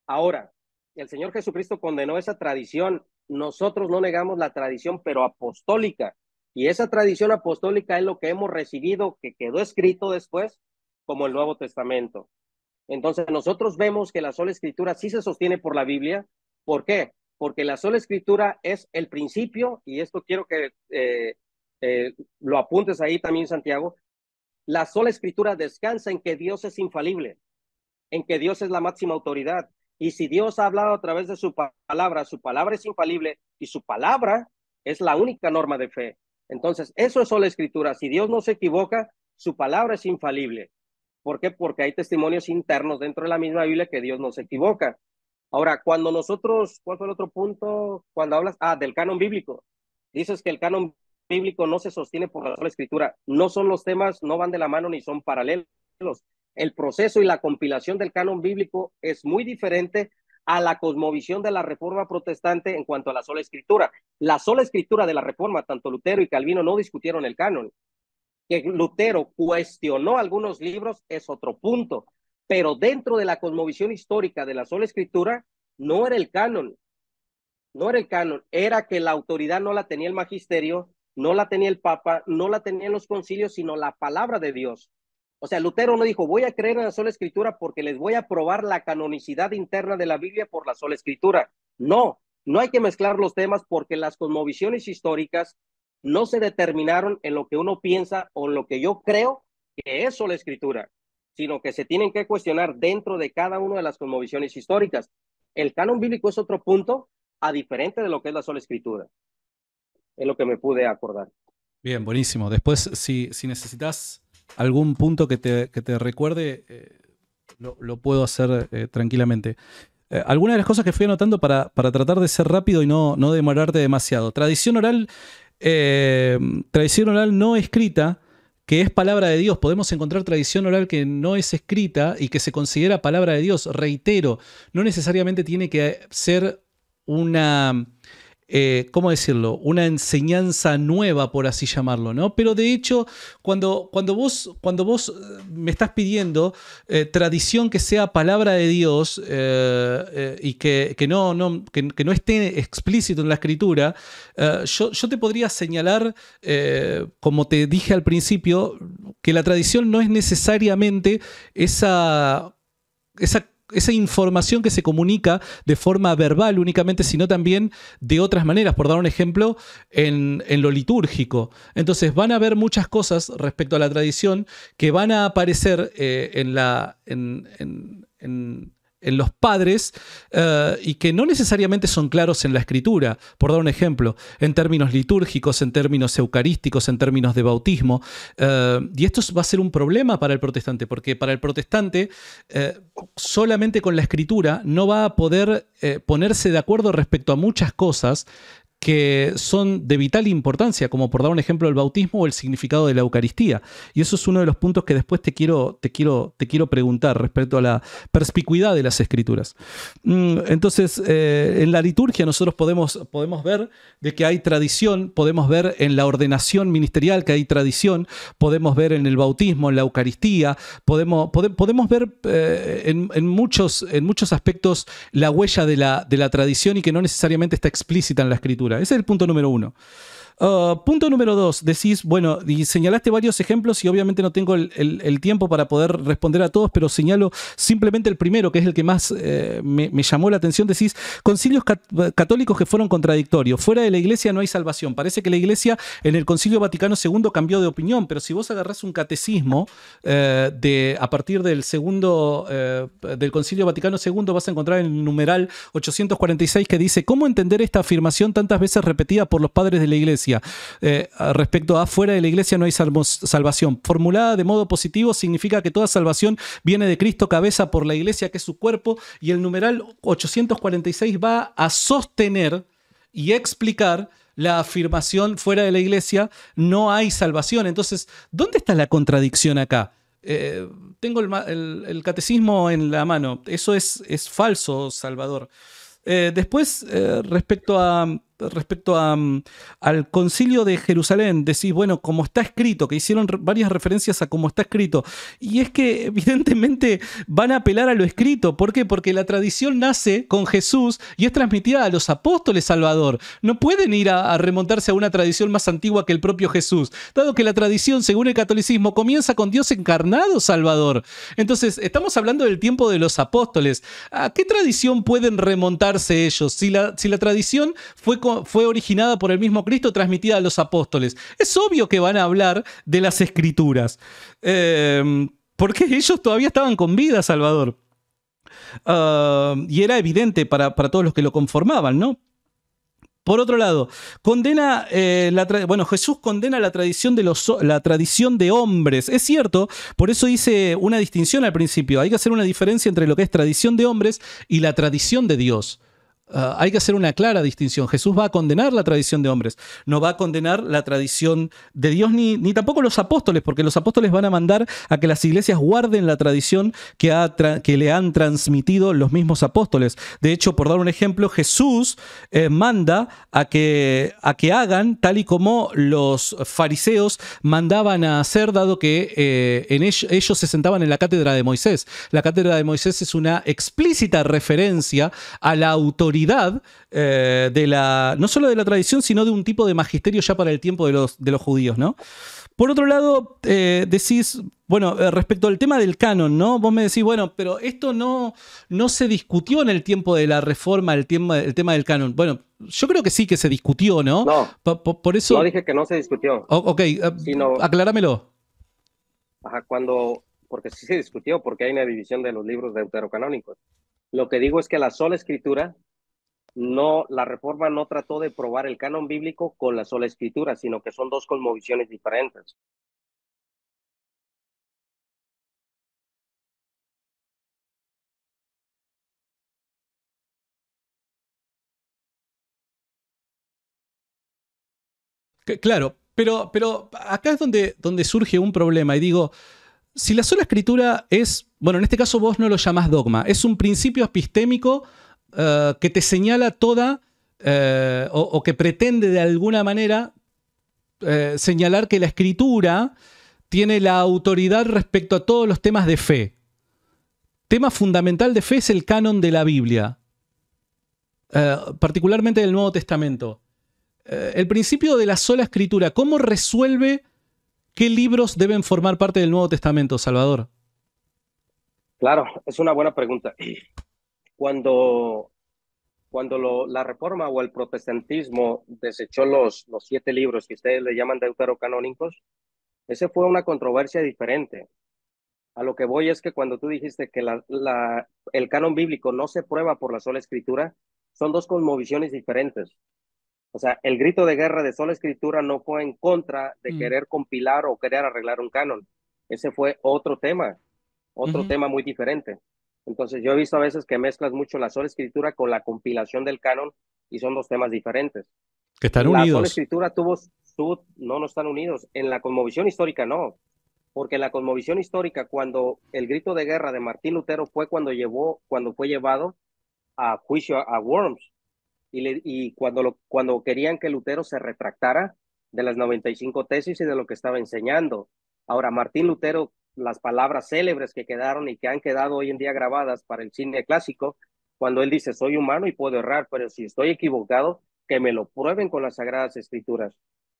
S1: Ahora, el Señor Jesucristo condenó esa tradición. Nosotros no negamos la tradición, pero apostólica. Y esa tradición apostólica es lo que hemos recibido, que quedó escrito después como el Nuevo Testamento. Entonces, nosotros vemos que la sola escritura sí se sostiene por la Biblia. ¿Por qué? Porque la sola escritura es el principio, y esto quiero que eh, eh, lo apuntes ahí también, Santiago, la sola escritura descansa en que Dios es infalible, en que Dios es la máxima autoridad. Y si Dios ha hablado a través de su palabra, su palabra es infalible y su palabra es la única norma de fe. Entonces, eso es sola escritura. Si Dios no se equivoca, su palabra es infalible. ¿Por qué? Porque hay testimonios internos dentro de la misma Biblia que Dios no se equivoca. Ahora, cuando nosotros, ¿cuál fue el otro punto? Cuando hablas, ah, del canon bíblico. Dices que el canon bíblico no se sostiene por la sola escritura. No son los temas, no van de la mano ni son paralelos. El proceso y la compilación del canon bíblico es muy diferente a la cosmovisión de la Reforma Protestante en cuanto a la sola escritura. La sola escritura de la Reforma, tanto Lutero y Calvino no discutieron el canon. Que Lutero cuestionó algunos libros es otro punto, pero dentro de la cosmovisión histórica de la sola escritura no era el canon. No era el canon, era que la autoridad no la tenía el magisterio, no la tenía el Papa, no la tenían los concilios, sino la palabra de Dios. O sea, Lutero no dijo, voy a creer en la sola escritura porque les voy a probar la canonicidad interna de la Biblia por la sola escritura. No, no hay que mezclar los temas porque las cosmovisiones históricas no se determinaron en lo que uno piensa o en lo que yo creo que es sola escritura, sino que se tienen que cuestionar dentro de cada una de las cosmovisiones históricas. El canon bíblico es otro punto a diferente de lo que es la sola escritura es lo que me pude acordar.
S2: Bien, buenísimo. Después, si,
S1: necesitas
S2: algún punto que te, recuerde, eh, lo, puedo hacer eh, tranquilamente. Eh, algunas de las cosas que fui anotando para, tratar de ser rápido y no, demorarte demasiado. Tradición oral, tradición oral no escrita, que es palabra de Dios. Podemos encontrar tradición oral que no es escrita y que se considera palabra de Dios. Reitero, no necesariamente tiene que ser una eh, ¿cómo decirlo? Una enseñanza nueva, por así llamarlo, ¿no? Pero de hecho, cuando, cuando, vos, cuando vos eh, me estás pidiendo eh, tradición que sea palabra de Dios y que, no, no, que, no esté explícito en la escritura, yo, te podría señalar, como te dije al principio, que la tradición no es necesariamente esa, esa esa información que se comunica de forma verbal únicamente, sino también de otras maneras, por dar un ejemplo, en, lo litúrgico. Entonces van a haber muchas cosas respecto a la tradición que van a aparecer eh, en la... en en los padres eh, y que no necesariamente son claros en la escritura. Por dar un ejemplo, en términos litúrgicos, en términos eucarísticos, en términos de bautismo. Eh, y esto va a ser un problema para el protestante, porque para el protestante eh, solamente con la escritura no va a poder ponerse de acuerdo respecto a muchas cosas que son de vital importancia, como por dar un ejemplo el bautismo o el significado de la Eucaristía. Y eso es uno de los puntos que después te quiero, te quiero, te quiero preguntar respecto a la perspicuidad de las escrituras. Mm, entonces, eh, en la liturgia nosotros podemos, podemos ver de que hay tradición, podemos ver en la ordenación ministerial que hay tradición, podemos ver en el bautismo, en la Eucaristía, podemos, podemos ver eh, en, en, muchos, en muchos aspectos la huella de la, de la tradición y que no necesariamente está explícita en la escritura. Ese es el punto número uno. Ah, punto número dos, decís, bueno, y señalaste varios ejemplos y obviamente no tengo el, tiempo para poder responder a todos, pero señalo simplemente el primero, que es el que más eh, me, llamó la atención, decís, concilios católicos que fueron contradictorios, fuera de la iglesia no hay salvación, parece que la iglesia en el concilio Vaticano II cambió de opinión, pero si vos agarrás un catecismo eh, de, a partir del segundo, eh, del concilio Vaticano II vas a encontrar en el numeral 846 que dice, ¿cómo entender esta afirmación tantas veces repetida por los padres de la iglesia? Eh, respecto a fuera de la iglesia no hay salvación. Formulada de modo positivo significa que toda salvación viene de Cristo cabeza por la iglesia que es su cuerpo y el numeral 846 va a sostener y explicar la afirmación fuera de la iglesia no hay salvación. Entonces, ¿dónde está la contradicción acá? Eh, tengo el, catecismo en la mano. Eso es, es falso, Salvador. Eh, después, respecto a respecto mm, al concilio de Jerusalén, decís, bueno, como está escrito, que hicieron varias referencias a cómo está escrito, y es que evidentemente van a apelar a lo escrito, ¿por qué? Porque la tradición nace con Jesús y es transmitida a los apóstoles Salvador, no pueden ir a, remontarse a una tradición más antigua que el propio Jesús, dado que la tradición, según el catolicismo, comienza con Dios encarnado Salvador. Entonces, estamos hablando del tiempo de los apóstoles. ¿A qué tradición pueden remontarse ellos? Si la, si la tradición fue con fue originada por el mismo Cristo, transmitida a los apóstoles. Es obvio que van a hablar de las escrituras, em, porque ellos todavía estaban con vida, Salvador. Ah, y era evidente para, todos los que lo conformaban, ¿no? Por otro lado, condena eh, bueno, Jesús condena la tradición, de los, la tradición de hombres. Es cierto, por eso hice una distinción al principio. Hay que hacer una diferencia entre lo que es tradición de hombres y la tradición de Dios. Ah, hay que hacer una clara distinción. Jesús va a condenar la tradición de hombres, no va a condenar la tradición de Dios ni, ni tampoco los apóstoles, porque los apóstoles van a mandar a que las iglesias guarden la tradición que, que le han transmitido los mismos apóstoles. De hecho, por dar un ejemplo, Jesús eh, manda a que, a que hagan tal y como los fariseos mandaban a hacer, dado que eh, en ellos, ellos se sentaban en la cátedra de Moisés. La cátedra de Moisés es una explícita referencia a la autoridad eh, de la, no solo de la tradición, sino de un tipo de magisterio ya para el tiempo de los, de los judíos, ¿no? Por otro lado, eh, decís, bueno, eh, respecto al tema del canon, ¿no? Vos me decís, bueno, pero esto no, no se discutió en el tiempo de la reforma, el tema, el tema del canon. Bueno, yo creo que sí que se discutió, ¿no? No. por eso... No dije
S1: que no se discutió. ok, sino...
S2: acláramelo.
S1: Ajá, cuando... Porque sí se discutió, porque hay una división de los libros deuterocanónicos. Lo que digo es que la sola escritura no, la reforma no trató de probar el canon bíblico con la sola escritura, sino que son dos conmovisiones diferentes. Claro, pero, pero acá es donde, donde surge un problema y digo, si la sola
S2: escritura es, bueno, en este caso vos no lo llamás dogma, es un principio epistémico eh, que te señala toda eh, o, que pretende de alguna manera eh, señalar que la escritura tiene la autoridad respecto a todos los temas de fe. Tema fundamental de fe es el canon de la Biblia, particularmente del Nuevo Testamento. el principio de la sola escritura, ¿cómo resuelve qué libros deben formar parte del Nuevo Testamento, Salvador?
S1: Claro, es una buena pregunta cuando, cuando la reforma o el protestantismo desechó los, los siete libros que ustedes le llaman deuterocanónicos, esa fue una controversia diferente. A lo que voy es que cuando tú dijiste que el canon bíblico no se prueba por la sola escritura, son dos cosmovisiones diferentes. O sea, el grito de guerra de sola escritura no fue en contra de mm. querer compilar o querer arreglar un canon. Ese fue otro tema, otro tema muy diferente. Entonces, yo he visto a veces que mezclas mucho la sola escritura con la compilación del canon y son dos temas diferentes.
S2: Que están la unidos. La sola
S1: escritura tuvo, su... no, no están unidos. En la conmovisión histórica no, porque la conmovisión histórica, cuando el grito de guerra de Martín Lutero fue cuando llevó, cuando fue llevado a juicio a, Worms y, cuando lo, cuando querían que Lutero se retractara de las 95 tesis y de lo que estaba enseñando. Ahora, Martín Lutero las palabras célebres que quedaron y que han quedado hoy en día grabadas para el cine clásico, cuando él dice, soy humano y puedo errar, pero si estoy equivocado, que me lo prueben con las sagradas escrituras.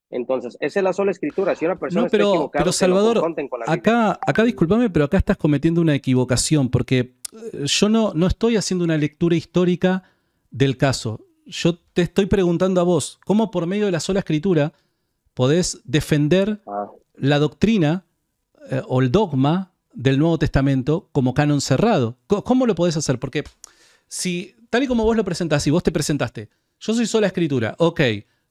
S1: Entonces, esa es la sola escritura. Si una persona pero, está Salvador,
S2: acá, acá discúlpame, pero acá estás cometiendo una equivocación, porque eh, yo no, no estoy haciendo una lectura histórica del caso. Yo te estoy preguntando a vos, ¿cómo por medio de la sola escritura podés defender ah. la doctrina eh, o el dogma del Nuevo Testamento como canon cerrado. ¿Cómo, lo podés hacer? Porque si, tal y como vos lo presentás, y vos te presentaste, yo soy sola escritura, ok,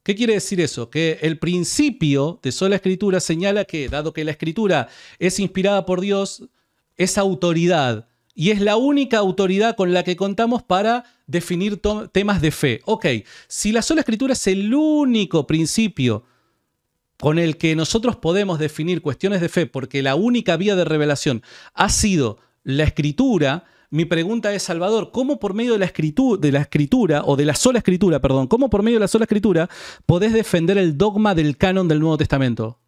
S2: ¿qué quiere decir eso? Que el principio de sola escritura señala que, dado que la escritura es inspirada por Dios, es autoridad. Y es la única autoridad con la que contamos para definir temas de fe. Ok, si la sola escritura es el único principio con el que nosotros podemos definir cuestiones de fe, porque la única vía de revelación ha sido la escritura, mi pregunta es, Salvador, ¿cómo por medio de la, escritura, o de la sola escritura, perdón, cómo por medio de la sola escritura podés defender el dogma del canon del Nuevo Testamento?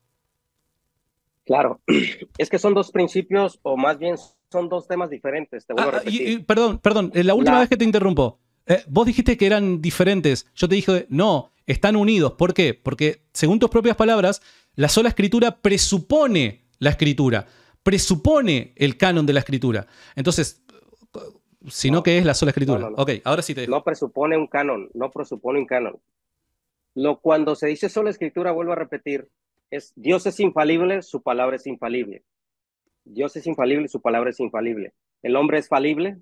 S1: Claro, es que son dos principios, o más bien son dos temas diferentes. Ah, ah,
S2: perdón, perdón, eh, la última vez que te interrumpo, eh, vos dijiste que eran diferentes, yo te dije, no, están unidos. ¿Por qué? Porque, según tus propias palabras, la sola escritura presupone la escritura, presupone el canon de la escritura. Entonces, si no, que es la sola escritura. No, ok,
S1: ahora sí te No presupone un canon, no presupone un canon. Lo, cuando se dice sola escritura, vuelvo a repetir, es Dios es infalible, su palabra es infalible. Dios es infalible, su palabra es infalible. El hombre es falible,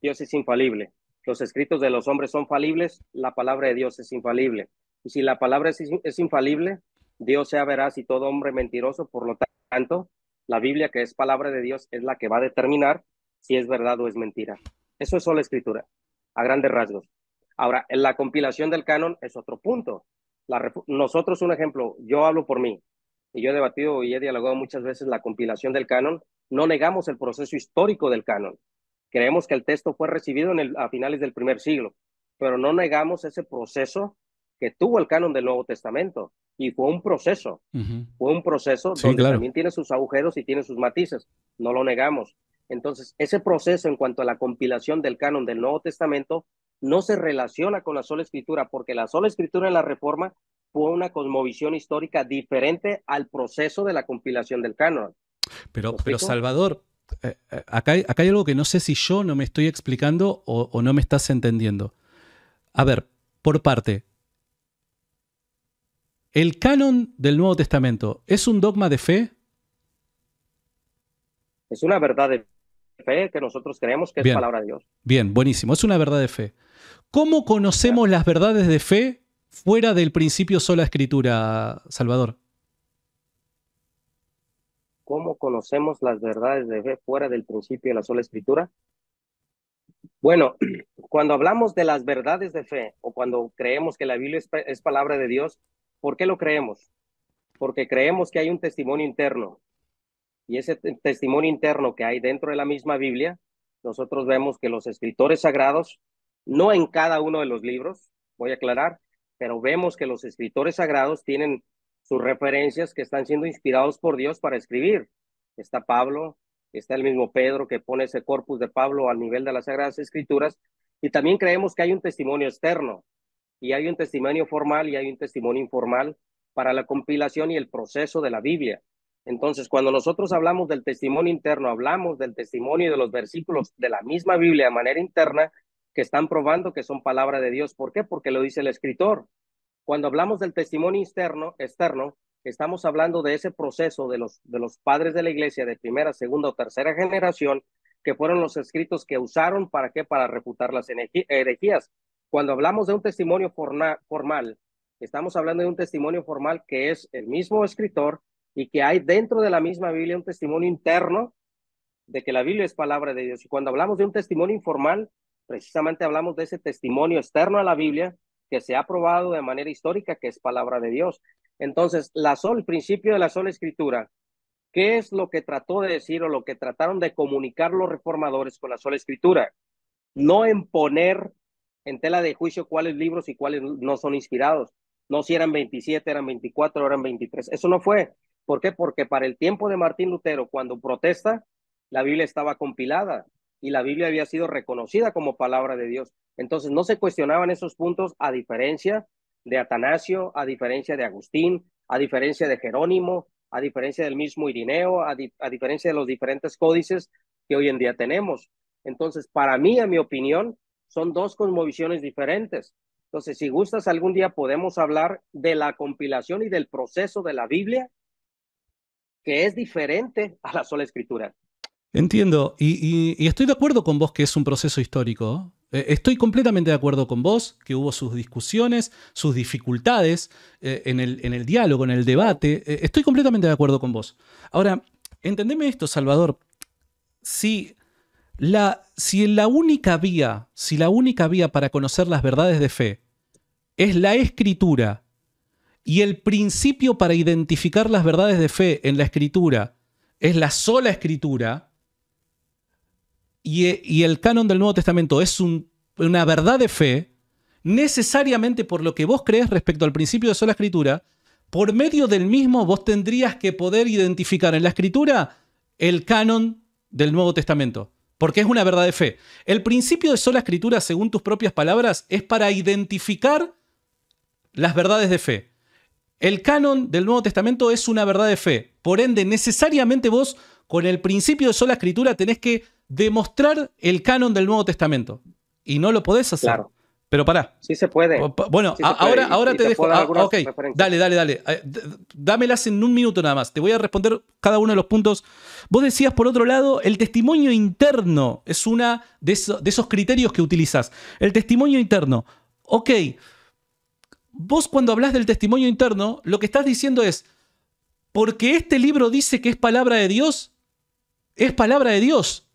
S1: Dios es infalible. Los escritos de los hombres son falibles, la palabra de Dios es infalible. Y si la palabra es, infalible, Dios sea veraz y todo hombre mentiroso, por lo tanto, la Biblia, que es palabra de Dios, es la que va a determinar si es verdad o es mentira. Eso es solo escritura, a grandes rasgos. Ahora, en la compilación del canon es otro punto. nosotros, un ejemplo, yo hablo por mí, y yo he debatido y he dialogado muchas veces la compilación del canon, no negamos el proceso histórico del canon. Creemos que el texto fue recibido en el, a finales del primer siglo, pero no negamos ese proceso que tuvo el canon del Nuevo Testamento. Y fue un proceso, fue un proceso donde también tiene sus agujeros y tiene sus matices, no lo negamos. Entonces, ese proceso en cuanto a la compilación del canon del Nuevo Testamento no se relaciona con la sola escritura, porque la sola escritura en la Reforma fue una cosmovisión histórica diferente al proceso de la compilación del canon.
S2: Pero, Salvador, eh, eh, acá, hay, algo que no sé si yo no me estoy explicando o no me estás entendiendo. A ver, por parte, ¿El canon del Nuevo Testamento es un dogma de fe?
S1: Es una verdad de fe que nosotros creemos que es palabra de Dios.
S2: Bien, buenísimo, es una verdad de fe. ¿Cómo conocemos las verdades de fe fuera del principio sola escritura, Salvador?
S1: ¿Cómo conocemos las verdades de fe fuera del principio de la sola escritura? Bueno, cuando hablamos de las verdades de fe o cuando creemos que la Biblia es palabra de Dios, ¿Por qué lo creemos? Porque creemos que hay un testimonio interno. Y ese testimonio interno que hay dentro de la misma Biblia, nosotros vemos que los escritores sagrados, no en cada uno de los libros, voy a aclarar, pero vemos que los escritores sagrados tienen sus referencias que están siendo inspirados por Dios para escribir. Está Pablo, está el mismo Pedro que pone ese corpus de Pablo al nivel de las Sagradas Escrituras, y también creemos que hay un testimonio externo y hay un testimonio formal y hay un testimonio informal para la compilación y el proceso de la Biblia. Entonces, cuando nosotros hablamos del testimonio interno, hablamos del testimonio de los versículos de la misma Biblia de manera interna que están probando que son palabra de Dios. ¿Por qué? Porque lo dice el escritor. Cuando hablamos del testimonio externo, externo estamos hablando de ese proceso de los, de los padres de la iglesia de primera, segunda o tercera generación, que fueron los escritos que usaron para qué? Para refutar las herejías. Cuando hablamos de un testimonio formal, estamos hablando de un testimonio formal que es el mismo escritor y que hay dentro de la misma Biblia un testimonio interno de que la Biblia es palabra de Dios. Y cuando hablamos de un testimonio informal, precisamente hablamos de ese testimonio externo a la Biblia que se ha probado de manera histórica que es palabra de Dios. Entonces, la el principio de la sola escritura, ¿qué es lo que trató de decir o lo que trataron de comunicar los reformadores con la sola escritura? No imponer en tela de juicio cuáles libros y cuáles no son inspirados. No si eran 27, eran 24, eran 23. Eso no fue. ¿Por qué? Porque para el tiempo de Martín Lutero, cuando protesta, la Biblia estaba compilada y la Biblia había sido reconocida como palabra de Dios. Entonces no se cuestionaban esos puntos a diferencia de Atanasio, a diferencia de Agustín, a diferencia de Jerónimo, a diferencia del mismo Irineo, a, a diferencia de los diferentes códices que hoy en día tenemos. Entonces, para mí, a mi opinión, son dos cosmovisiones diferentes. Entonces, si gustas, algún día podemos hablar de la compilación y del proceso de la Biblia, que es diferente a la sola escritura.
S2: Entiendo, y, estoy de acuerdo con vos que es un proceso histórico. Eh, estoy completamente de acuerdo con vos, que hubo sus discusiones, sus dificultades eh, en, el, en, el, diálogo, en el debate. Eh, estoy completamente de acuerdo con vos. Ahora, entendeme esto, Salvador. Si la, si la única vía, si la única vía para conocer las verdades de fe es la escritura y el principio para identificar las verdades de fe en la escritura es la sola escritura y, el canon del Nuevo Testamento es una verdad de fe, necesariamente por lo que vos crees respecto al principio de sola escritura, por medio del mismo vos tendrías que poder identificar en la escritura el canon del Nuevo Testamento porque es una verdad de fe. El principio de sola escritura, según tus propias palabras, es para identificar las verdades de fe. El canon del Nuevo Testamento es una verdad de fe. Por ende, necesariamente vos, con el principio de sola escritura, tenés que demostrar el canon del Nuevo Testamento. Y no lo podés hacer. Pero pará. Sí se puede. Bueno, ahora, ahora te, dejo. Ah, ok, dale, dale, dale. Eh, dámelas en un minuto nada más. Te voy a responder cada uno de los puntos. Vos decías, por otro lado, el testimonio interno es una de, esos criterios que utilizas El testimonio interno. Ok, vos cuando hablas del testimonio interno, lo que estás diciendo es, porque este libro dice que es palabra de Dios, es palabra de Dios.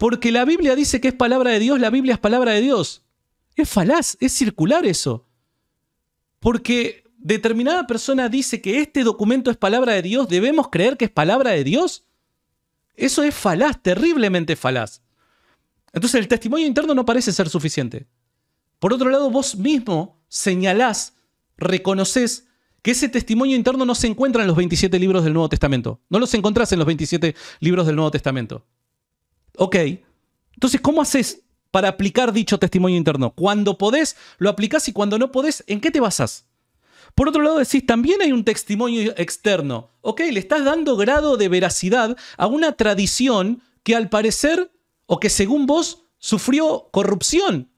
S2: Porque la Biblia dice que es palabra de Dios, la Biblia es palabra de Dios. Es falaz, es circular eso. Porque determinada persona dice que este documento es palabra de Dios, ¿debemos creer que es palabra de Dios? Eso es falaz, terriblemente falaz. Entonces el testimonio interno no parece ser suficiente. Por otro lado, vos mismo señalás, reconoces que ese testimonio interno no se encuentra en los 27 libros del Nuevo Testamento. No los encontrás en los 27 libros del Nuevo Testamento. Ok. Entonces, ¿cómo haces para aplicar dicho testimonio interno? Cuando podés, lo aplicás y cuando no podés, ¿en qué te basás? Por otro lado, decís, también hay un testimonio externo. Ok, le estás dando grado de veracidad a una tradición que al parecer, o que según vos, sufrió corrupción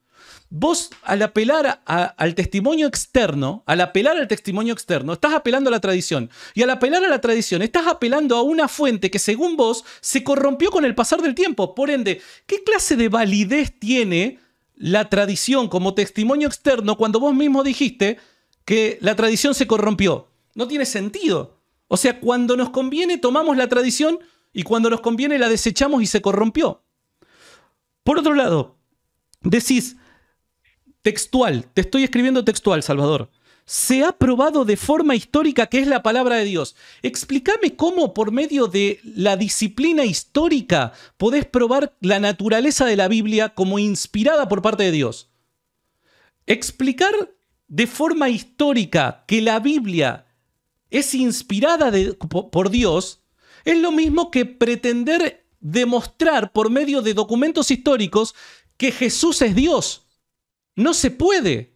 S2: Vos al apelar al testimonio externo, al apelar al testimonio externo, estás apelando a la tradición. Y al apelar a la tradición, estás apelando a una fuente que según vos se corrompió con el pasar del tiempo. Por ende, ¿qué clase de validez tiene la tradición como testimonio externo cuando vos mismo dijiste que la tradición se corrompió? No tiene sentido. O sea, cuando nos conviene tomamos la tradición y cuando nos conviene la desechamos y se corrompió. Por otro lado, decís, Textual, te estoy escribiendo textual, Salvador. Se ha probado de forma histórica que es la palabra de Dios. Explícame cómo por medio de la disciplina histórica podés probar la naturaleza de la Biblia como inspirada por parte de Dios. Explicar de forma histórica que la Biblia es inspirada por Dios es lo mismo que pretender demostrar por medio de documentos históricos que Jesús es Dios. No se puede.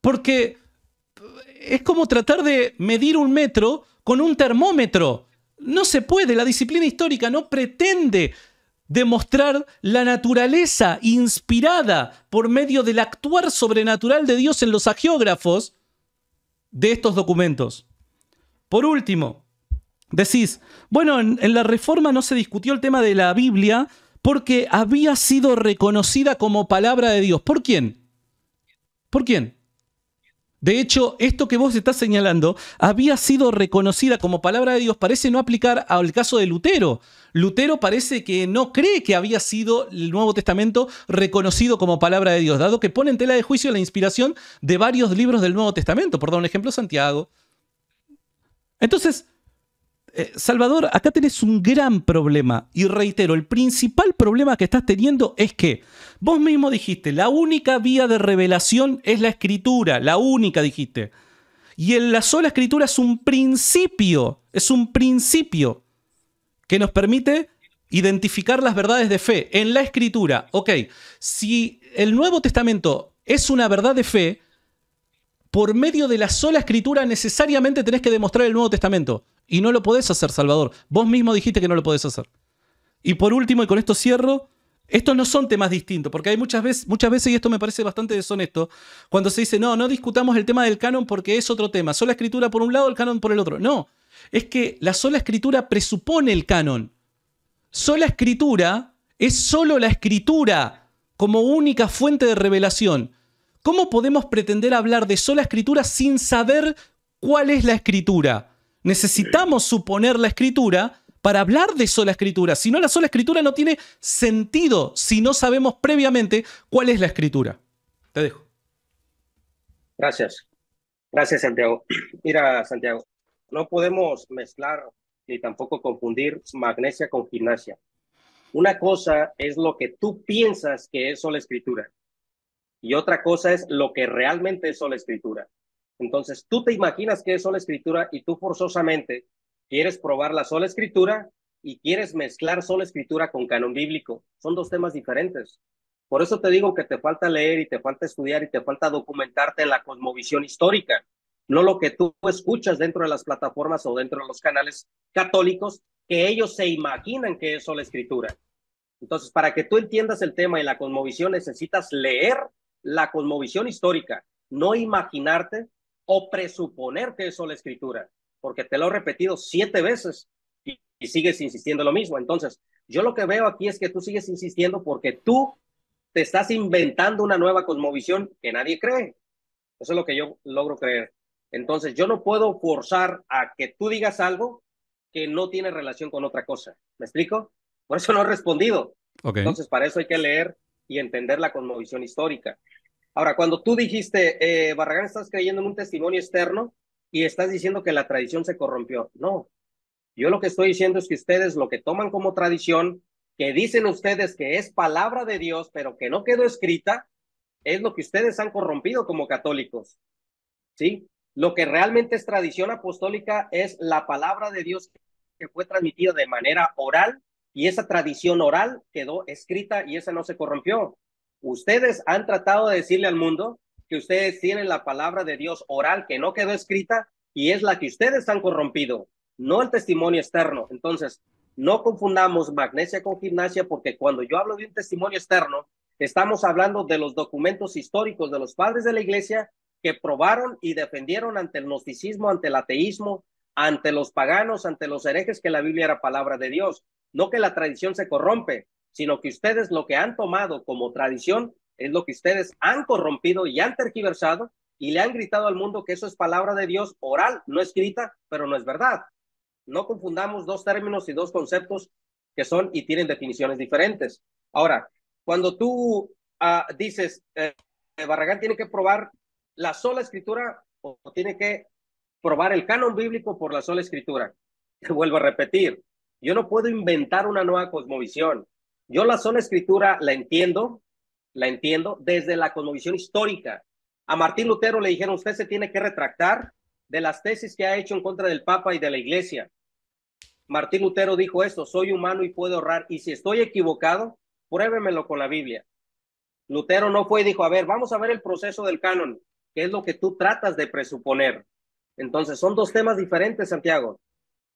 S2: Porque es como tratar de medir un metro con un termómetro. No se puede. La disciplina histórica no pretende demostrar la naturaleza inspirada por medio del actuar sobrenatural de Dios en los agiógrafos de estos documentos. Por último, decís, bueno, en, en la reforma no se discutió el tema de la Biblia porque había sido reconocida como palabra de Dios. ¿Por quién? ¿Por quién? De hecho, esto que vos estás señalando había sido reconocida como palabra de Dios, parece no aplicar al caso de Lutero. Lutero parece que no cree que había sido el Nuevo Testamento reconocido como palabra de Dios, dado que pone en tela de juicio la inspiración de varios libros del Nuevo Testamento, por dar un ejemplo, Santiago. Entonces, eh, Salvador, acá tenés un gran problema. Y reitero, el principal problema que estás teniendo es que vos mismo dijiste, la única vía de revelación es la escritura, la única dijiste. Y en la sola escritura es un principio, es un principio que nos permite identificar las verdades de fe. En la escritura, ok, si el Nuevo Testamento es una verdad de fe, por medio de la sola escritura necesariamente tenés que demostrar el Nuevo Testamento. Y no lo podés hacer, Salvador. Vos mismo dijiste que no lo podés hacer. Y por último, y con esto cierro, estos no son temas distintos, porque hay muchas veces, muchas veces, y esto me parece bastante deshonesto, cuando se dice, no, no discutamos el tema del canon porque es otro tema. Sola escritura por un lado, el canon por el otro. No, es que la sola escritura presupone el canon. Sola escritura es solo la escritura como única fuente de revelación. ¿Cómo podemos pretender hablar de sola escritura sin saber cuál es la escritura? Necesitamos suponer la escritura para hablar de sola escritura. Si no, la sola escritura no tiene sentido si no sabemos previamente cuál es la escritura.
S1: Te dejo. Gracias. Gracias, Santiago. Mira, Santiago, no podemos mezclar ni tampoco confundir magnesia con gimnasia. Una cosa es lo que tú piensas que es sola escritura y otra cosa es lo que realmente es sola escritura. Entonces, tú te imaginas que es sola escritura y tú forzosamente quieres probar la sola escritura y quieres mezclar sola escritura con canon bíblico. Son dos temas diferentes. Por eso te digo que te falta leer y te falta estudiar y te falta documentarte en la cosmovisión histórica, no lo que tú escuchas dentro de las plataformas o dentro de los canales católicos que ellos se imaginan que es sola escritura. Entonces, para que tú entiendas el tema y la cosmovisión, necesitas leer la cosmovisión histórica, no imaginarte o presuponer que es la escritura, porque te lo he repetido siete veces y, sigues insistiendo lo mismo. Entonces, yo lo que veo aquí es que tú sigues insistiendo porque tú te estás inventando una nueva cosmovisión que nadie cree. Eso es lo que yo logro creer. Entonces, yo no puedo forzar a que tú digas algo que no tiene relación con otra cosa. ¿Me explico? Por eso no he respondido. Entonces, para eso hay que leer y entender la cosmovisión histórica. Ahora, cuando tú dijiste, eh, Barragán, estás creyendo en un testimonio externo y estás diciendo que la tradición se corrompió. No, yo lo que estoy diciendo es que ustedes lo que toman como tradición, que dicen ustedes que es palabra de Dios, pero que no quedó escrita, es lo que ustedes han corrompido como católicos. ¿Sí? Lo que realmente es tradición apostólica es la palabra de Dios que fue transmitida de manera oral y esa tradición oral quedó escrita y esa no se corrompió. Ustedes han tratado de decirle al mundo que ustedes tienen la palabra de Dios oral que no quedó escrita y es la que ustedes han corrompido, no el testimonio externo. Entonces, no confundamos magnesia con gimnasia porque cuando yo hablo de un testimonio externo, estamos hablando de los documentos históricos de los padres de la iglesia que probaron y defendieron ante el gnosticismo, ante el ateísmo, ante los paganos, ante los herejes que la Biblia era palabra de Dios, no que la tradición se corrompe sino que ustedes lo que han tomado como tradición es lo que ustedes han corrompido y han tergiversado y le han gritado al mundo que eso es palabra de Dios oral, no escrita, pero no es verdad. No confundamos dos términos y dos conceptos que son y tienen definiciones diferentes. Ahora, cuando tú ah, dices, eh, eh, Barragán tiene que probar la sola escritura o tiene que probar el canon bíblico por la sola escritura. Te vuelvo a repetir, yo no puedo inventar una nueva cosmovisión. Yo la sola escritura la entiendo, la entiendo desde la cosmovisión histórica. A Martín Lutero le dijeron, usted se tiene que retractar de las tesis que ha hecho en contra del Papa y de la Iglesia. Martín Lutero dijo esto, soy humano y puedo ahorrar, y si estoy equivocado, pruébemelo con la Biblia. Lutero no fue y dijo, a ver, vamos a ver el proceso del canon, que es lo que tú tratas de presuponer. Entonces, son dos temas diferentes, Santiago.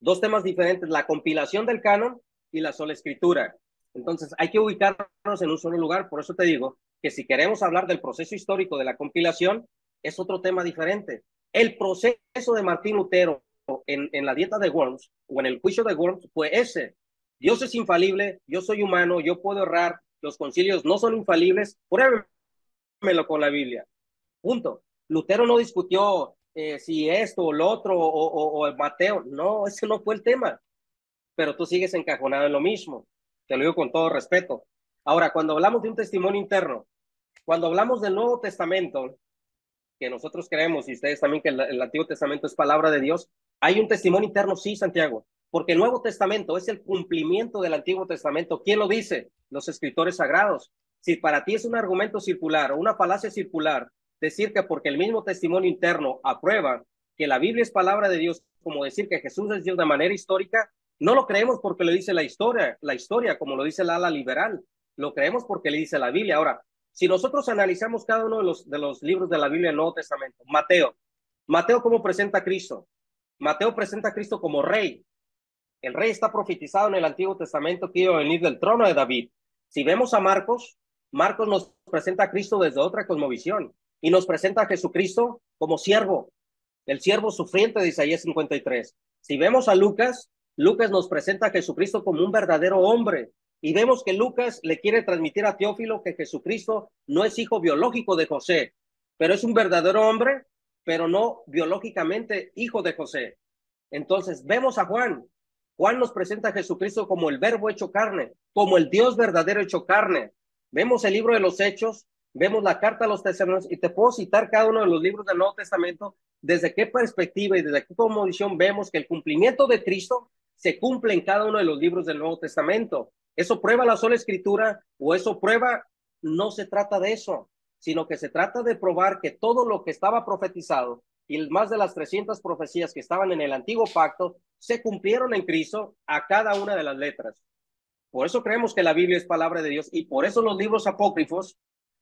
S1: Dos temas diferentes, la compilación del canon y la sola escritura. Entonces, hay que ubicarnos en un solo lugar. Por eso te digo que si queremos hablar del proceso histórico de la compilación, es otro tema diferente. El proceso de Martín Lutero en, en la dieta de Worms o en el juicio de Worms fue ese. Dios es infalible, yo soy humano, yo puedo errar, los concilios no son infalibles, pruébenmelo con la Biblia. Punto. Lutero no discutió eh, si esto o lo otro o, o el Mateo. No, ese no fue el tema. Pero tú sigues encajonado en lo mismo. Te lo digo con todo respeto. Ahora, cuando hablamos de un testimonio interno, cuando hablamos del Nuevo Testamento, que nosotros creemos y ustedes también que el, Antiguo Testamento es palabra de Dios, hay un testimonio interno, sí, Santiago, porque el Nuevo Testamento es el cumplimiento del Antiguo Testamento. ¿Quién lo dice? Los escritores sagrados. Si para ti es un argumento circular o una falacia circular, decir que porque el mismo testimonio interno aprueba que la Biblia es palabra de Dios, como decir que Jesús es Dios de manera histórica, no lo creemos porque lo dice la historia, la historia, como lo dice la ala liberal, lo creemos porque le dice la Biblia. Ahora, si nosotros analizamos cada uno de los, de los libros de la Biblia Nuevo Testamento, Mateo, Mateo cómo presenta a Cristo. Mateo presenta a Cristo como rey. El rey está profetizado en el Antiguo Testamento que iba a venir del trono de David. Si vemos a Marcos, Marcos nos presenta a Cristo desde otra cosmovisión y nos presenta a Jesucristo como siervo, el siervo sufriente de Isaías 53. Si vemos a Lucas, Lucas nos presenta a Jesucristo como un verdadero hombre. Y vemos que Lucas le quiere transmitir a Teófilo que Jesucristo no es hijo biológico de José, pero es un verdadero hombre, pero no biológicamente hijo de José. Entonces vemos a Juan. Juan nos presenta a Jesucristo como el verbo hecho carne, como el Dios verdadero hecho carne. Vemos el libro de los Hechos, vemos la carta a los tesalonicenses y te puedo citar cada uno de los libros del Nuevo Testamento desde qué perspectiva y desde qué cosmovisión vemos que el cumplimiento de Cristo se cumple en cada uno de los libros del Nuevo Testamento. Eso prueba la sola escritura o eso prueba, no se trata de eso, sino que se trata de probar que todo lo que estaba profetizado y más de las 300 profecías que estaban en el antiguo pacto se cumplieron en Cristo a cada una de las letras. Por eso creemos que la Biblia es palabra de Dios y por eso los libros apócrifos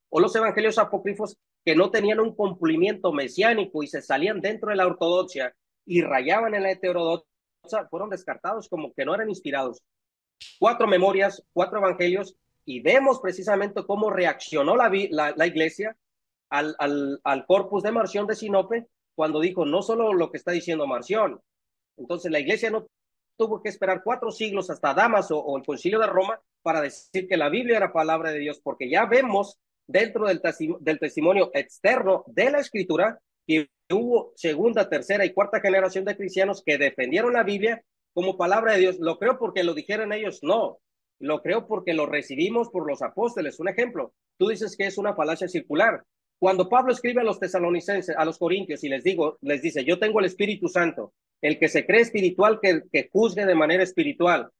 S1: o los evangelios apócrifos que no tenían un cumplimiento mesiánico y se salían dentro de la ortodoxia y rayaban en la heterodoxia fueron descartados como que no eran inspirados. Cuatro memorias, cuatro evangelios, y vemos precisamente cómo reaccionó la, la, iglesia al, al, al, corpus de Marción de Sinope cuando dijo no solo lo que está diciendo Marción. Entonces la iglesia no tuvo que esperar cuatro siglos hasta Damaso o el concilio de Roma para decir que la Biblia era palabra de Dios, porque ya vemos dentro del, del testimonio externo de la escritura que hubo segunda, tercera y cuarta generación de cristianos que defendieron la Biblia como palabra de Dios. Lo creo porque lo dijeron ellos, no. Lo creo porque lo recibimos por los apóstoles. Un ejemplo, tú dices que es una falacia circular. Cuando Pablo escribe a los tesalonicenses, a los corintios, y les digo, les dice, yo tengo el Espíritu Santo, el que se cree espiritual, que, juzgue de manera espiritual,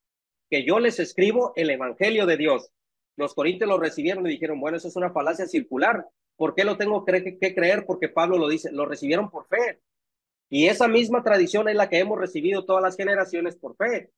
S1: que yo les escribo el Evangelio de Dios. Los corintios lo recibieron y dijeron, bueno, eso es una falacia circular, ¿Por qué lo tengo que, creer? Porque Pablo lo dice, lo recibieron por fe. Y esa misma tradición es la que hemos recibido todas las generaciones por fe.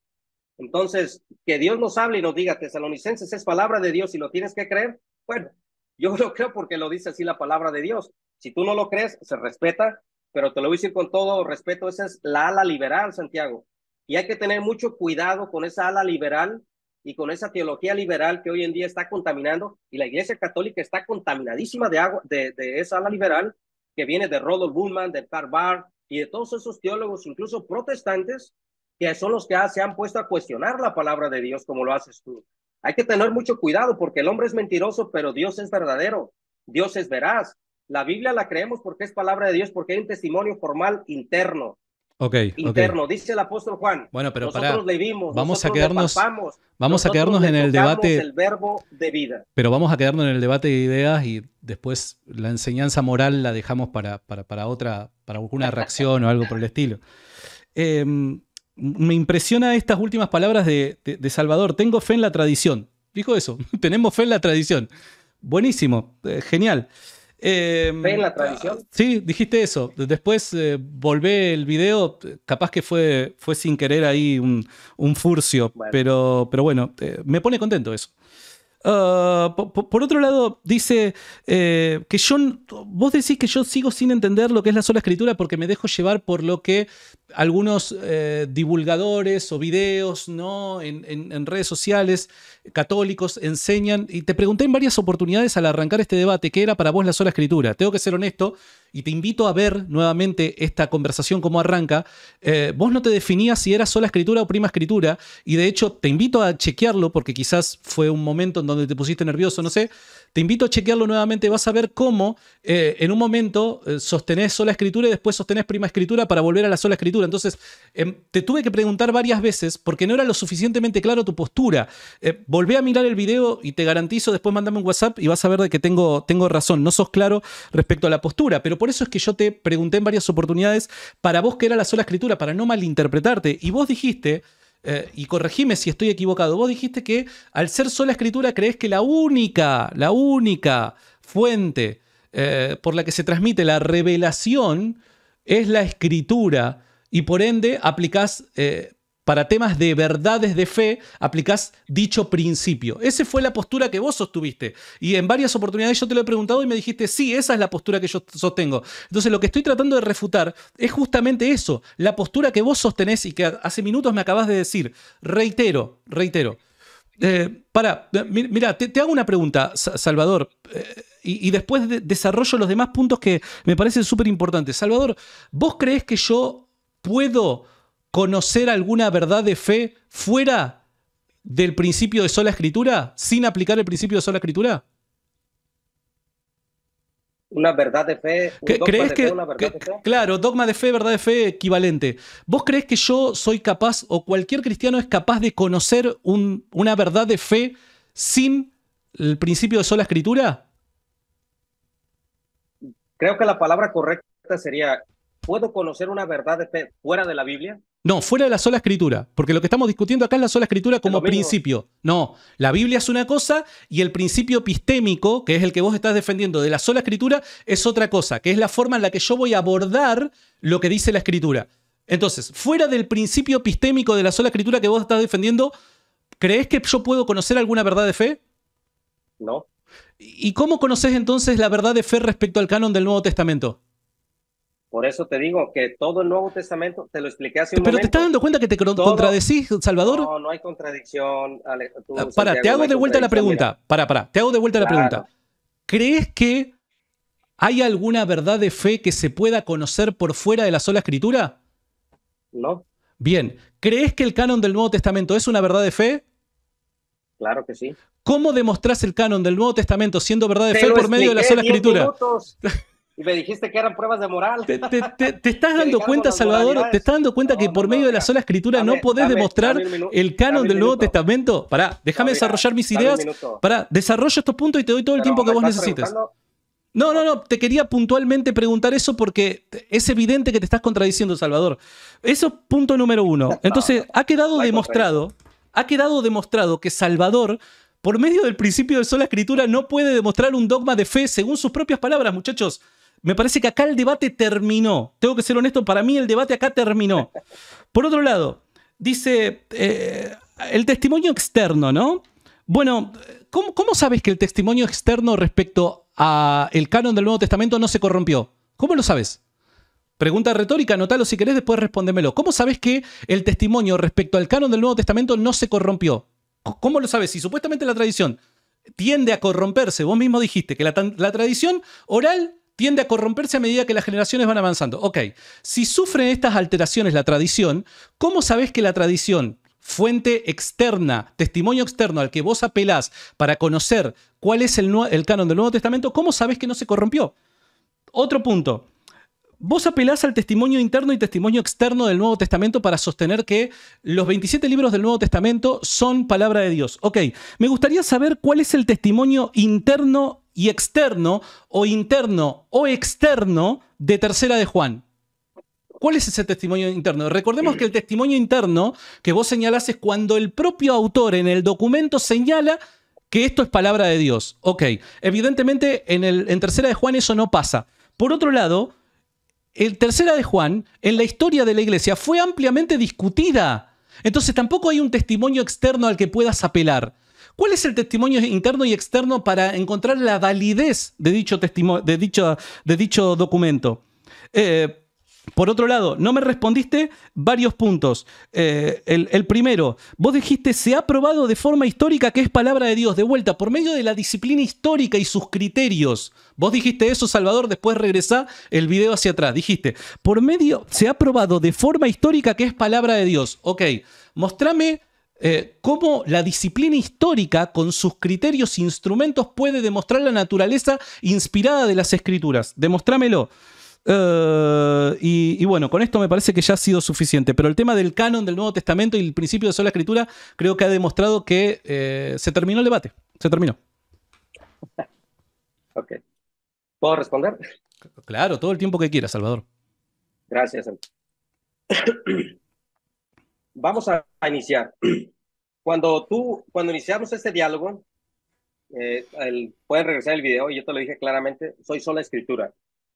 S1: Entonces, que Dios nos hable y nos diga, tesalonicenses, es palabra de Dios y lo tienes que creer. Bueno, yo lo creo porque lo dice así la palabra de Dios. Si tú no lo crees, se respeta, pero te lo voy a decir con todo respeto, esa es la ala liberal, Santiago. Y hay que tener mucho cuidado con esa ala liberal y con esa teología liberal que hoy en día está contaminando, y la Iglesia Católica está contaminadísima de, agua, de, esa ala liberal que viene de Rodolf Bullman, de Barth, y de todos esos teólogos, incluso protestantes, que son los que se han puesto a cuestionar la palabra de Dios como lo haces tú. Hay que tener mucho cuidado porque el hombre es mentiroso, pero Dios es verdadero, Dios es veraz. La Biblia la creemos porque es palabra de Dios, porque hay un testimonio formal interno
S2: okay, interno.
S1: Dice el apóstol Juan. Bueno, pero nosotros para, le vimos, vamos a quedarnos, vamos a quedarnos en el debate. verbo de vida.
S2: Pero vamos a quedarnos en el debate de ideas y después la enseñanza moral la dejamos para, otra, para alguna reacción o algo por el estilo. Em, me impresiona estas últimas palabras de, Salvador. Tengo fe en la tradición. Dijo eso. Tenemos fe en la tradición. Buenísimo, eh, genial. Em, ¿Ven la tradición? Ah, sí, dijiste eso. Después eh, volvé el video, capaz que fue, fue sin querer ahí un, furcio, Pero, pero bueno, eh, me pone contento eso. Ah, por, otro lado, dice eh, que yo, vos decís que yo sigo sin entender lo que es la sola escritura porque me dejo llevar por lo que algunos eh, divulgadores o videos ¿no? En, redes sociales católicos enseñan, y te pregunté en varias oportunidades al arrancar este debate, ¿qué era para vos la sola escritura? Tengo que ser honesto y te invito a ver nuevamente esta conversación cómo arranca. Eh, vos no te definías si era sola escritura o prima escritura, y de hecho te invito a chequearlo porque quizás fue un momento en donde te pusiste nervioso, no sé te invito a chequearlo nuevamente, vas a ver cómo eh, en un momento eh, sostenés sola escritura y después sostenés prima escritura para volver a la sola escritura. Entonces, em, te tuve que preguntar varias veces porque no era lo suficientemente claro tu postura. Eh, Volví a mirar el video y te garantizo, después mándame un WhatsApp y vas a ver de que tengo, tengo razón, no sos claro respecto a la postura, pero por eso es que yo te pregunté en varias oportunidades para vos que era la sola escritura, para no malinterpretarte, y vos dijiste... Eh, y corregime si estoy equivocado, vos dijiste que al ser sola escritura crees que la única, la única fuente eh, por la que se transmite la revelación es la escritura y por ende aplicás eh, para temas de verdades de fe, aplicás dicho principio. Esa fue la postura que vos sostuviste. Y en varias oportunidades yo te lo he preguntado y me dijiste, sí, esa es la postura que yo sostengo. Entonces lo que estoy tratando de refutar es justamente eso, la postura que vos sostenés y que hace minutos me acabas de decir. Reitero, reitero. Eh, para, eh, mira, te, hago una pregunta, Salvador, eh, y, después desarrollo los demás puntos que me parecen súper importantes. Salvador, ¿vos crees que yo puedo conocer alguna verdad de fe fuera del principio de sola escritura, sin aplicar el principio de sola escritura?
S1: Una verdad de fe. ¿Crees que,
S2: Claro, dogma de fe, verdad de fe equivalente. ¿Vos crees que yo soy capaz o cualquier cristiano es capaz de conocer una verdad de fe sin el principio de sola escritura?
S1: Creo que la palabra correcta sería ¿puedo conocer una verdad de fe fuera de la Biblia?
S2: No, fuera de la sola escritura, porque lo que estamos discutiendo acá es la sola escritura como principio. No, la Biblia es una cosa y el principio epistémico, que es el que vos estás defendiendo de la sola escritura, es otra cosa, que es la forma en la que yo voy a abordar lo que dice la escritura. Entonces, fuera del principio epistémico de la sola escritura que vos estás defendiendo, ¿crees que yo puedo conocer alguna verdad de fe? No. ¿Y cómo conoces entonces la verdad de fe respecto al canon del Nuevo Testamento?
S1: Por eso te digo que todo el Nuevo Testamento, te lo expliqué hace un momento. Pero te
S2: estás dando cuenta que te contradecís, Salvador. No,
S1: no hay contradicción. Ah, pará, para, te hago de vuelta la pregunta.
S2: Para, te hago de vuelta la pregunta. ¿Crees que hay alguna verdad de fe que se pueda conocer por fuera de la sola escritura? No. Bien, ¿crees que el canon del Nuevo Testamento es una verdad de fe? Claro que sí. ¿Cómo demostrás el canon del Nuevo Testamento siendo verdad de fe por medio de la sola escritura?
S1: y me dijiste que eran pruebas de moral. ¿Te, estás dando cuenta, Salvador?
S2: ¿Te estás dando cuenta que por medio de la sola escritura no podés demostrar el canon del Nuevo Testamento? Pará, déjame desarrollar mis ideas. Pará, desarrollo estos puntos y te doy todo el tiempo que vos necesites. No, no, no, te quería puntualmente preguntar eso porque es evidente que te estás contradiciendo, Salvador. Eso es punto número uno. Entonces, ha quedado demostrado, ha quedado demostrado que Salvador por medio del principio de sola escritura no puede demostrar un dogma de fe según sus propias palabras, muchachos. Me parece que acá el debate terminó. Tengo que ser honesto, para mí el debate acá terminó. Por otro lado, dice eh, el testimonio externo, ¿no? Bueno, ¿cómo, sabes que el testimonio externo respecto a canon del Nuevo Testamento no se corrompió? ¿Cómo lo sabes? Pregunta retórica, anótalo si querés, después respóndemelo. ¿Cómo sabes que el testimonio respecto al canon del Nuevo Testamento no se corrompió? ¿Cómo lo sabes? Si supuestamente la tradición tiende a corromperse, vos mismo dijiste que la tradición oral tiende a corromperse a medida que las generaciones van avanzando. Ok, si sufren estas alteraciones la tradición, ¿cómo sabes que la tradición, fuente externa, testimonio externo al que vos apelás para conocer cuál es el, canon del Nuevo Testamento, cómo sabes que no se corrompió? Otro punto. Vos apelás al testimonio interno y testimonio externo del Nuevo Testamento para sostener que los 27 libros del Nuevo Testamento son palabra de Dios. Ok, me gustaría saber cuál es el testimonio interno y externo o interno o externo de Tercera de Juan. ¿Cuál es ese testimonio interno? Recordemos que el testimonio interno que vos señalás es cuando el propio autor en el documento señala que esto es palabra de Dios. Ok, evidentemente en, el, en Tercera de Juan eso no pasa. Por otro lado, el Tercera de Juan en la historia de la iglesia fue ampliamente discutida. Entonces tampoco hay un testimonio externo al que puedas apelar. ¿Cuál es el testimonio interno y externo para encontrar la validez de dicho, de dicho, de dicho documento? Eh, por otro lado, no me respondiste varios puntos. Eh, el, primero, vos dijiste, se ha probado de forma histórica que es palabra de Dios, de vuelta, por medio de la disciplina histórica y sus criterios. Vos dijiste eso, Salvador, después regresa el video hacia atrás. Dijiste, por medio, se ha probado de forma histórica que es palabra de Dios. Ok, mostrame eh, cómo la disciplina histórica, con sus criterios e instrumentos, puede demostrar la naturaleza inspirada de las escrituras. Demostrámelo. Eh, y, bueno, con esto me parece que ya ha sido suficiente. Pero el tema del canon del Nuevo Testamento y el principio de sola escritura creo que ha demostrado que eh, se terminó el debate. Se terminó.
S1: Ok. ¿Puedo responder?
S2: Claro, todo el tiempo que quieras, Salvador.
S1: Gracias vamos a, iniciar. Cuando tú, cuando iniciamos este diálogo, eh, el, pueden regresar el video, yo te lo dije claramente, soy sola escritura.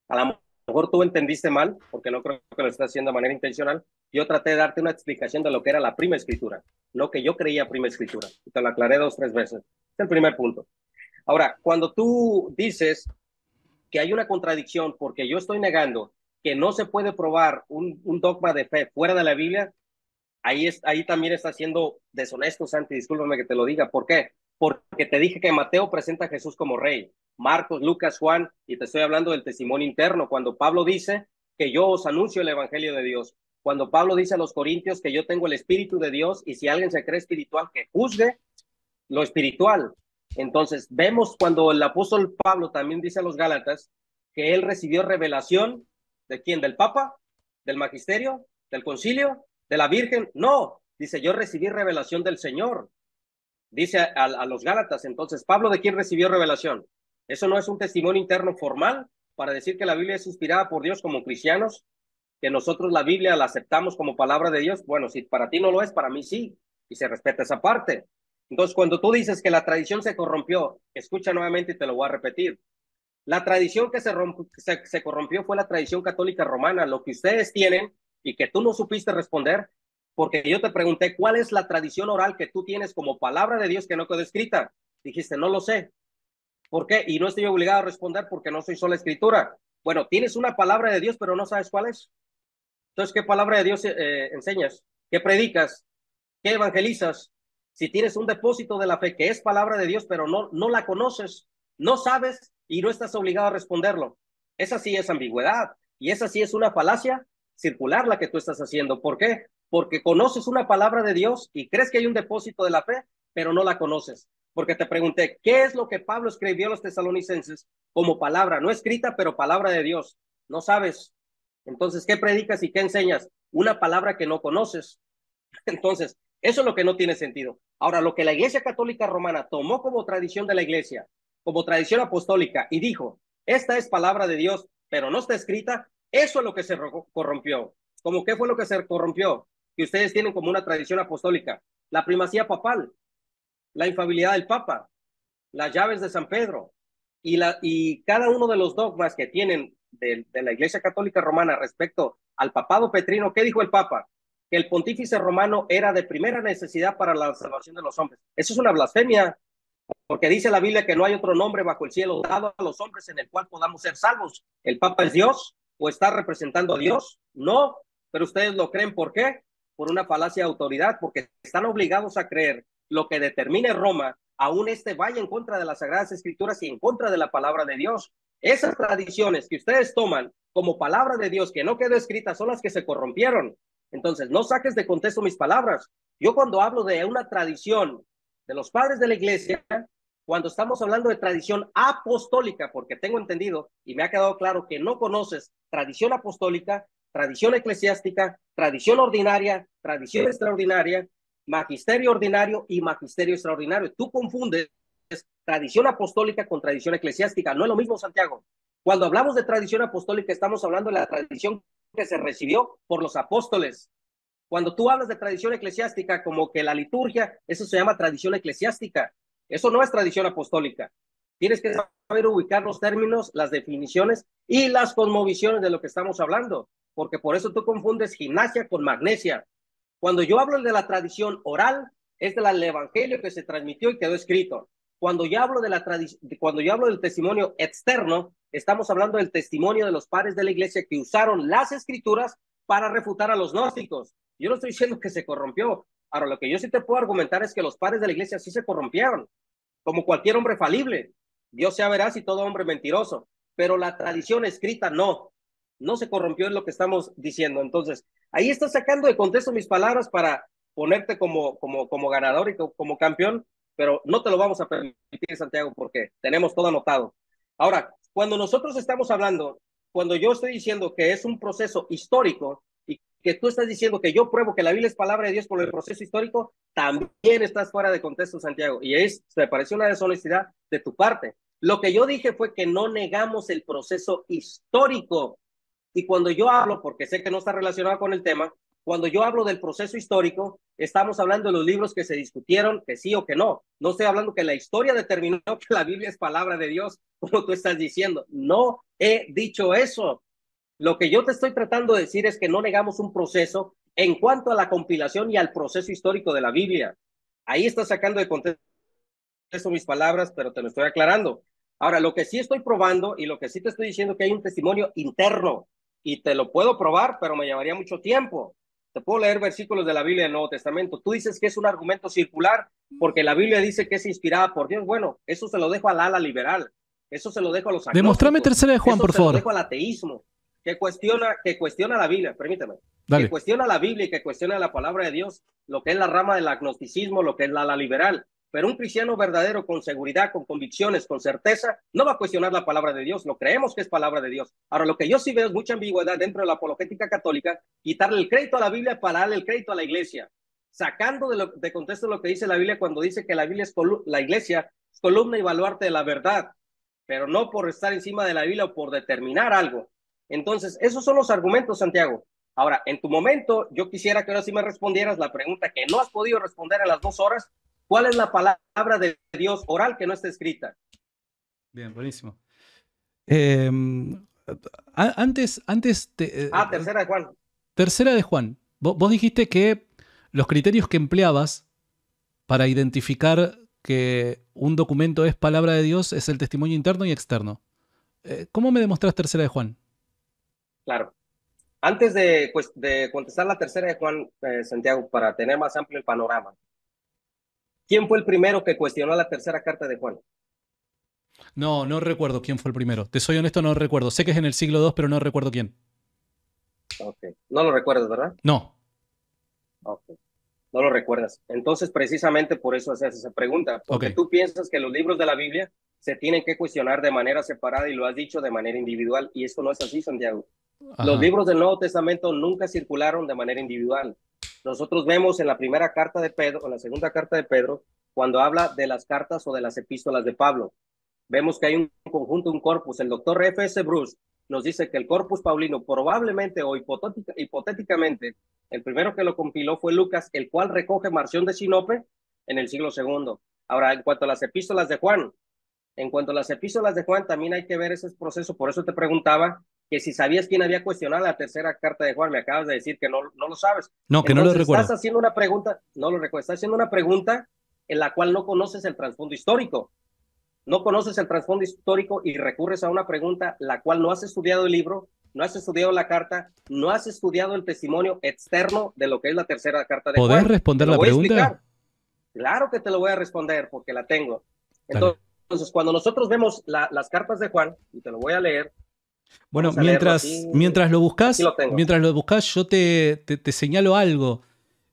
S1: A lo mejor tú entendiste mal, porque no creo que lo estás haciendo de manera intencional. Yo traté de darte una explicación de lo que era la prima escritura, lo que yo creía prima escritura. te lo aclaré dos, tres veces. Es el primer punto. Ahora, cuando tú dices que hay una contradicción porque yo estoy negando que no se puede probar un, un dogma de fe fuera de la Biblia, ahí, también está siendo deshonesto, Santi, discúlpame que te lo diga. ¿Por qué? Porque te dije que Mateo presenta a Jesús como rey, Marcos, Lucas, Juan, y te estoy hablando del testimonio interno, cuando Pablo dice que yo os anuncio el Evangelio de Dios, cuando Pablo dice a los Corintios que yo tengo el Espíritu de Dios y si alguien se cree espiritual, que juzgue lo espiritual. Entonces, vemos cuando el apóstol Pablo también dice a los Gálatas que él recibió revelación de quién, del Papa, del Magisterio, del Concilio de la Virgen, no, dice, yo recibí revelación del Señor. Dice a, los Gálatas, entonces, Pablo, ¿de quién recibió revelación? Eso no es un testimonio interno formal para decir que la Biblia es inspirada por Dios como cristianos, que nosotros la Biblia la aceptamos como palabra de Dios. Bueno, si para ti no lo es, para mí sí, y se respeta esa parte. Entonces, cuando tú dices que la tradición se corrompió, escucha nuevamente y te lo voy a repetir. La tradición que se, rompió se corrompió fue la tradición católica romana. Lo que ustedes tienen y que tú no supiste responder, porque yo te pregunté cuál es la tradición oral que tú tienes como palabra de Dios que no quedó escrita. Dijiste, no lo sé. ¿Por qué? Y no estoy obligado a responder porque no soy sola escritura. Bueno, tienes una palabra de Dios, pero no sabes cuál es. Entonces, ¿qué palabra de Dios eh, enseñas? ¿Qué predicas? ¿Qué evangelizas? Si tienes un depósito de la fe que es palabra de Dios, pero no, no la conoces, no sabes y no estás obligado a responderlo. Esa sí es ambigüedad y esa sí es una falacia circular la que tú estás haciendo. ¿Por qué? Porque conoces una palabra de Dios y crees que hay un depósito de la fe, pero no la conoces. Porque te pregunté, ¿qué es lo que Pablo escribió a los tesalonicenses como palabra? No escrita, pero palabra de Dios. No sabes. Entonces, ¿qué predicas y qué enseñas? Una palabra que no conoces. Entonces, eso es lo que no tiene sentido. Ahora, lo que la Iglesia Católica Romana tomó como tradición de la Iglesia, como tradición apostólica, y dijo, esta es palabra de Dios, pero no está escrita, eso es lo que se corrompió. ¿Cómo qué fue lo que se corrompió? Que ustedes tienen como una tradición apostólica. La primacía papal, la infabilidad del Papa, las llaves de San Pedro y, la, y cada uno de los dogmas que tienen de, de la Iglesia Católica Romana respecto al papado petrino. ¿Qué dijo el Papa? Que el pontífice romano era de primera necesidad para la salvación de los hombres. Eso es una blasfemia. Porque dice la Biblia que no hay otro nombre bajo el cielo dado a los hombres en el cual podamos ser salvos. El Papa es Dios o está representando a Dios? No, pero ustedes lo creen. ¿Por qué? Por una falacia de autoridad, porque están obligados a creer lo que determine Roma, aún este vaya en contra de las Sagradas Escrituras y en contra de la palabra de Dios. Esas tradiciones que ustedes toman como palabra de Dios que no quedó escrita son las que se corrompieron. Entonces, no saques de contexto mis palabras. Yo cuando hablo de una tradición de los padres de la iglesia, cuando estamos hablando de tradición apostólica, porque tengo entendido y me ha quedado claro que no conoces tradición apostólica, tradición eclesiástica, tradición ordinaria, tradición extraordinaria, magisterio ordinario y magisterio extraordinario. Tú confundes tradición apostólica con tradición eclesiástica. No es lo mismo, Santiago. Cuando hablamos de tradición apostólica, estamos hablando de la tradición que se recibió por los apóstoles. Cuando tú hablas de tradición eclesiástica, como que la liturgia, eso se llama tradición eclesiástica. Eso no es tradición apostólica. Tienes que saber ubicar los términos, las definiciones y las conmovisiones de lo que estamos hablando, porque por eso tú confundes gimnasia con magnesia. Cuando yo hablo de la tradición oral, es del evangelio que se transmitió y quedó escrito. Cuando yo hablo de la cuando yo hablo del testimonio externo, estamos hablando del testimonio de los padres de la iglesia que usaron las escrituras para refutar a los gnósticos. Yo no estoy diciendo que se corrompió. Ahora, lo que yo sí te puedo argumentar es que los padres de la iglesia sí se corrompieron como cualquier hombre falible. Dios sea veraz y todo hombre mentiroso, pero la tradición escrita no, no se corrompió en lo que estamos diciendo. Entonces, ahí estás sacando de contexto mis palabras para ponerte como, como, como ganador y como campeón, pero no te lo vamos a permitir, Santiago, porque tenemos todo anotado. Ahora, cuando nosotros estamos hablando, cuando yo estoy diciendo que es un proceso histórico, que tú estás diciendo que yo pruebo que la Biblia es palabra de Dios por el proceso histórico, también estás fuera de contexto, Santiago. Y es, me pareció una deshonestidad de tu parte. Lo que yo dije fue que no negamos el proceso histórico. Y cuando yo hablo, porque sé que no está relacionado con el tema, cuando yo hablo del proceso histórico, estamos hablando de los libros que se discutieron, que sí o que no. No estoy hablando que la historia determinó que la Biblia es palabra de Dios, como tú estás diciendo. No he dicho eso. Lo que yo te estoy tratando de decir es que no negamos un proceso en cuanto a la compilación y al proceso histórico de la Biblia. Ahí estás sacando de contexto mis palabras, pero te lo estoy aclarando. Ahora, lo que sí estoy probando y lo que sí te estoy diciendo que hay un testimonio interno y te lo puedo probar, pero me llevaría mucho tiempo. Te puedo leer versículos de la Biblia del Nuevo Testamento. Tú dices que es un argumento circular porque la Biblia dice que es inspirada por Dios. Bueno, eso se lo dejo al ala liberal. Eso se lo dejo a los Demostrame tercera de Juan, eso por se favor. Lo dejo al ateísmo que cuestiona, que cuestiona la Biblia, permíteme, que cuestiona la Biblia y que cuestiona la palabra de Dios, lo que es la rama del agnosticismo, lo que es la, la liberal. Pero un cristiano verdadero, con seguridad, con convicciones, con certeza, no va a cuestionar la palabra de Dios. Lo creemos que es palabra de Dios. Ahora, lo que yo sí veo es mucha ambigüedad dentro de la apologética católica, quitarle el crédito a la Biblia para darle el crédito a la iglesia. Sacando de, contexto lo que dice la Biblia cuando dice que la, Biblia es la iglesia es columna y baluarte de la verdad, pero no por estar encima de la Biblia o por determinar algo. Entonces, esos son los argumentos, Santiago. Ahora, en tu momento, yo quisiera que ahora sí me respondieras la pregunta que no has podido responder en las dos horas. ¿Cuál es la palabra de Dios oral que no está escrita?
S2: Bien, buenísimo. Em, antes, antes... Te, eh, ah, tercera de Juan. Tercera de Juan. Vos, dijiste que los criterios que empleabas para identificar que un documento es palabra de Dios es el testimonio interno y externo. Eh, ¿Cómo me demostras tercera de Juan?
S1: Claro. Antes de, pues, de contestar la tercera de Juan eh, Santiago, para tener más amplio el panorama, ¿quién fue el primero que cuestionó la tercera carta de Juan?
S2: No, no recuerdo quién fue el primero. Te soy honesto, no recuerdo. Sé que es en el siglo II, pero no recuerdo quién.
S1: Ok. No lo recuerdas, ¿verdad? No. Ok no lo recuerdas. Entonces, precisamente por eso haces esa pregunta, porque tú piensas que los libros de la Biblia se tienen que cuestionar de manera separada y lo has dicho de manera individual, y esto no es así, Santiago. Los libros del Nuevo Testamento nunca circularon de manera individual. Nosotros vemos en la primera carta de Pedro, en la segunda carta de Pedro, cuando habla de las cartas o de las epístolas de Pablo, vemos que hay un conjunto, un corpus. El doctor F.S. Bruce nos dice que el Corpus Paulino probablemente o hipotéticamente, el primero que lo compiló fue Lucas, el cual recoge Marción de Sinope en el siglo segundo. Ahora, en cuanto a las epístolas de Juan, en cuanto a las epístolas de Juan, también hay que ver ese proceso, por eso te preguntaba que si sabías quién había cuestionado la tercera carta de Juan, me acabas de decir que no, no lo sabes. No, que no lo recuerdo. haciendo una pregunta, no lo recuerdo, estás haciendo una pregunta en la cual no conoces el trasfondo histórico no conoces el trasfondo histórico y recurres a una pregunta la cual no has estudiado el libro, no has estudiado la carta, no has estudiado el testimonio externo de lo que es la tercera carta de ¿Podés responder la pregunta? Claro que te lo voy a responder porque la tengo. Entonces, cuando nosotros vemos las cartas de Juan, y te lo voy a leer,
S2: bueno, mientras, mientras lo buscas, mientras lo buscas, yo te, señalo algo.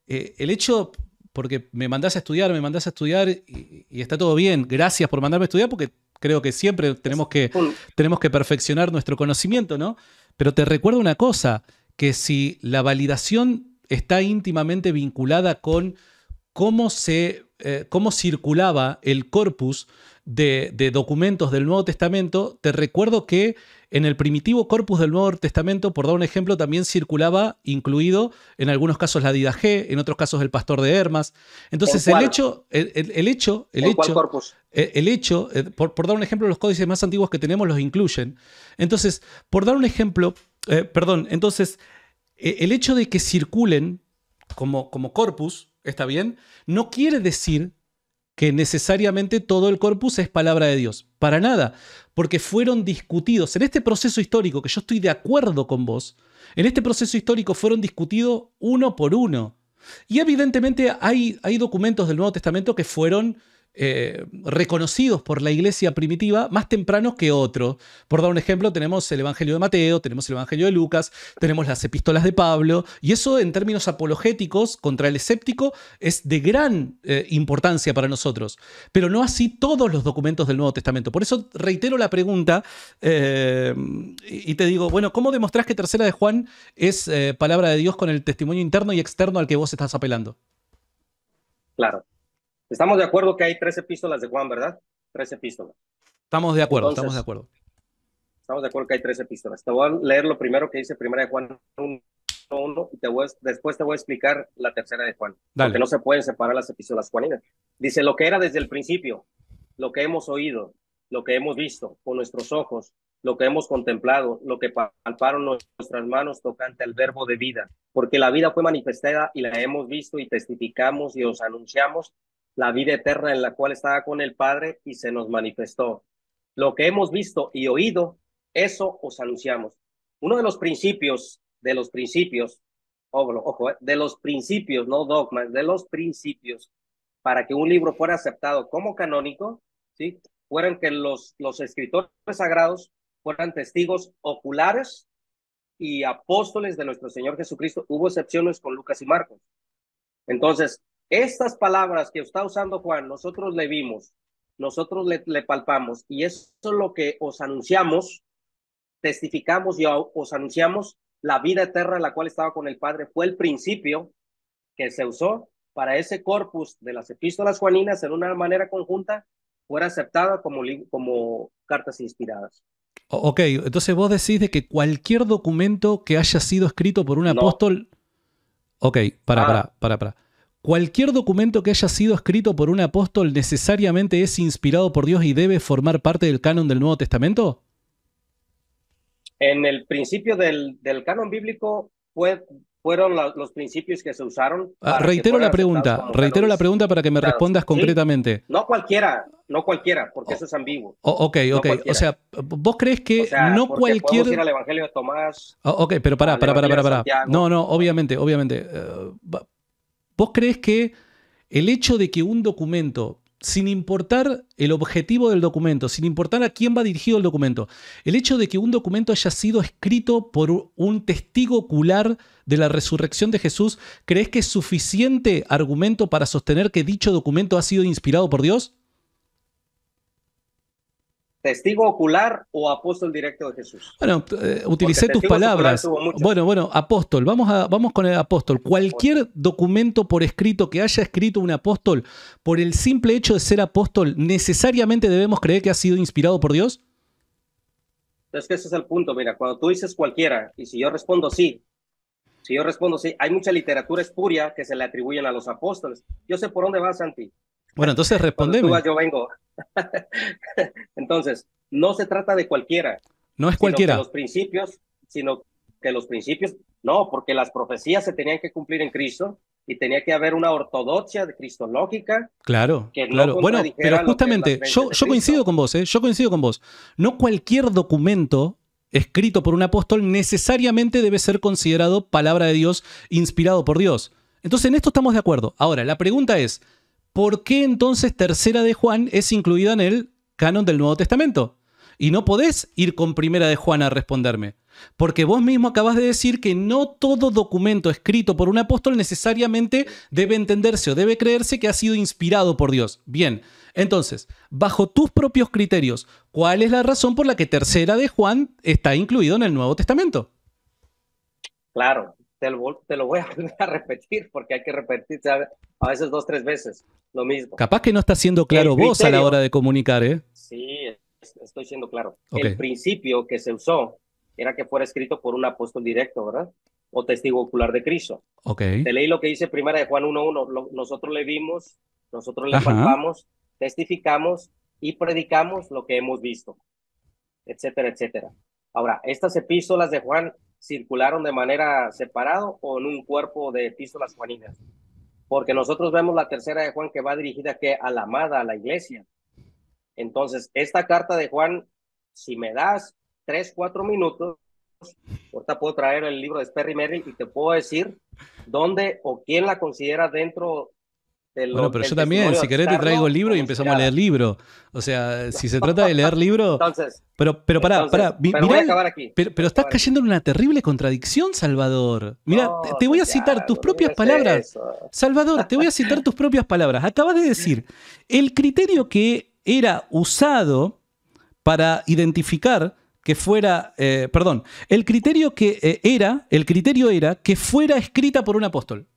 S2: Eh, el hecho, porque me mandás a estudiar, me mandás a estudiar y, está todo bien. Gracias por mandarme a estudiar porque creo que siempre tenemos que, tenemos que perfeccionar nuestro conocimiento, ¿no? Pero te recuerdo una cosa, que si la validación está íntimamente vinculada con cómo se eh, cómo circulaba el corpus de, documentos del Nuevo Testamento, te recuerdo que en el primitivo corpus del Nuevo Testamento, por dar un ejemplo, también circulaba incluido en algunos casos la G, en otros casos el pastor de Hermas. Entonces, el hecho, el, hecho, eh, el, hecho, corpus? Eh, el hecho, por, dar un ejemplo, los códices más antiguos que tenemos los incluyen. Entonces, por dar un ejemplo, eh, perdón, entonces, el hecho de que circulen como, como corpus, ¿está bien? No quiere decir que necesariamente todo el corpus es palabra de Dios. Para nada, porque fueron discutidos en este proceso histórico, que yo estoy de acuerdo con vos, en este proceso histórico fueron discutidos uno por uno. Y evidentemente hay, hay documentos del Nuevo Testamento que fueron eh, reconocidos por la iglesia primitiva más tempranos que otro Por dar un ejemplo, tenemos el Evangelio de Mateo, tenemos el Evangelio de Lucas, tenemos las epístolas de Pablo, y eso en términos apologéticos contra el escéptico es de gran eh, importancia para nosotros, pero no así todos los documentos del Nuevo Testamento. Por eso reitero la pregunta eh, y te digo, bueno, ¿cómo demostrás que Tercera de Juan es palabra de Dios con el testimonio interno y externo al que vos estás apelando?
S1: Claro. Estamos de acuerdo que hay tres epístolas de Juan, ¿verdad? Tres epístolas.
S2: Estamos de acuerdo, estamos de acuerdo.
S1: Estamos de acuerdo que hay tres epístolas. Te voy a leer lo primero que dice Primera de Juan 1, y te después te voy a explicar la tercera de Juan. Porque no se pueden separar las epístolas juaninas. Dice, lo que era desde el principio, lo que hemos oído, lo que hemos visto con nuestros ojos, lo que hemos contemplado, lo que palparon nuestras manos tocante al verbo de vida, porque la vida fue manifestada y la hemos visto y testificamos y os anunciamos la vida eterna en la cual estaba con el Padre y se nos manifestó. Lo que hemos visto y oído, eso os anunciamos. Uno de los principios, de los principios, ojo, eh, de los principios, no dogmas, de los principios, para que un libro fuera aceptado como canónico, ¿sí? fueran que los, los escritores sagrados fueran testigos oculares y apóstoles de nuestro Señor Jesucristo. Hubo excepciones con Lucas y Marcos. Entonces, estas palabras que está usando Juan, nosotros le vimos, nosotros le, palpamos y eso es lo que os anunciamos, testificamos y os anunciamos la vida eterna, en la cual estaba con el Padre, fue el principio que se usó para ese corpus de las epístolas juaninas en una manera conjunta fuera aceptada como, como cartas inspiradas.
S2: Ok, entonces vos decís de que cualquier documento que haya sido escrito por un apóstol... Ok, para, ah. para, para, para. Cualquier documento que haya sido escrito por un apóstol necesariamente es inspirado por Dios y debe formar parte del canon del Nuevo Testamento?
S1: En el principio del, canon bíblico fueron los principios que se usaron. Ah, reitero la pregunta, reitero la pregunta para que me respondas
S2: concretamente.
S1: No cualquiera, no cualquiera, porque oh. eso es ambiguo.
S2: Oh, ok, ok. o sea, vos crees que no cualquier. Ir Evangelio
S1: de Tomás.
S2: Oh, ok, pero pará, pará, pará, pará. No, no, obviamente, obviamente. Eh, ¿Vos crees que el hecho de que un documento, sin importar el objetivo del documento, sin importar a quién va dirigido el documento, el hecho de que un documento haya sido escrito por un testigo ocular de la resurrección de Jesús, ¿crees que es suficiente argumento para sostener que dicho documento ha sido inspirado por Dios?
S1: testigo ocular o apóstol directo de Jesús. Bueno, eh, utilicé tus palabras.
S2: Bueno, bueno, apóstol, vamos, a, vamos con el apóstol. Cualquier documento por escrito que haya escrito un apóstol, por el simple hecho de ser apóstol, ¿necesariamente debemos creer que ha sido inspirado por Dios?
S1: Es que ese es el punto, mira, cuando tú dices cualquiera, y si yo respondo sí, si yo respondo sí, hay mucha literatura espuria que se le atribuyen a los apóstoles. Yo sé por dónde vas, Santi.
S2: Bueno, entonces respóndeme. yo
S1: vengo. entonces, no se trata de cualquiera.
S2: No es cualquiera. Los
S1: principios, sino que los principios, no, porque las profecías se tenían que cumplir en Cristo y tenía que haber una ortodoxia de cristológica.
S2: Claro, que claro. Bueno, pero justamente yo, yo coincido con vos, ¿eh? yo coincido con vos. No cualquier documento escrito por un apóstol necesariamente debe ser considerado palabra de Dios, inspirado por Dios. Entonces en esto estamos de acuerdo. Ahora, la pregunta es, ¿por qué entonces Tercera de Juan es incluida en el canon del Nuevo Testamento? Y no podés ir con Primera de Juan a responderme. Porque vos mismo acabas de decir que no todo documento escrito por un apóstol necesariamente debe entenderse o debe creerse que ha sido inspirado por Dios. Bien, entonces, bajo tus propios criterios, ¿cuál es la razón por la que Tercera de Juan está incluido en el Nuevo Testamento?
S1: Claro, te lo, voy a repetir porque hay que repetir a veces dos, tres veces lo mismo. Capaz que no está siendo claro vos a la hora de
S2: comunicar, ¿eh?
S1: Sí, estoy siendo claro. El principio que se usó era que fuera escrito por un apóstol directo, ¿verdad? O testigo ocular de Cristo. Ok. Te leí lo que dice primera de Juan 1.1. Nosotros le vimos, nosotros le palpamos, testificamos y predicamos lo que hemos visto, etcétera, etcétera. Ahora, estas epístolas de Juan circularon de manera separado o en un cuerpo de epístolas juaninas. Porque nosotros vemos la tercera de Juan que va dirigida que a la amada, a la iglesia. Entonces, esta carta de Juan, si me das tres, cuatro minutos, ahorita puedo traer el libro de Sperry Merrill y te puedo decir dónde o quién la considera dentro bueno, pero yo también, si querés, te traigo el
S2: libro y empezamos a leer libro. O sea, si se trata de leer libro. entonces. Pero, pero pará, pará. pero, estás cayendo en una terrible contradicción, Salvador. Mira, te, voy a citar tus propias palabras. Salvador, te voy a citar tus propias palabras. Acabas de decir, el criterio que era usado para identificar que fuera, eh, perdón, el criterio que eh, era, el criterio era que fuera escrita por un apóstol.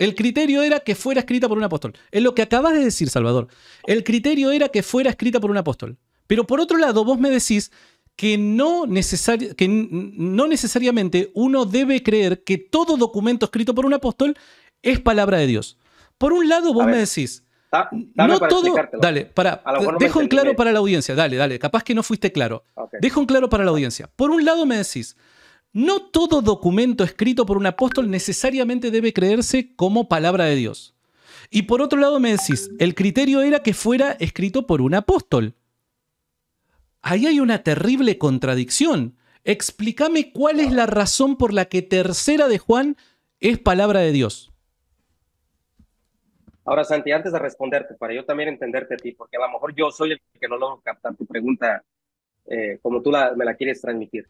S2: El criterio era que fuera escrita por un apóstol. Es lo que acabas de decir, Salvador. El criterio era que fuera escrita por un apóstol. Pero por otro lado, vos me decís que no, necesariamente uno debe creer que todo documento escrito por un apóstol es palabra de Dios. Por un lado, vos me decís, no todo. Dale, para, dejo en claro para la audiencia. Dale, dale, capaz que no fuiste claro. Dejo en claro para la audiencia. Por un lado, me decís, no todo documento escrito por un apóstol necesariamente debe creerse como palabra de Dios. Y por otro lado me decís, el criterio era que fuera escrito por un apóstol. Ahí hay una terrible contradicción. Explícame cuál es la razón por la que tercera de Juan es palabra de Dios.
S1: Ahora, Santi, antes de responderte, para yo también entenderte a ti, porque a lo mejor yo soy el que no logro captar tu pregunta eh, como tú me la quieres transmitir.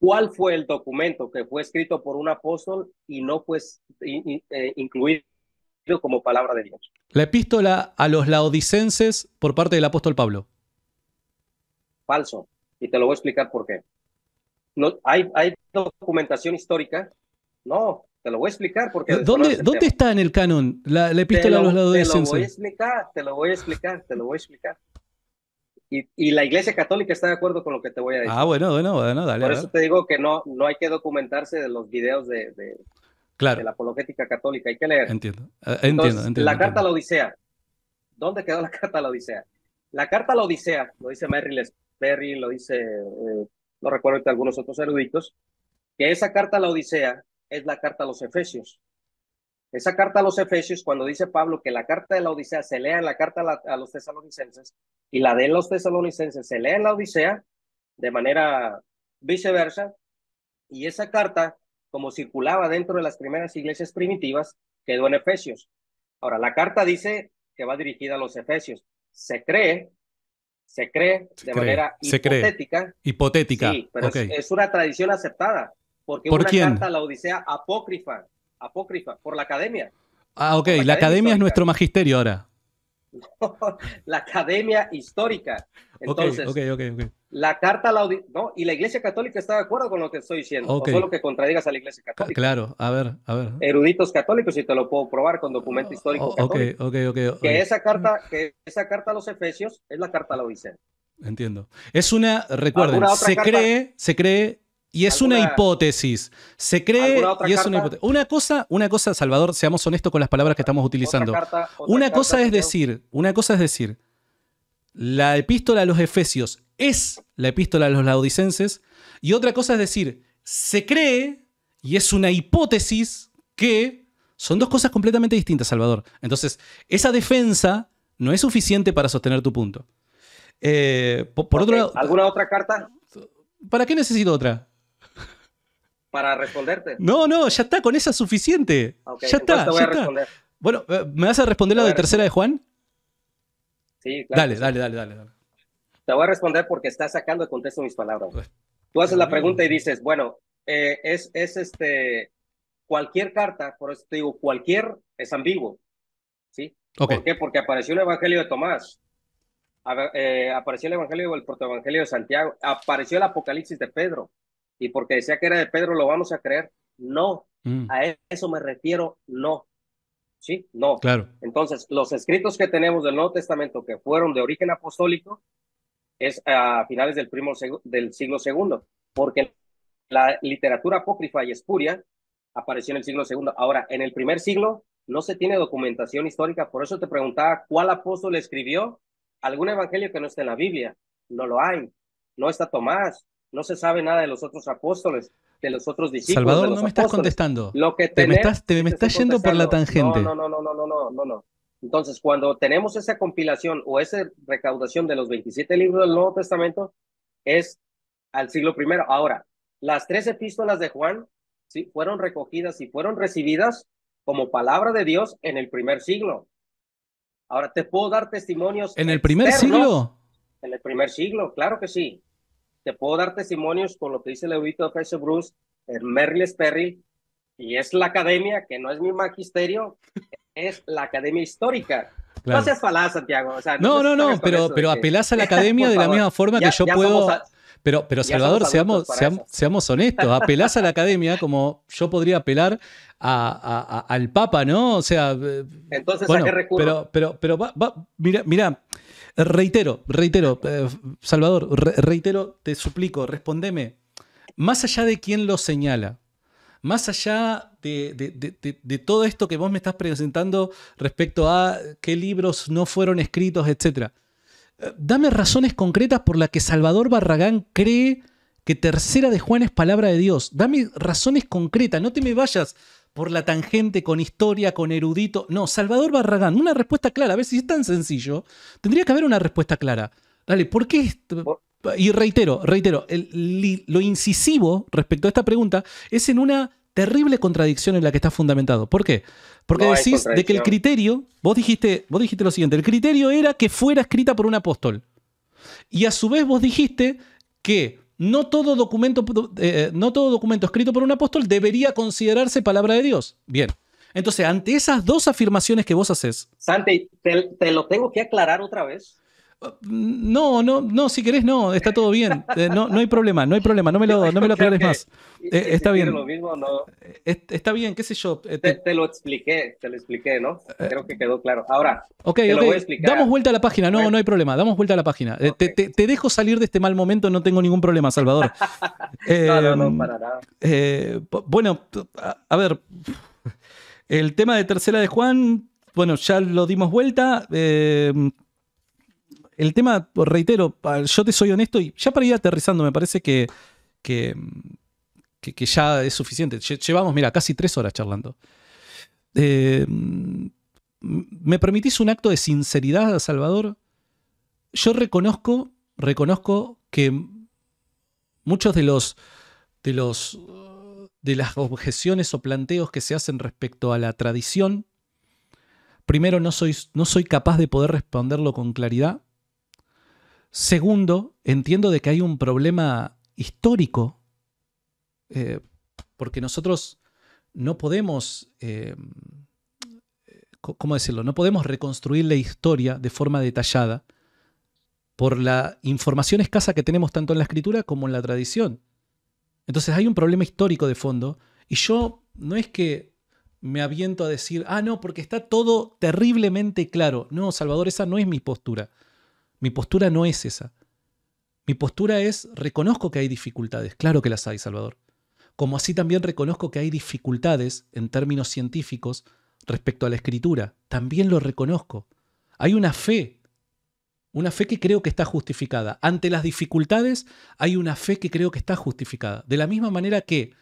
S1: ¿Cuál fue el documento que fue escrito por un apóstol y no fue eh, incluido como palabra de Dios?
S2: La epístola a los laodicenses por parte del apóstol Pablo.
S1: Falso. Y te lo voy a explicar por qué. No, hay, documentación histórica. No, te lo voy a explicar porque... ¿Dónde, ¿dónde
S2: está en el canon la, epístola a los laodicenses? Te lo voy a
S1: explicar, te lo voy a explicar, te lo voy a explicar. Y, la Iglesia Católica está de acuerdo con lo que te voy a decir. Ah, bueno,
S2: bueno, bueno, dale. Por eso te
S1: digo que no, no hay que documentarse de los videos de, de, la apologética católica, hay que leer. Entiendo, eh, entiendo, La carta a la Odisea. ¿Dónde quedó la carta a la Odisea? La carta a la Odisea, lo dice Merrill Perry lo dice, eh, no recuerdo algunos otros eruditos, que esa carta a la Odisea es la carta a los Efesios. Esa carta a los Efesios, cuando dice Pablo que la carta de la Odisea se lea en la carta a, los tesalonicenses y la de los tesalonicenses se lea en la Odisea, de manera viceversa, y esa carta, como circulaba dentro de las primeras iglesias primitivas, quedó en Efesios. Ahora, la carta dice que va dirigida a los Efesios. Se cree, se cree de manera hipotética. Hipotética. pero es, una tradición aceptada, porque ¿Por una carta a la Odisea apócrifa apócrifa, por la academia.
S2: Ah, ok, la, academia, es nuestro magisterio ahora.
S1: la academia histórica. Entonces, okay, okay, okay, la carta la no, y la Iglesia Católica está de acuerdo con lo que estoy diciendo, o solo que contradigas a la Iglesia Católica.
S2: Claro, a ver, a ver.
S1: Eruditos católicos, y te lo puedo probar con documento oh, histórico. Católico, que esa carta, que esa carta a los Efesios es la carta a la Odisea.
S2: Entiendo. Es una, recuerden, se cree, se cree y es una hipótesis. Se cree y es una Una cosa, una cosa, Salvador, seamos honestos con las palabras que estamos utilizando. una cosa es decir, una cosa es decir, la epístola a los Efesios es la epístola a los laodicenses, y otra cosa es decir, se cree y es una hipótesis que son dos cosas completamente distintas, Salvador. Entonces, esa defensa no es suficiente para sostener tu punto. Eh, por, otro lado,
S1: ¿Alguna otra carta?
S2: ¿Para qué necesito otra?
S1: para responderte.
S2: No, no, ya está, con esa suficiente. ya está. Bueno, eh, ¿me vas a responder la de tercera de Juan?
S1: Sí, claro. Dale, dale, dale, dale, Te voy a responder porque estás sacando de contexto mis palabras. Pues, Tú haces la ah. pregunta y dices, bueno, eh, es, es este, cualquier carta, por eso te digo, cualquier es ambiguo. ¿Sí? ¿Por qué? Porque apareció el Evangelio de Tomás, eh, apareció el Evangelio, el protoevangelio de Santiago, apareció el Apocalipsis de Pedro, y porque decía que era de Pedro, lo vamos a creer. No, mm. a eso me refiero, no. Sí, no. Claro. Entonces, los escritos que tenemos del Nuevo Testamento que fueron de origen apostólico es a finales del, primo del siglo segundo, porque la literatura apócrifa y espuria apareció en el siglo segundo. Ahora, en el primer siglo no se tiene documentación histórica, por eso te preguntaba cuál apóstol escribió algún evangelio que no esté en la Biblia. No lo hay. No está Tomás, no se sabe nada de los otros apóstoles, de los otros discípulos. Salvador, no me estás
S2: contestando. te me estás, me yendo por la tangente. No,
S1: no, no, no, no, no, no, Entonces, cuando tenemos esa compilación o esa recaudación de los 27 libros del Nuevo Testamento, es al siglo primero. Ahora, las tres epístolas de Juan ¿sí? fueron recogidas y fueron recibidas como palabra de Dios en el primer siglo. Ahora, te puedo dar testimonios. ¿En el primer siglo? En el primer siglo, claro que sí te puedo dar testimonios con lo que dice el eudito de Bruce, el Merle Sperry y es la academia, que no es mi magisterio, es la academia histórica. No seas falaz, Santiago. no, no, no, pero, pero apelás a la academia de la misma forma que yo puedo.
S2: Pero, pero Salvador, seamos, seamos, honestos, apelás a la academia como yo podría apelar a, al Papa, ¿no? O sea. Eh,
S1: Entonces, Pero,
S2: pero, pero mira, mira, Reitero, reitero, eh, Salvador, reitero, te suplico, respondeme. Más allá de quién lo señala, más allá de, de, todo esto que vos me estás presentando respecto a qué libros no fueron escritos, etc. Eh, dame razones concretas por las que Salvador Barragán cree que Tercera de Juan es palabra de Dios. Dame razones concretas, no te me vayas por la tangente, con historia, con erudito. No, Salvador Barragán, una respuesta clara. A ver si es tan sencillo. Tendría que haber una respuesta clara. Dale, ¿por qué? Y reitero, reitero, lo incisivo respecto a esta pregunta es en una terrible contradicción en la que está fundamentado. ¿Por qué? Porque decís de que el criterio, vos dijiste, vos dijiste lo siguiente, el criterio era que fuera escrita por un apóstol. Y a su vez vos dijiste que no todo documento, eh, eh, no todo documento escrito por un apóstol debería considerarse palabra de Dios. Bien. Entonces, ante esas dos afirmaciones que vos haces.
S1: Santi, te lo tengo que aclarar otra vez.
S2: No, no, no, si querés, no, está todo bien. Eh, no, no hay problema, no hay problema, no me lo, no me lo aclares más. Eh, está bien. Lo
S1: mismo, no. Eh, está bien, qué sé yo. Te... lo expliqué, te lo expliqué, ¿no? Creo que quedó claro. Ahora, ok, a damos
S2: vuelta a la página, no, no hay problema, damos vuelta a la página. Te, dejo salir de este mal momento, no tengo ningún problema, Salvador. no, no, para nada. bueno, a, ver, el tema de tercera de Juan bueno, ya lo dimos vuelta. Eh, el tema, pues, reitero, yo te soy honesto y ya para ir aterrizando, me parece que, ya es suficiente. Llevamos, mira, casi tres horas charlando. Eh, ¿Me permitís un acto de sinceridad, Salvador? Yo reconozco, reconozco que muchos de los, de los de las objeciones o planteos que se hacen respecto a la tradición, primero no soy, no soy capaz de poder responderlo con claridad. Segundo, entiendo de que hay un problema histórico, eh, porque nosotros no podemos, eh, decirlo? No podemos reconstruir la historia de forma detallada por la información escasa que tenemos tanto en la escritura como en la tradición. Entonces hay un problema histórico de fondo y yo no es que me aviento a decir, ah, no, porque está todo terriblemente claro. No, Salvador, esa no es mi postura. Mi postura no es esa. Mi postura es, reconozco que hay dificultades, claro que las hay, Salvador. Como así también reconozco que hay dificultades en términos científicos respecto a la escritura, también lo reconozco. Hay una fe, una fe que creo que está justificada. Ante las dificultades hay una fe que creo que está justificada. De la misma manera que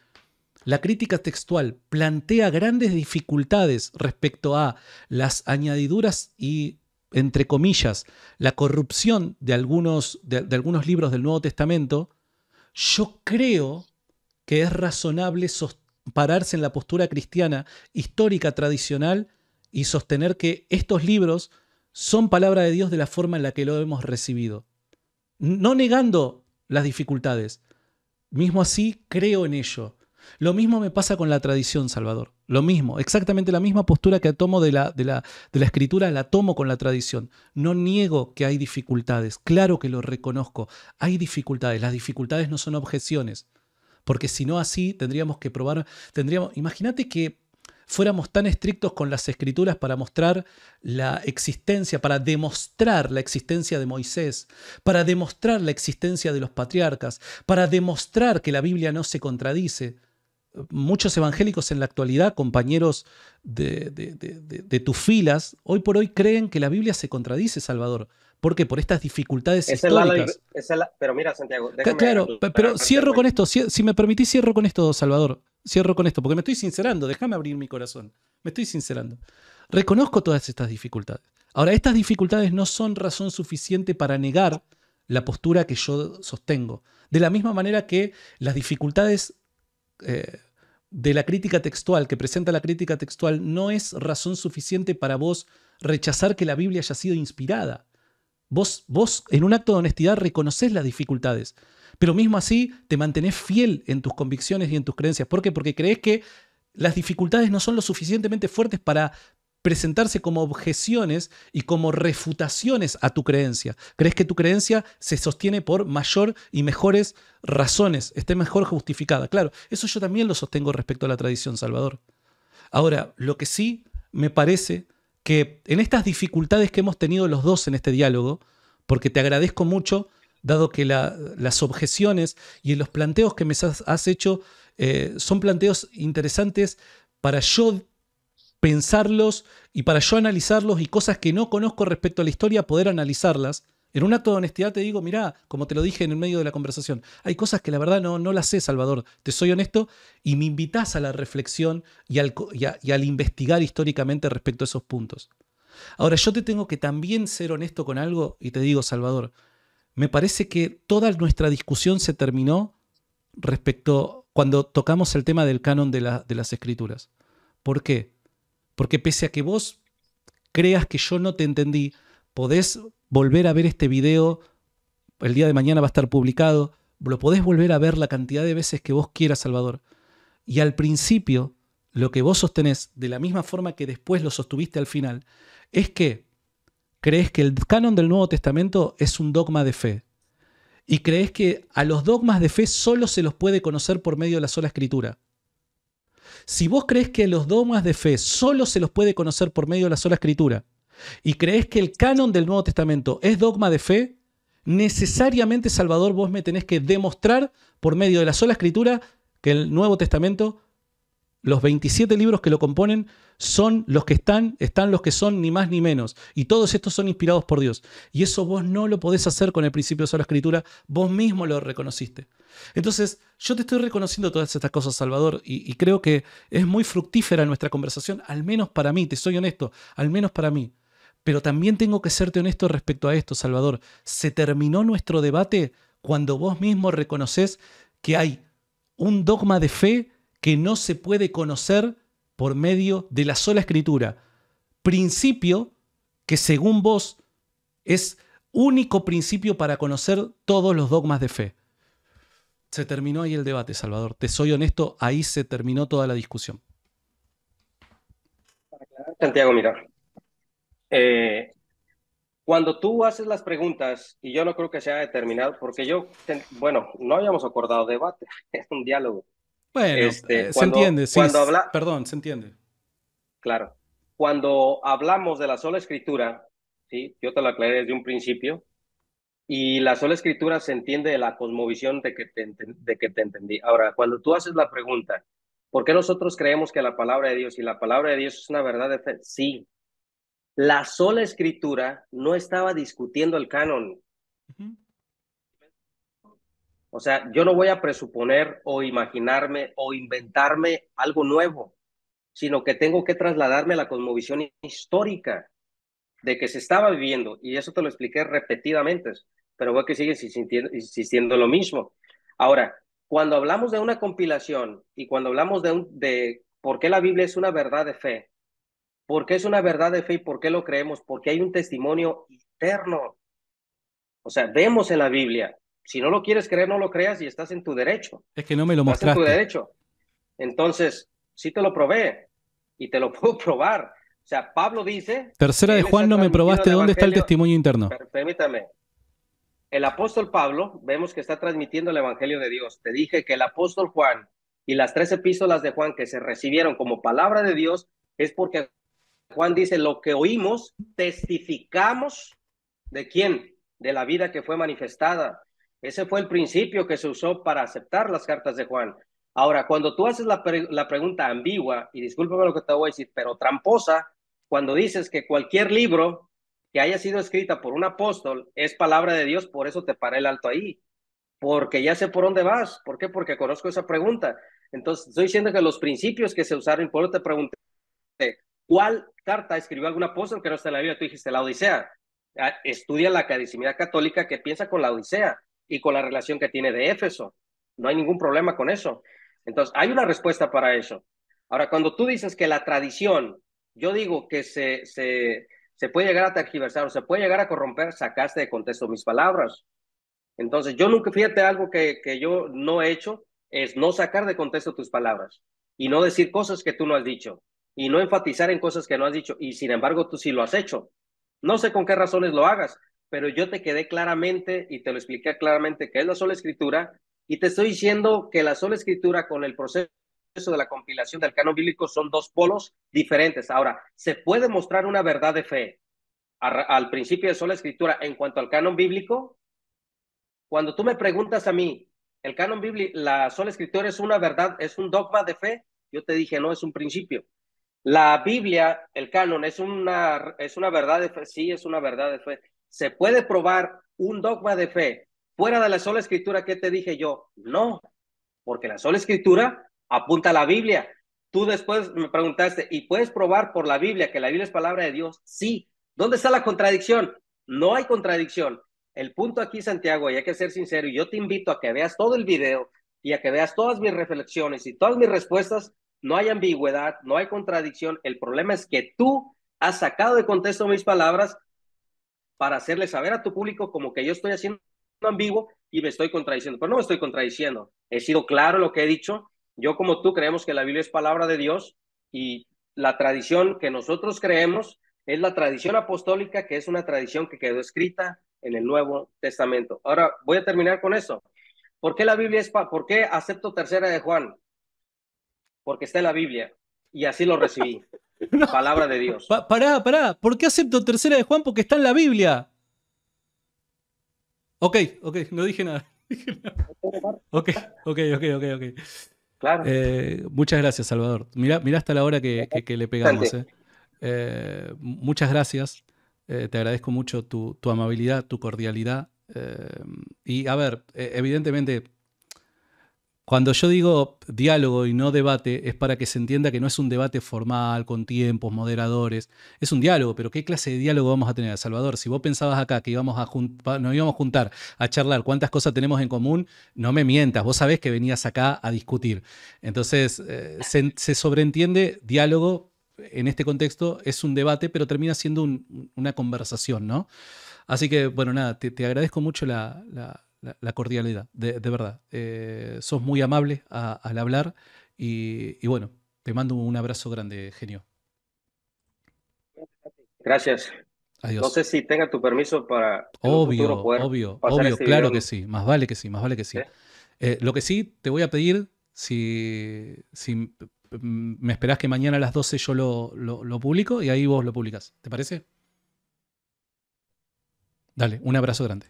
S2: la crítica textual plantea grandes dificultades respecto a las añadiduras y entre comillas, la corrupción de algunos, algunos libros del Nuevo Testamento, yo creo que es razonable pararse en la postura cristiana histórica, tradicional, y sostener que estos libros son palabra de Dios de la forma en la que lo hemos recibido. No negando las dificultades. Mismo así, creo en ello. Lo mismo me pasa con la tradición, Salvador. Lo mismo, exactamente la misma postura que tomo de la, de la, de la escritura, la tomo con la tradición. No niego que hay dificultades, claro que lo reconozco. Hay dificultades, las dificultades no son objeciones, porque si no así tendríamos que probar, tendríamos, imagínate que fuéramos tan estrictos con las escrituras para mostrar la existencia, para demostrar la existencia de Moisés, para demostrar la existencia de los patriarcas, para demostrar que la Biblia no se contradice muchos evangélicos en la actualidad, compañeros de, tus filas, hoy por hoy creen que la Biblia se contradice, Salvador. porque Por estas dificultades es es
S1: pero mira, Santiago. Claro, pero cierro
S2: con esto. Si, me permitís, cierro con esto, Salvador. Cierro con esto, porque me estoy sincerando. Déjame abrir mi corazón. Me estoy sincerando. Reconozco todas estas dificultades. Ahora, estas dificultades no son razón suficiente para negar la postura que yo sostengo. De la misma manera que las dificultades eh, de la crítica textual, que presenta la crítica textual, no es razón suficiente para vos rechazar que la Biblia haya sido inspirada. Vos, vos en un acto de honestidad reconoces las dificultades, pero mismo así te mantenés fiel en tus convicciones y en tus creencias. ¿Por qué? Porque crees que las dificultades no son lo suficientemente fuertes para presentarse como objeciones y como refutaciones a tu creencia. Crees que tu creencia se sostiene por mayor y mejores razones, esté mejor justificada. Claro, eso yo también lo sostengo respecto a la tradición, Salvador. Ahora, lo que sí me parece que en estas dificultades que hemos tenido los dos en este diálogo, porque te agradezco mucho, dado que las objeciones y los planteos que me has, hecho eh, son planteos interesantes para yo pensarlos y para yo analizarlos y cosas que no conozco respecto a la historia, poder analizarlas. En un acto de honestidad te digo, mirá, como te lo dije en el medio de la conversación, hay cosas que la verdad no, no las sé, Salvador, te soy honesto, y me invitas a la reflexión y al, al investigar históricamente respecto a esos puntos. Ahora, yo te tengo que también ser honesto con algo y te digo, Salvador, me parece que toda nuestra discusión se terminó respecto cuando tocamos el tema del canon de, de las escrituras. ¿Por qué? Porque pese a que vos creas que yo no te entendí, podés volver a ver este video, el día de mañana va a estar publicado, lo podés volver a ver la cantidad de veces que vos quieras, Salvador. Y al principio, lo que vos sostenés, de la misma forma que después lo sostuviste al final, es que crees que el canon del Nuevo Testamento es un dogma de fe. Y crees que a los dogmas de fe solo se los puede conocer por medio de la sola escritura. Si vos crees que los dogmas de fe solo se los puede conocer por medio de la sola escritura y crees que el canon del Nuevo Testamento es dogma de fe, necesariamente, Salvador, vos me tenés que demostrar por medio de la sola escritura que el Nuevo Testamento los 27 libros que lo componen son los que están, están los que son, ni más ni menos. Y todos estos son inspirados por Dios. Y eso vos no lo podés hacer con el principio de la escritura, vos mismo lo reconociste. Entonces, yo te estoy reconociendo todas estas cosas, Salvador, y, y creo que es muy fructífera nuestra conversación, al menos para mí, te soy honesto, al menos para mí. Pero también tengo que serte honesto respecto a esto, Salvador. Se terminó nuestro debate cuando vos mismo reconoces que hay un dogma de fe que no se puede conocer por medio de la sola escritura. Principio que según vos es único principio para conocer todos los dogmas de fe. Se terminó ahí el debate, Salvador. Te soy honesto, ahí se terminó toda la discusión.
S1: Santiago, mira. Eh, cuando tú haces las preguntas, y yo no creo que sea determinado, porque yo, bueno, no habíamos acordado debate, es un diálogo.
S2: Bueno, este, eh, se entiende, sí, perdón, se entiende.
S1: Claro. Cuando hablamos de la sola escritura, ¿sí? yo te lo aclaré desde un principio, y la sola escritura se entiende de la cosmovisión de que te, entendí. Ahora, cuando tú haces la pregunta, ¿por qué nosotros creemos que la palabra de Dios y la palabra de Dios es una verdad de fe? Sí. La sola escritura no estaba discutiendo el canon. O sea, yo no voy a presuponer o imaginarme o inventarme algo nuevo, sino que tengo que trasladarme a la cosmovisión histórica de que se estaba viviendo, y eso te lo expliqué repetidamente, pero veo que sigue insistiendo, lo mismo. Ahora, cuando hablamos de una compilación y cuando hablamos de, de por qué la Biblia es una verdad de fe, por qué es una verdad de fe y por qué lo creemos, porque hay un testimonio eterno. O sea, vemos en la Biblia si no lo quieres creer, no lo creas y estás en tu derecho.
S2: Es que no me lo mostraste. en tu
S1: derecho. Entonces, si te lo probé y te lo puedo probar. O sea, Pablo dice... Tercera de Juan, no me probaste. ¿Dónde está el testimonio interno? Permítame. El apóstol Pablo, vemos que está transmitiendo el Evangelio de Dios. Te dije que el apóstol Juan y las tres epístolas de Juan que se recibieron como palabra de Dios es porque Juan dice, lo que oímos, testificamos de quién, de la vida que fue manifestada ese fue el principio que se usó para aceptar las cartas de Juan. Ahora, cuando tú haces la, pregunta ambigua, y discúlpame lo que te voy a decir, pero tramposa, cuando dices que cualquier libro que haya sido escrita por un apóstol es palabra de Dios, por eso te paré el alto ahí, porque ya sé por dónde vas. ¿Por qué? Porque conozco esa pregunta. Entonces, estoy diciendo que los principios que se usaron, por eso te pregunté, ¿cuál carta escribió algún apóstol que no está en la Biblia? Tú dijiste la Odisea. Ah, estudia la academia católica que piensa con la Odisea y con la relación que tiene de Éfeso. No hay ningún problema con eso. Entonces, hay una respuesta para eso. Ahora, cuando tú dices que la tradición, yo digo que se, se, se puede llegar a tergiversar o se puede llegar a corromper, sacaste de contexto mis palabras. Entonces, yo nunca, fíjate, algo que, que yo no he hecho es no sacar de contexto tus palabras y no decir cosas que tú no has dicho y no enfatizar en cosas que no has dicho y sin embargo tú sí lo has hecho. No sé con qué razones lo hagas, pero yo te quedé claramente y te lo expliqué claramente que es la sola escritura y te estoy diciendo que la sola escritura con el proceso de la compilación del canon bíblico son dos polos diferentes. Ahora, se puede mostrar una verdad de fe al, principio de sola escritura en cuanto al canon bíblico. Cuando tú me preguntas a mí, el canon bíblico, la sola escritura es una verdad, es un dogma de fe, yo te dije, no, es un principio. La Biblia, el canon, es una, es una verdad de fe, sí, es una verdad de fe, ¿Se puede probar un dogma de fe fuera de la sola escritura que te dije yo? No, porque la sola escritura apunta a la Biblia. Tú después me preguntaste, ¿y puedes probar por la Biblia que la Biblia es palabra de Dios? Sí. ¿Dónde está la contradicción? No hay contradicción. El punto aquí, Santiago, y hay que ser sincero, y yo te invito a que veas todo el video y a que veas todas mis reflexiones y todas mis respuestas. No hay ambigüedad, no hay contradicción. El problema es que tú has sacado de contexto mis palabras para hacerle saber a tu público como que yo estoy haciendo ambiguo y me estoy contradiciendo. Pero pues no me estoy contradiciendo. He sido claro lo que he dicho. Yo como tú creemos que la Biblia es palabra de Dios y la tradición que nosotros creemos es la tradición apostólica, que es una tradición que quedó escrita en el Nuevo Testamento. Ahora voy a terminar con eso. ¿Por qué la Biblia es para ¿Por qué acepto tercera de Juan? Porque está en la Biblia y así lo recibí.
S2: Palabra de Dios. pará, pará. ¿Por qué acepto tercera de Juan? Porque está en la Biblia. Ok, ok, no dije nada. Ok, ok, ok, ok, Claro. Eh, muchas gracias, Salvador. Mirá, hasta la hora que, le pegamos. Eh. Eh, muchas gracias. te agradezco mucho tu, tu amabilidad, tu cordialidad. y a ver, evidentemente cuando yo digo diálogo y no debate, es para que se entienda que no es un debate formal, con tiempos, moderadores. Es un diálogo, pero ¿qué clase de diálogo vamos a tener, Salvador? Si vos pensabas acá que íbamos a nos íbamos a juntar a charlar cuántas cosas tenemos en común, no me mientas, vos sabés que venías acá a discutir. Entonces, eh, se, sobreentiende diálogo en este contexto es un debate, pero termina siendo una conversación, ¿no? Así que, bueno, nada, te, agradezco mucho la, la, cordialidad, de, verdad. Eh, sos muy amable al hablar y, bueno, te mando un abrazo grande, genio.
S1: Gracias. Adiós. No sé si tenga tu permiso para... Obvio, obvio, obvio, este claro que sí,
S2: más vale que sí, más vale que sí. Eh, lo que sí, te voy a pedir, si, me esperás que mañana a las 12 yo lo, lo publico y ahí vos lo publicas, ¿te parece? Dale, un abrazo grande.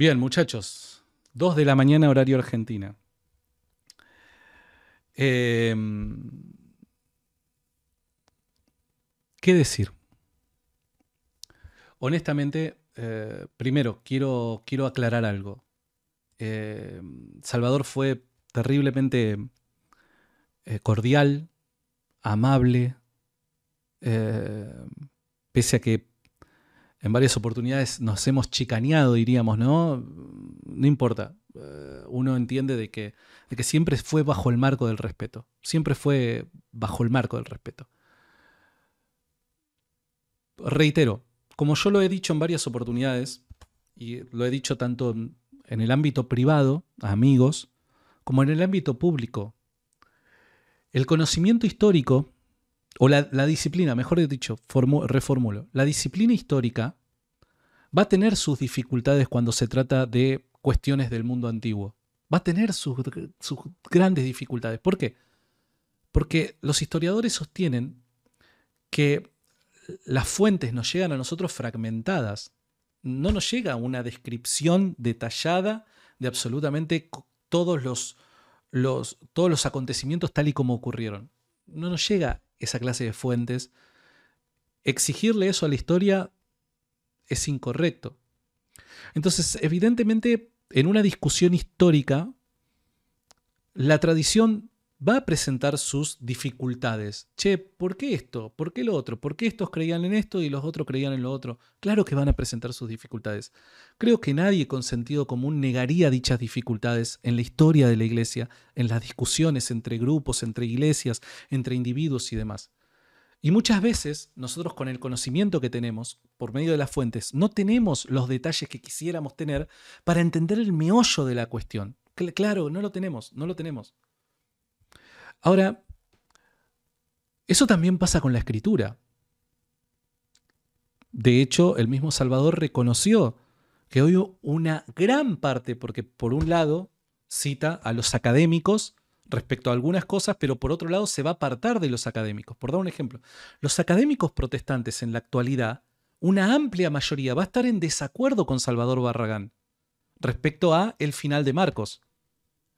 S2: Bien, muchachos, 2 de la mañana horario Argentina. Em, ¿Qué decir? Honestamente, eh, primero, quiero, quiero, aclarar algo. Em, Salvador fue terriblemente eh, cordial, amable, eh, pese a que en varias oportunidades nos hemos chicaneado, diríamos, ¿no? No importa. Eh, uno entiende de que, siempre fue bajo el marco del respeto. Siempre fue bajo el marco del respeto. Reitero, como yo lo he dicho en varias oportunidades, y lo he dicho tanto en el ámbito privado, amigos, como en el ámbito público, el conocimiento histórico o la, disciplina, mejor dicho, reformulo, la disciplina histórica va a tener sus dificultades cuando se trata de cuestiones del mundo antiguo. Va a tener sus, grandes dificultades. ¿Por qué? Porque los historiadores sostienen que las fuentes nos llegan a nosotros fragmentadas. No nos llega una descripción detallada de absolutamente todos los, los, todos los acontecimientos tal y como ocurrieron. No nos llega esa clase de fuentes, exigirle eso a la historia es incorrecto. Entonces, evidentemente, en una discusión histórica, la tradición va a presentar sus dificultades. Che, ¿por qué esto? ¿Por qué lo otro? ¿Por qué estos creían en esto y los otros creían en lo otro? Claro que van a presentar sus dificultades. Creo que nadie con sentido común negaría dichas dificultades en la historia de la iglesia, en las discusiones entre grupos, entre iglesias, entre individuos y demás. Y muchas veces nosotros con el conocimiento que tenemos por medio de las fuentes no tenemos los detalles que quisiéramos tener para entender el meollo de la cuestión. Claro, no lo tenemos, no lo tenemos. Ahora, eso también pasa con la escritura. De hecho, el mismo Salvador reconoció que hoy una gran parte, porque por un lado cita a los académicos respecto a algunas cosas, pero por otro lado se va a apartar de los académicos. Por dar un ejemplo, los académicos protestantes en la actualidad, una amplia mayoría va a estar en desacuerdo con Salvador Barragán respecto a el final de Marcos.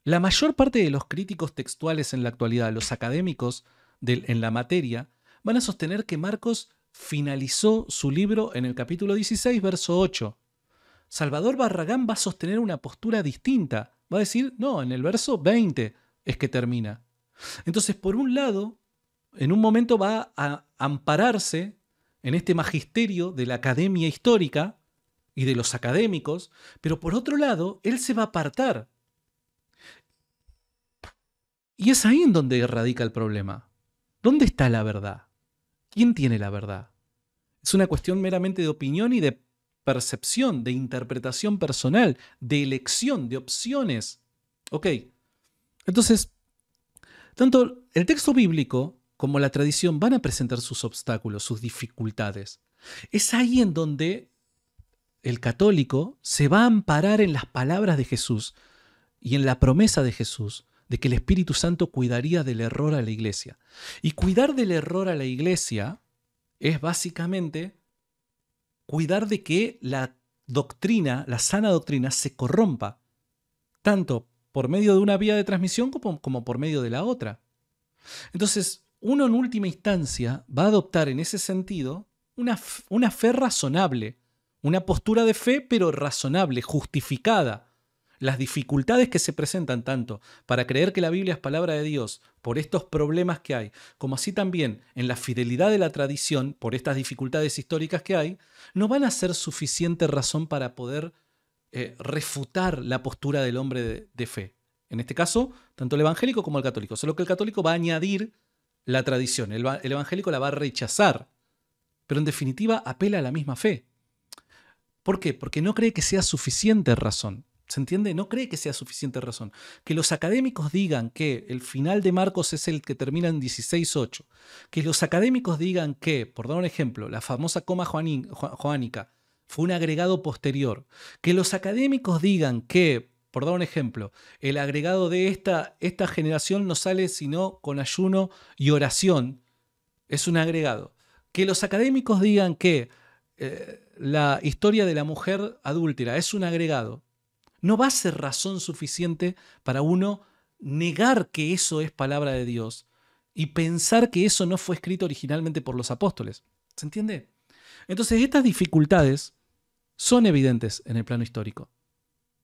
S2: La mayor parte de los críticos textuales en la actualidad, los académicos en la materia, van a sostener que Marcos finalizó su libro en el capítulo 16, verso 8. Salvador Barragán va a sostener una postura distinta. Va a decir, no, en el verso 20 es que termina. Entonces, por un lado, en un momento va a ampararse en este magisterio de la academia histórica y de los académicos, pero por otro lado, él se va a apartar y es ahí en donde radica el problema. ¿Dónde está la verdad? ¿Quién tiene la verdad? Es una cuestión meramente de opinión y de percepción, de interpretación personal, de elección, de opciones. Ok. Entonces, tanto el texto bíblico como la tradición van a presentar sus obstáculos, sus dificultades. Es ahí en donde el católico se va a amparar en las palabras de Jesús y en la promesa de Jesús de que el Espíritu Santo cuidaría del error a la iglesia. Y cuidar del error a la iglesia es básicamente cuidar de que la doctrina, la sana doctrina, se corrompa, tanto por medio de una vía de transmisión como, por medio de la otra. Entonces, uno en última instancia va a adoptar en ese sentido una fe razonable, una postura de fe pero razonable, justificada, las dificultades que se presentan tanto para creer que la Biblia es palabra de Dios por estos problemas que hay, como así también en la fidelidad de la tradición por estas dificultades históricas que hay, no van a ser suficiente razón para poder eh, refutar la postura del hombre de, fe. En este caso, tanto el evangélico como el católico, solo que el católico va a añadir la tradición, el evangélico la va a rechazar, pero en definitiva apela a la misma fe. ¿Por qué? Porque no cree que sea suficiente razón. ¿Se entiende? No cree que sea suficiente razón. Que los académicos digan que el final de Marcos es el que termina en 16.8. Que los académicos digan que, por dar un ejemplo, la famosa coma joánica fue un agregado posterior. Que los académicos digan que, por dar un ejemplo, el agregado de esta, esta generación no sale sino con ayuno y oración. Es un agregado. Que los académicos digan que eh, la historia de la mujer adúltera es un agregado no va a ser razón suficiente para uno negar que eso es palabra de Dios y pensar que eso no fue escrito originalmente por los apóstoles. ¿Se entiende? Entonces estas dificultades son evidentes en el plano histórico,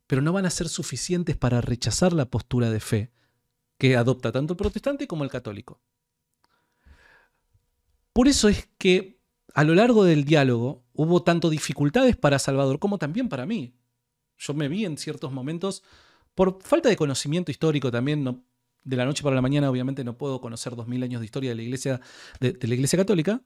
S2: pero no van a ser suficientes para rechazar la postura de fe que adopta tanto el protestante como el católico. Por eso es que a lo largo del diálogo hubo tanto dificultades para Salvador como también para mí yo me vi en ciertos momentos, por falta de conocimiento histórico también, de la noche para la mañana obviamente no puedo conocer 2000 años de historia de la iglesia, la iglesia católica,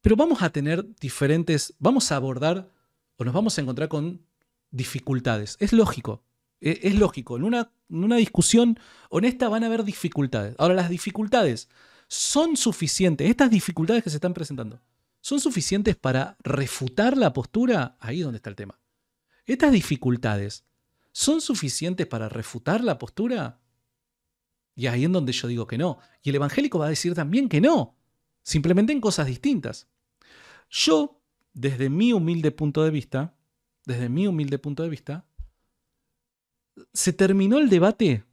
S2: pero vamos a tener diferentes, vamos a abordar o nos vamos a encontrar con dificultades. Es lógico, e, es, lógico. En una, en una discusión honesta van a haber dificultades. Ahora, las dificultades son suficientes, estas dificultades que se están presentando, son suficientes para refutar la postura, ahí donde está el tema. ¿Estas dificultades son suficientes para refutar la postura? Y ahí en donde yo digo que no. Y el evangélico va a decir también que no, simplemente en cosas distintas. Yo, desde mi humilde punto de vista, desde mi humilde punto de vista, se terminó el debate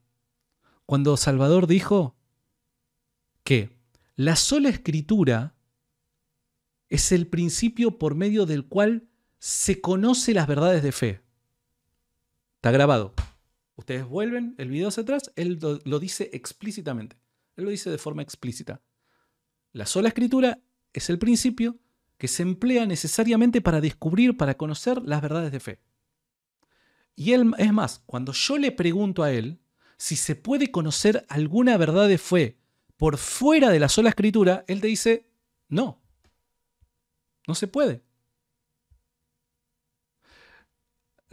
S2: cuando Salvador dijo que la sola escritura es el principio por medio del cual se conoce las verdades de fe. Está grabado. Ustedes vuelven el video hacia atrás, él lo, dice explícitamente. Él lo dice de forma explícita. La sola escritura es el principio que se emplea necesariamente para descubrir, para conocer las verdades de fe. Y él, es más, cuando yo le pregunto a él si se puede conocer alguna verdad de fe por fuera de la sola escritura, él te dice, no, no se puede.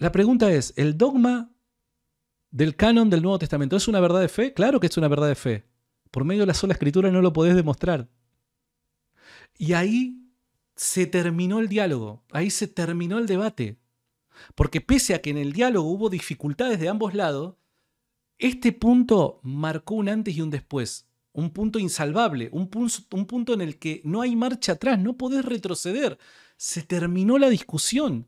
S2: La pregunta es, ¿el dogma del canon del Nuevo Testamento es una verdad de fe? Claro que es una verdad de fe. Por medio de la sola escritura no lo podés demostrar. Y ahí se terminó el diálogo, ahí se terminó el debate. Porque pese a que en el diálogo hubo dificultades de ambos lados, este punto marcó un antes y un después, un punto insalvable, un, punto en el que no hay marcha atrás, no podés retroceder. Se terminó la discusión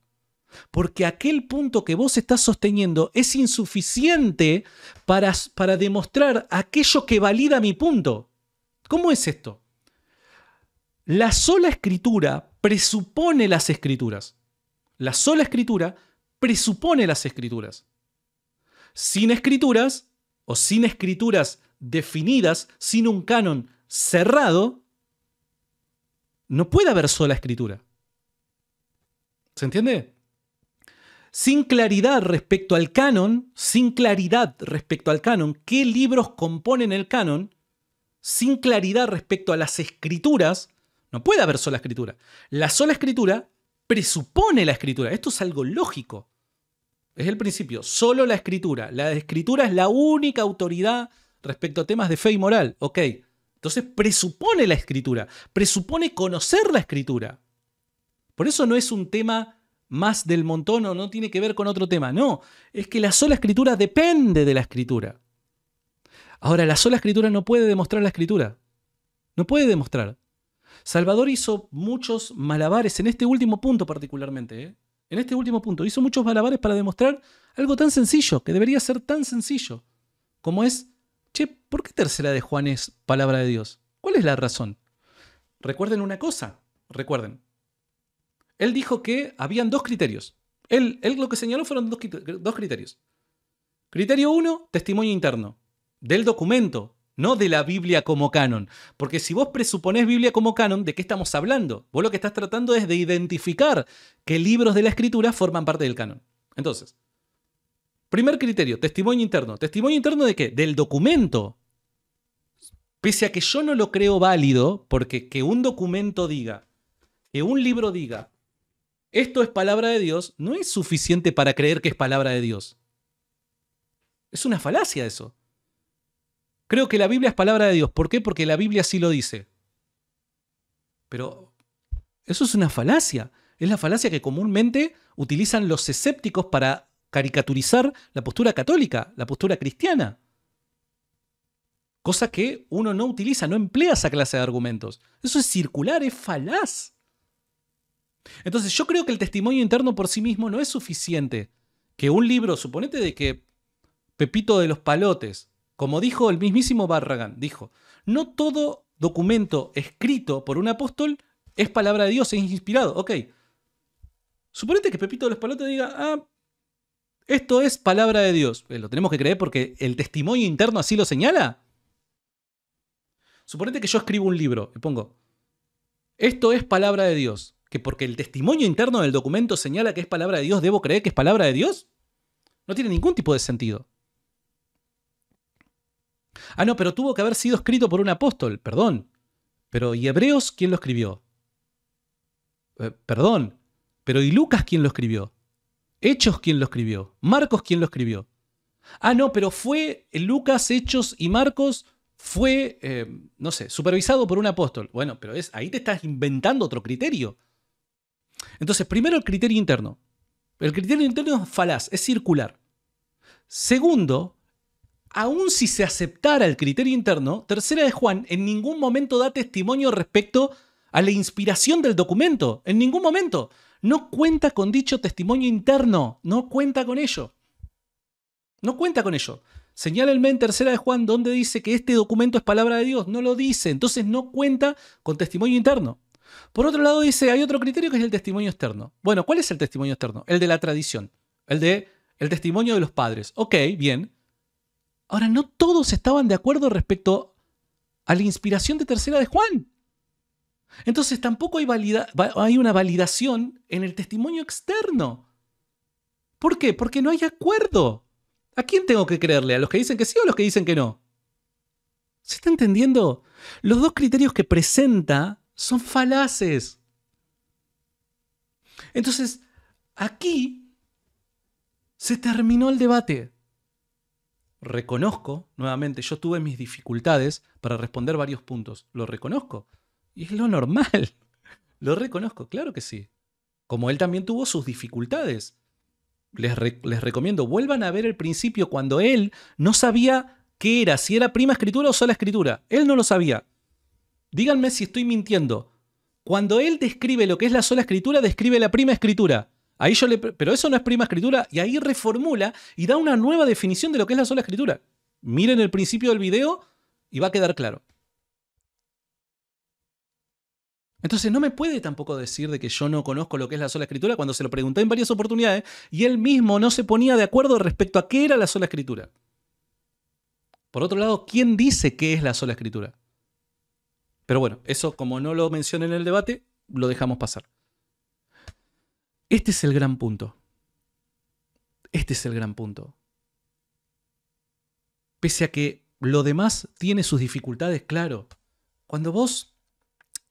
S2: porque aquel punto que vos estás sosteniendo es insuficiente para, demostrar aquello que valida mi punto. ¿Cómo es esto? La sola escritura presupone las escrituras. La sola escritura presupone las escrituras. Sin escrituras, o sin escrituras definidas, sin un canon cerrado, no puede haber sola escritura. ¿Se entiende? sin claridad respecto al canon, sin claridad respecto al canon, qué libros componen el canon, sin claridad respecto a las escrituras, no puede haber sola escritura. La sola escritura presupone la escritura. Esto es algo lógico. Es el principio, solo la escritura. La escritura es la única autoridad respecto a temas de fe y moral. Ok, entonces presupone la escritura, presupone conocer la escritura. Por eso no es un tema más del montón o no tiene que ver con otro tema. No, es que la sola escritura depende de la escritura. Ahora, la sola escritura no puede demostrar la escritura. No puede demostrar. Salvador hizo muchos malabares en este último punto particularmente. ¿eh? En este último punto hizo muchos malabares para demostrar algo tan sencillo, que debería ser tan sencillo, como es, che, ¿por qué tercera de Juan es palabra de Dios? ¿Cuál es la razón? Recuerden una cosa, recuerden, él dijo que habían dos criterios. Él, lo que señaló fueron dos, criterios. Criterio uno, testimonio interno, del documento, no de la Biblia como canon. Porque si vos presuponés Biblia como canon, ¿de qué estamos hablando? Vos lo que estás tratando es de identificar qué libros de la escritura forman parte del canon. Entonces, primer criterio, testimonio interno. ¿Testimonio interno de qué? Del documento. Pese a que yo no lo creo válido, porque que un documento diga, que un libro diga, esto es palabra de Dios, no es suficiente para creer que es palabra de Dios. Es una falacia eso. Creo que la Biblia es palabra de Dios. ¿Por qué? Porque la Biblia sí lo dice. Pero eso es una falacia. Es la falacia que comúnmente utilizan los escépticos para caricaturizar la postura católica, la postura cristiana. Cosa que uno no utiliza, no emplea esa clase de argumentos. Eso es circular, es falaz. Entonces yo creo que el testimonio interno por sí mismo no es suficiente. Que un libro, suponete de que Pepito de los Palotes, como dijo el mismísimo Barragán, dijo, no todo documento escrito por un apóstol es palabra de Dios, es inspirado. Ok. Suponete que Pepito de los Palotes diga, ah, esto es palabra de Dios. Eh, lo tenemos que creer porque el testimonio interno así lo señala. Suponete que yo escribo un libro y pongo, esto es palabra de Dios que porque el testimonio interno del documento señala que es palabra de Dios, debo creer que es palabra de Dios? No tiene ningún tipo de sentido. Ah, no, pero tuvo que haber sido escrito por un apóstol, perdón. Pero ¿y Hebreos quién lo escribió? Eh, perdón. Pero ¿y Lucas quién lo escribió? Hechos quién lo escribió? Marcos quién lo escribió? Ah, no, pero fue eh, Lucas, Hechos y Marcos fue, eh, no sé, supervisado por un apóstol. Bueno, pero es, ahí te estás inventando otro criterio. Entonces, primero el criterio interno. El criterio interno es falaz, es circular. Segundo, aun si se aceptara el criterio interno, Tercera de Juan en ningún momento da testimonio respecto a la inspiración del documento. En ningún momento. No cuenta con dicho testimonio interno. No cuenta con ello. No cuenta con ello. Señálenme en Tercera de Juan donde dice que este documento es palabra de Dios. No lo dice. Entonces no cuenta con testimonio interno. Por otro lado, dice, hay otro criterio que es el testimonio externo. Bueno, ¿cuál es el testimonio externo? El de la tradición, el de el testimonio de los padres. Ok, bien. Ahora, no todos estaban de acuerdo respecto a la inspiración de tercera de Juan. Entonces tampoco hay, hay una validación en el testimonio externo. ¿Por qué? Porque no hay acuerdo. ¿A quién tengo que creerle? ¿A los que dicen que sí o a los que dicen que no? ¿Se está entendiendo? Los dos criterios que presenta son falaces. Entonces, aquí se terminó el debate. Reconozco, nuevamente, yo tuve mis dificultades para responder varios puntos. Lo reconozco. Y es lo normal. Lo reconozco, claro que sí. Como él también tuvo sus dificultades. Les, recomiendo, vuelvan a ver el principio cuando él no sabía qué era, si era prima escritura o sola escritura. Él no lo sabía díganme si estoy mintiendo. Cuando él describe lo que es la sola escritura, describe la prima escritura. Ahí yo le, pero eso no es prima escritura y ahí reformula y da una nueva definición de lo que es la sola escritura. Miren el principio del video y va a quedar claro. Entonces no me puede tampoco decir de que yo no conozco lo que es la sola escritura cuando se lo pregunté en varias oportunidades y él mismo no se ponía de acuerdo respecto a qué era la sola escritura. Por otro lado, ¿quién dice qué es la sola escritura? Pero bueno, eso como no lo mencioné en el debate, lo dejamos pasar. Este es el gran punto. Este es el gran punto. Pese a que lo demás tiene sus dificultades, claro. Cuando vos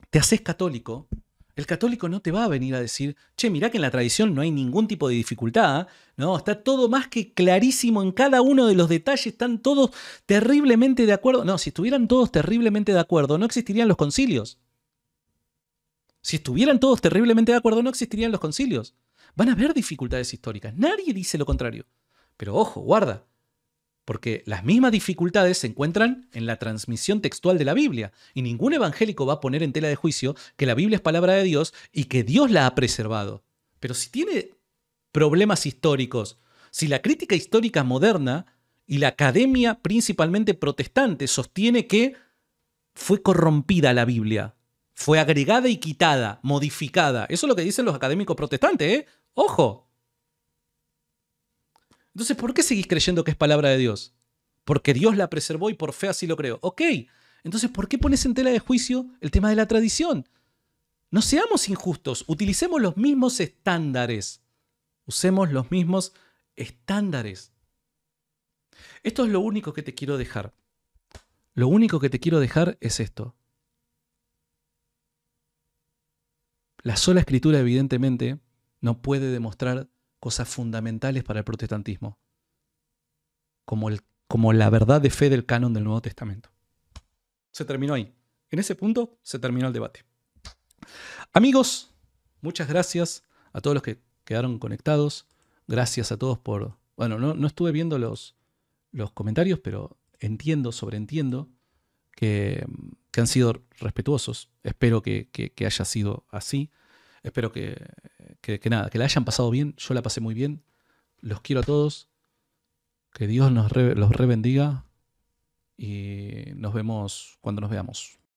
S2: te haces católico, el católico no te va a venir a decir, che, mirá que en la tradición no hay ningún tipo de dificultad, ¿ah? ¿no? Está todo más que clarísimo en cada uno de los detalles, están todos terriblemente de acuerdo. No, si estuvieran todos terriblemente de acuerdo, no existirían los concilios. Si estuvieran todos terriblemente de acuerdo, no existirían los concilios. Van a haber dificultades históricas. Nadie dice lo contrario. Pero ojo, guarda, porque las mismas dificultades se encuentran en la transmisión textual de la Biblia, y ningún evangélico va a poner en tela de juicio que la Biblia es palabra de Dios y que Dios la ha preservado. Pero si tiene problemas históricos, si la crítica histórica moderna y la academia principalmente protestante sostiene que fue corrompida la Biblia, fue agregada y quitada, modificada, eso es lo que dicen los académicos protestantes, ¿eh? Ojo, entonces, ¿por qué seguís creyendo que es palabra de Dios? Porque Dios la preservó y por fe así lo creo. Ok, entonces, ¿por qué pones en tela de juicio el tema de la tradición? No seamos injustos, utilicemos los mismos estándares. Usemos los mismos estándares. Esto es lo único que te quiero dejar. Lo único que te quiero dejar es esto. La sola escritura evidentemente no puede demostrar cosas fundamentales para el protestantismo, como, como la verdad de fe del canon del Nuevo Testamento. Se terminó ahí. En ese punto se terminó el debate. Amigos, muchas gracias a todos los que quedaron conectados. Gracias a todos por... Bueno, no, estuve viendo los, los comentarios, pero entiendo, sobreentiendo que, que han sido respetuosos. Espero que, que haya sido así. Espero que, que, nada, que la hayan pasado bien. Yo la pasé muy bien. Los quiero a todos. Que Dios nos re, los rebendiga. Y nos vemos cuando nos veamos.